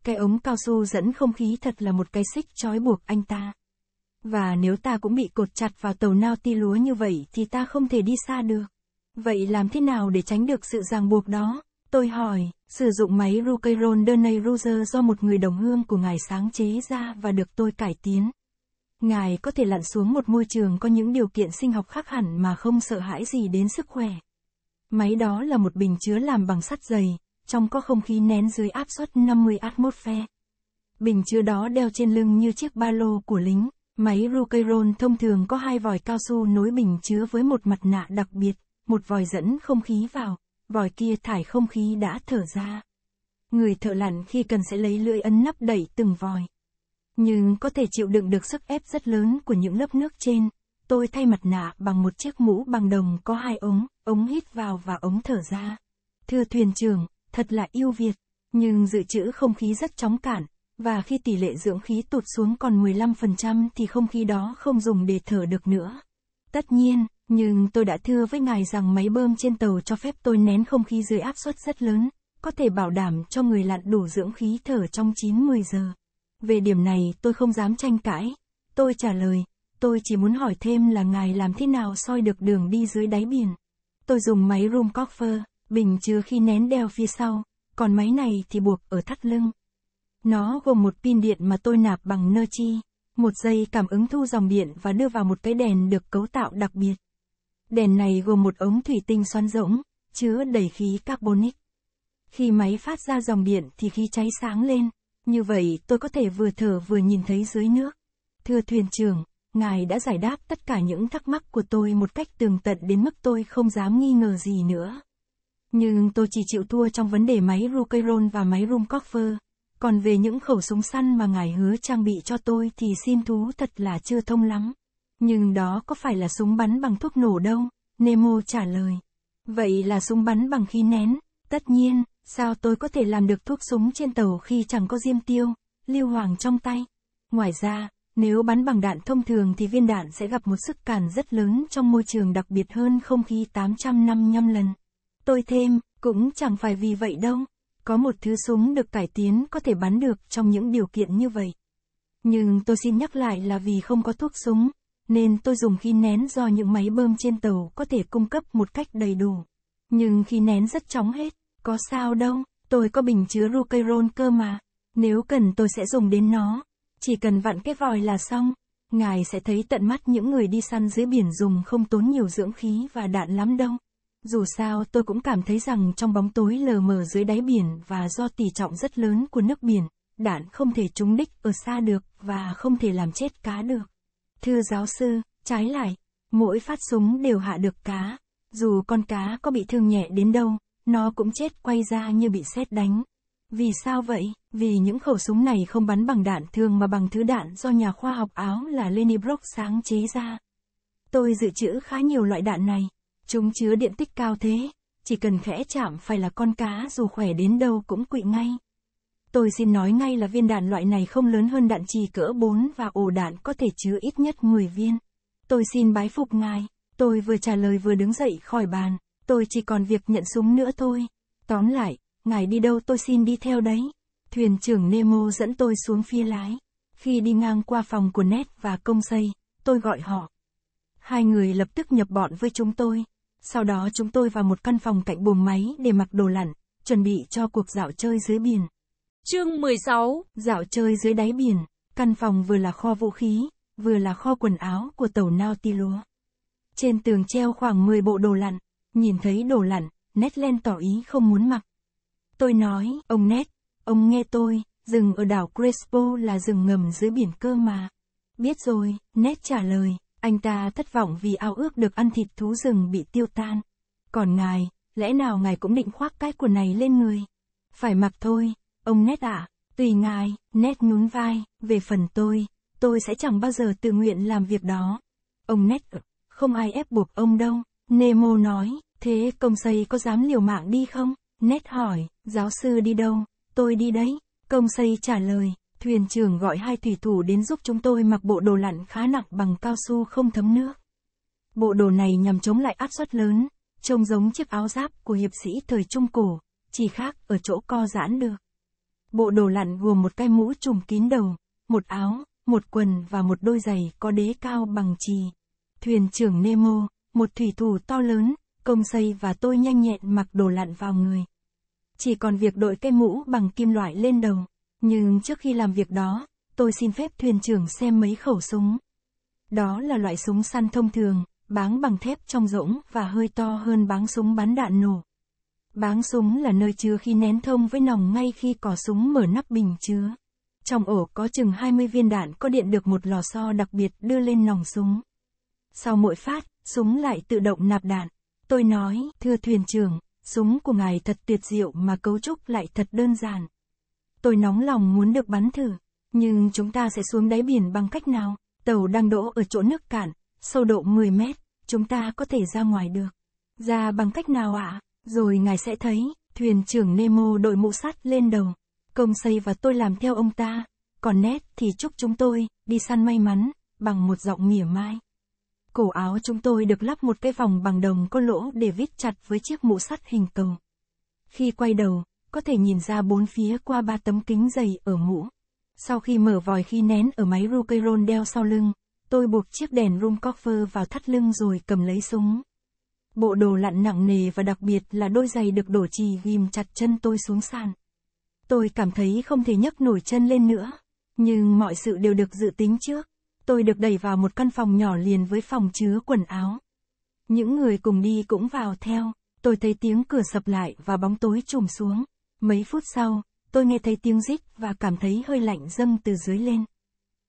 Cái ống cao su dẫn không khí thật là một cái xích trói buộc anh ta. Và nếu ta cũng bị cột chặt vào tàu nao ti lúa như vậy thì ta không thể đi xa được. Vậy làm thế nào để tránh được sự ràng buộc đó? Tôi hỏi, sử dụng máy Rukeron Dernay Ruger do một người đồng hương của ngài sáng chế ra và được tôi cải tiến. Ngài có thể lặn xuống một môi trường có những điều kiện sinh học khác hẳn mà không sợ hãi gì đến sức khỏe. Máy đó là một bình chứa làm bằng sắt dày, trong có không khí nén dưới áp suất 50 atmosphere. Bình chứa đó đeo trên lưng như chiếc ba lô của lính. Máy Rucaron thông thường có hai vòi cao su nối bình chứa với một mặt nạ đặc biệt, một vòi dẫn không khí vào, vòi kia thải không khí đã thở ra. Người thợ lặn khi cần sẽ lấy lưỡi ấn nắp đẩy từng vòi. Nhưng có thể chịu đựng được sức ép rất lớn của những lớp nước trên, tôi thay mặt nạ bằng một chiếc mũ bằng đồng có hai ống, ống hít vào và ống thở ra. Thưa thuyền trưởng, thật là yêu Việt, nhưng dự trữ không khí rất chóng cản, và khi tỷ lệ dưỡng khí tụt xuống còn 15% thì không khí đó không dùng để thở được nữa. Tất nhiên, nhưng tôi đã thưa với ngài rằng máy bơm trên tàu cho phép tôi nén không khí dưới áp suất rất lớn, có thể bảo đảm cho người lặn đủ dưỡng khí thở trong 9-10 giờ. Về điểm này tôi không dám tranh cãi. Tôi trả lời, tôi chỉ muốn hỏi thêm là ngài làm thế nào soi được đường đi dưới đáy biển. Tôi dùng máy room coffer, bình chứa khi nén đeo phía sau, còn máy này thì buộc ở thắt lưng. Nó gồm một pin điện mà tôi nạp bằng nơ chi, một dây cảm ứng thu dòng điện và đưa vào một cái đèn được cấu tạo đặc biệt. Đèn này gồm một ống thủy tinh xoắn rỗng, chứa đầy khí carbonic. Khi máy phát ra dòng điện thì khí cháy sáng lên, như vậy tôi có thể vừa thở vừa nhìn thấy dưới nước. Thưa thuyền trưởng, ngài đã giải đáp tất cả những thắc mắc của tôi một cách tường tận đến mức tôi không dám nghi ngờ gì nữa. Nhưng tôi chỉ chịu thua trong vấn đề máy Rukeron và máy Rumcoffer. Còn về những khẩu súng săn mà ngài hứa trang bị cho tôi thì xin thú thật là chưa thông lắm. Nhưng đó có phải là súng bắn bằng thuốc nổ đâu, Nemo trả lời. Vậy là súng bắn bằng khí nén, tất nhiên, sao tôi có thể làm được thuốc súng trên tàu khi chẳng có diêm tiêu, lưu hoàng trong tay. Ngoài ra, nếu bắn bằng đạn thông thường thì viên đạn sẽ gặp một sức cản rất lớn trong môi trường đặc biệt hơn không khí 855 lần. Tôi thêm, cũng chẳng phải vì vậy đâu. Có một thứ súng được cải tiến có thể bắn được trong những điều kiện như vậy. Nhưng tôi xin nhắc lại là vì không có thuốc súng, nên tôi dùng khí nén do những máy bơm trên tàu có thể cung cấp một cách đầy đủ. Nhưng khí nén rất chóng hết, có sao đâu, tôi có bình chứa Rucayron cơ mà, nếu cần tôi sẽ dùng đến nó, chỉ cần vặn cái vòi là xong, ngài sẽ thấy tận mắt những người đi săn dưới biển dùng không tốn nhiều dưỡng khí và đạn lắm đâu. Dù sao tôi cũng cảm thấy rằng trong bóng tối lờ mờ dưới đáy biển và do tỷ trọng rất lớn của nước biển, đạn không thể trúng đích ở xa được và không thể làm chết cá được. Thưa giáo sư, trái lại, mỗi phát súng đều hạ được cá. Dù con cá có bị thương nhẹ đến đâu, nó cũng chết quay ra như bị sét đánh. Vì sao vậy? Vì những khẩu súng này không bắn bằng đạn thường mà bằng thứ đạn do nhà khoa học Áo là Lenny Brock sáng chế ra. Tôi dự trữ khá nhiều loại đạn này, Chúng chứa điện tích cao thế, chỉ cần khẽ chạm phải là con cá dù khỏe đến đâu cũng quỵ ngay. Tôi xin nói ngay là viên đạn loại này không lớn hơn đạn trì cỡ 4 và ổ đạn có thể chứa ít nhất 10 viên. Tôi xin bái phục ngài, tôi vừa trả lời vừa đứng dậy khỏi bàn, tôi chỉ còn việc nhận súng nữa thôi. Tóm lại, ngài đi đâu tôi xin đi theo đấy. Thuyền trưởng Nemo dẫn tôi xuống phía lái. Khi đi ngang qua phòng của Ned và công xây, tôi gọi họ. Hai người lập tức nhập bọn với chúng tôi. Sau đó chúng tôi vào một căn phòng cạnh buồng máy để mặc đồ lặn, chuẩn bị cho cuộc dạo chơi dưới biển. Chương 16, dạo chơi dưới đáy biển. Căn phòng vừa là kho vũ khí, vừa là kho quần áo của tàu Nautilus. Trên tường treo khoảng 10 bộ đồ lặn, nhìn thấy đồ lặn, Ned lên tỏ ý không muốn mặc. Tôi nói, ông Ned, ông nghe tôi, rừng ở đảo Crespo là rừng ngầm dưới biển cơ mà. Biết rồi, Ned trả lời, anh ta thất vọng vì ao ước được ăn thịt thú rừng bị tiêu tan. Còn ngài, lẽ nào ngài cũng định khoác cái quần này lên người? Phải mặc thôi, ông Nét ạ, à, tùy ngài, Nét nhún vai, về phần tôi, tôi sẽ chẳng bao giờ tự nguyện làm việc đó. Ông Nét, không ai ép buộc ông đâu, Nemo nói, thế công xây có dám liều mạng đi không? Nét hỏi, giáo sư đi đâu? Tôi đi đấy, công xây trả lời, Thuyền trưởng gọi hai thủy thủ đến giúp chúng tôi mặc bộ đồ lặn khá nặng bằng cao su không thấm nước. Bộ đồ này nhằm chống lại áp suất lớn, trông giống chiếc áo giáp của hiệp sĩ thời Trung Cổ, chỉ khác ở chỗ co giãn được. Bộ đồ lặn gồm một cái mũ trùm kín đầu, một áo, một quần và một đôi giày có đế cao bằng chì. Thuyền trưởng Nemo, một thủy thủ to lớn, công xây và tôi nhanh nhẹn mặc đồ lặn vào người. Chỉ còn việc đội cái mũ bằng kim loại lên đầu. Nhưng trước khi làm việc đó, tôi xin phép thuyền trưởng xem mấy khẩu súng. Đó là loại súng săn thông thường, báng bằng thép trong rỗng và hơi to hơn báng súng bắn đạn nổ. Báng súng là nơi chứa khí nén thông với nòng ngay khi cò súng mở nắp bình chứa. Trong ổ có chừng 20 viên đạn có điện được một lò xo đặc biệt đưa lên nòng súng. Sau mỗi phát, súng lại tự động nạp đạn. Tôi nói, thưa thuyền trưởng, súng của ngài thật tuyệt diệu mà cấu trúc lại thật đơn giản. Tôi nóng lòng muốn được bắn thử. Nhưng chúng ta sẽ xuống đáy biển bằng cách nào? Tàu đang đỗ ở chỗ nước cạn, sâu độ 10 mét, chúng ta có thể ra ngoài được. Ra bằng cách nào ạ? À? Rồi ngài sẽ thấy, thuyền trưởng Nemo đội mũ sắt lên đầu. Công xây và tôi làm theo ông ta, còn nét thì chúc chúng tôi, đi săn may mắn, bằng một giọng mỉa mai. Cổ áo chúng tôi được lắp một cái vòng bằng đồng có lỗ để vít chặt với chiếc mũ sắt hình cầu. Khi quay đầu, có thể nhìn ra bốn phía qua ba tấm kính dày ở mũ. Sau khi mở vòi khi nén ở máy Rukeron đeo sau lưng, tôi buộc chiếc đèn Rumkoffer vào thắt lưng rồi cầm lấy súng. Bộ đồ lặn nặng nề và đặc biệt là đôi giày được đổ trì ghim chặt chân tôi xuống sàn. Tôi cảm thấy không thể nhấc nổi chân lên nữa, nhưng mọi sự đều được dự tính trước. Tôi được đẩy vào một căn phòng nhỏ liền với phòng chứa quần áo. Những người cùng đi cũng vào theo, tôi thấy tiếng cửa sập lại và bóng tối trùm xuống. Mấy phút sau, tôi nghe thấy tiếng rít và cảm thấy hơi lạnh dâng từ dưới lên.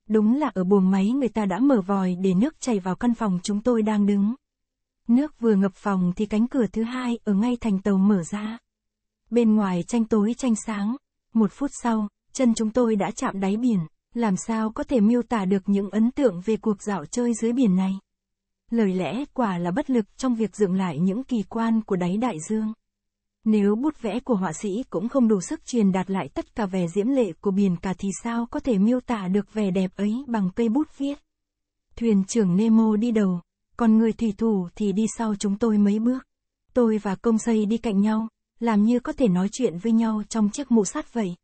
Đúng là ở buồng máy người ta đã mở vòi để nước chảy vào căn phòng chúng tôi đang đứng. Nước vừa ngập phòng thì cánh cửa thứ hai ở ngay thành tàu mở ra. Bên ngoài tranh tối tranh sáng, một phút sau, chân chúng tôi đã chạm đáy biển, làm sao có thể miêu tả được những ấn tượng về cuộc dạo chơi dưới biển này. Lời lẽ quả là bất lực trong việc dựng lại những kỳ quan của đáy đại dương. Nếu bút vẽ của họa sĩ cũng không đủ sức truyền đạt lại tất cả vẻ diễm lệ của biển cả thì sao có thể miêu tả được vẻ đẹp ấy bằng cây bút viết. Thuyền trưởng Nemo đi đầu, còn người thủy thủ thì đi sau chúng tôi mấy bước. Tôi và công xây đi cạnh nhau, làm như có thể nói chuyện với nhau trong chiếc mũ sắt vậy.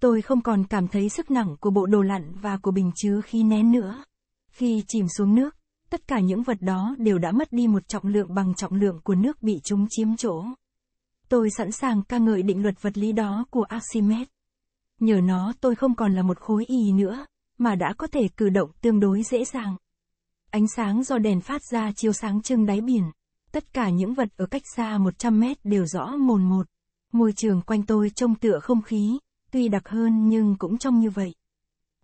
Tôi không còn cảm thấy sức nặng của bộ đồ lặn và của bình chứa khi nén nữa. Khi chìm xuống nước, tất cả những vật đó đều đã mất đi một trọng lượng bằng trọng lượng của nước bị chúng chiếm chỗ. Tôi sẵn sàng ca ngợi định luật vật lý đó của Archimedes. Nhờ nó tôi không còn là một khối y nữa, mà đã có thể cử động tương đối dễ dàng. Ánh sáng do đèn phát ra chiếu sáng trưng đáy biển. Tất cả những vật ở cách xa 100 mét đều rõ mồn một. Môi trường quanh tôi trông tựa không khí, tuy đặc hơn nhưng cũng trong như vậy.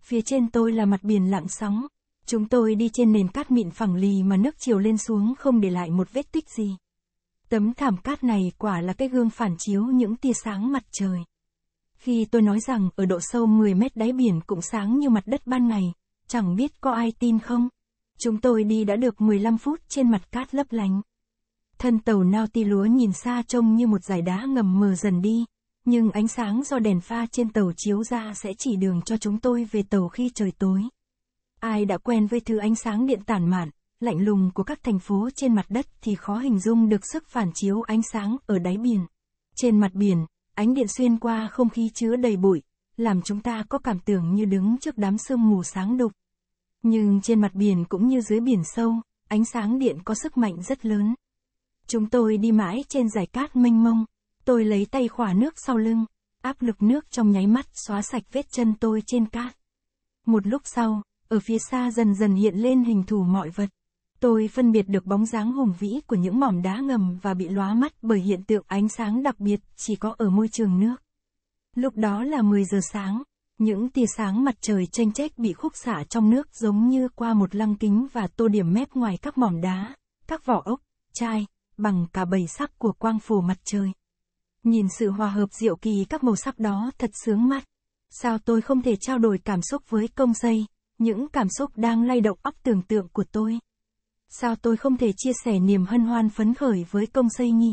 Phía trên tôi là mặt biển lặng sóng. Chúng tôi đi trên nền cát mịn phẳng lì mà nước chiều lên xuống không để lại một vết tích gì. Tấm thảm cát này quả là cái gương phản chiếu những tia sáng mặt trời. Khi tôi nói rằng ở độ sâu 10 mét đáy biển cũng sáng như mặt đất ban ngày, chẳng biết có ai tin không. Chúng tôi đi đã được 15 phút trên mặt cát lấp lánh. Thân tàu nao ti lúa nhìn xa trông như một dải đá ngầm mờ dần đi, nhưng ánh sáng do đèn pha trên tàu chiếu ra sẽ chỉ đường cho chúng tôi về tàu khi trời tối. Ai đã quen với thứ ánh sáng điện tản mạn, lạnh lùng của các thành phố trên mặt đất thì khó hình dung được sức phản chiếu ánh sáng ở đáy biển. Trên mặt biển, ánh điện xuyên qua không khí chứa đầy bụi, làm chúng ta có cảm tưởng như đứng trước đám sương mù sáng đục. Nhưng trên mặt biển cũng như dưới biển sâu, ánh sáng điện có sức mạnh rất lớn. Chúng tôi đi mãi trên giải cát mênh mông, tôi lấy tay khỏa nước sau lưng, áp lực nước trong nháy mắt xóa sạch vết chân tôi trên cát. Một lúc sau, ở phía xa dần dần hiện lên hình thù mọi vật tôi phân biệt được bóng dáng hùng vĩ của những mỏm đá ngầm và bị lóa mắt bởi hiện tượng ánh sáng đặc biệt chỉ có ở môi trường nước. Lúc đó là 10 giờ sáng, những tia sáng mặt trời chênh chách bị khúc xạ trong nước giống như qua một lăng kính và tô điểm mép ngoài các mỏm đá, các vỏ ốc, chai, bằng cả bầy sắc của quang phù mặt trời. Nhìn sự hòa hợp diệu kỳ các màu sắc đó thật sướng mắt. Sao tôi không thể trao đổi cảm xúc với công dây, những cảm xúc đang lay động óc tưởng tượng của tôi. Sao tôi không thể chia sẻ niềm hân hoan phấn khởi với công xây nhỉ?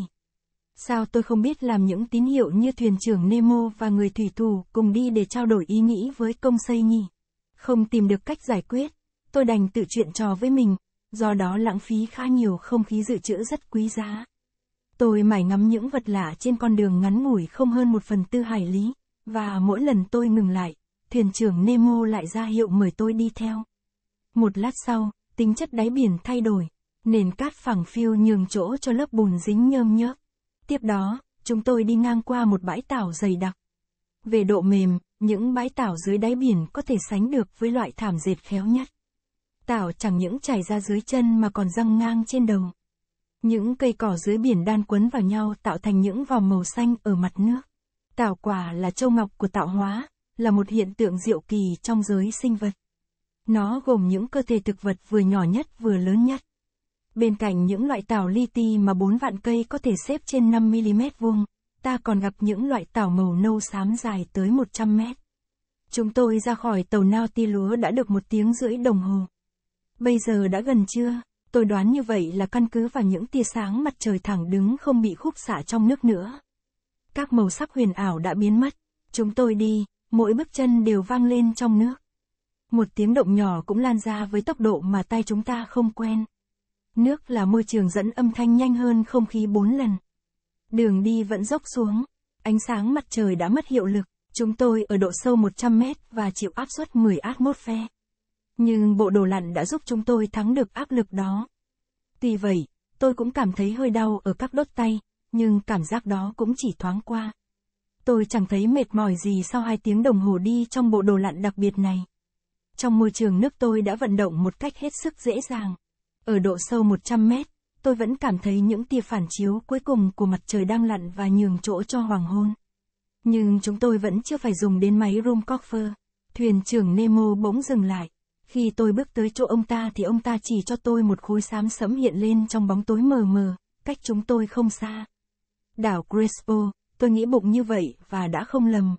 Sao tôi không biết làm những tín hiệu như thuyền trưởng Nemo và người thủy thủ cùng đi để trao đổi ý nghĩ với công xây nhỉ? Không tìm được cách giải quyết, tôi đành tự chuyện trò với mình, do đó lãng phí khá nhiều không khí dự trữ rất quý giá. Tôi mải ngắm những vật lạ trên con đường ngắn ngủi không hơn một phần tư hải lý, và mỗi lần tôi ngừng lại, thuyền trưởng Nemo lại ra hiệu mời tôi đi theo. Một lát sau, tính chất đáy biển thay đổi, nền cát phẳng phiu nhường chỗ cho lớp bùn dính nhơm nhớp. Tiếp đó, chúng tôi đi ngang qua một bãi tảo dày đặc. Về độ mềm, những bãi tảo dưới đáy biển có thể sánh được với loại thảm dệt khéo nhất. Tảo chẳng những chảy ra dưới chân mà còn răng ngang trên đầu. Những cây cỏ dưới biển đan quấn vào nhau tạo thành những vòng màu xanh ở mặt nước. Tảo quả là châu ngọc của tạo hóa, là một hiện tượng diệu kỳ trong giới sinh vật. Nó gồm những cơ thể thực vật vừa nhỏ nhất vừa lớn nhất. Bên cạnh những loại tảo li ti mà bốn vạn cây có thể xếp trên 5mm vuông, ta còn gặp những loại tảo màu nâu xám dài tới 100 mét. Chúng tôi ra khỏi tàu nao ti lúa đã được một tiếng rưỡi đồng hồ. Bây giờ đã gần trưa, tôi đoán như vậy là căn cứ vào những tia sáng mặt trời thẳng đứng không bị khúc xạ trong nước nữa. Các màu sắc huyền ảo đã biến mất, chúng tôi đi, mỗi bước chân đều vang lên trong nước. Một tiếng động nhỏ cũng lan ra với tốc độ mà tay chúng ta không quen. Nước là môi trường dẫn âm thanh nhanh hơn không khí bốn lần. Đường đi vẫn dốc xuống, ánh sáng mặt trời đã mất hiệu lực, chúng tôi ở độ sâu 100 mét và chịu áp suất 10 atmosphere. Nhưng bộ đồ lặn đã giúp chúng tôi thắng được áp lực đó. Tuy vậy, tôi cũng cảm thấy hơi đau ở các đốt tay, nhưng cảm giác đó cũng chỉ thoáng qua. Tôi chẳng thấy mệt mỏi gì sau hai tiếng đồng hồ đi trong bộ đồ lặn đặc biệt này. Trong môi trường nước tôi đã vận động một cách hết sức dễ dàng. Ở độ sâu 100 mét, tôi vẫn cảm thấy những tia phản chiếu cuối cùng của mặt trời đang lặn và nhường chỗ cho hoàng hôn. Nhưng chúng tôi vẫn chưa phải dùng đến máy Rumkoffer. Thuyền trưởng Nemo bỗng dừng lại. Khi tôi bước tới chỗ ông ta thì ông ta chỉ cho tôi một khối xám sẫm hiện lên trong bóng tối mờ mờ, cách chúng tôi không xa. Đảo Crespo, tôi nghĩ bụng như vậy và đã không lầm.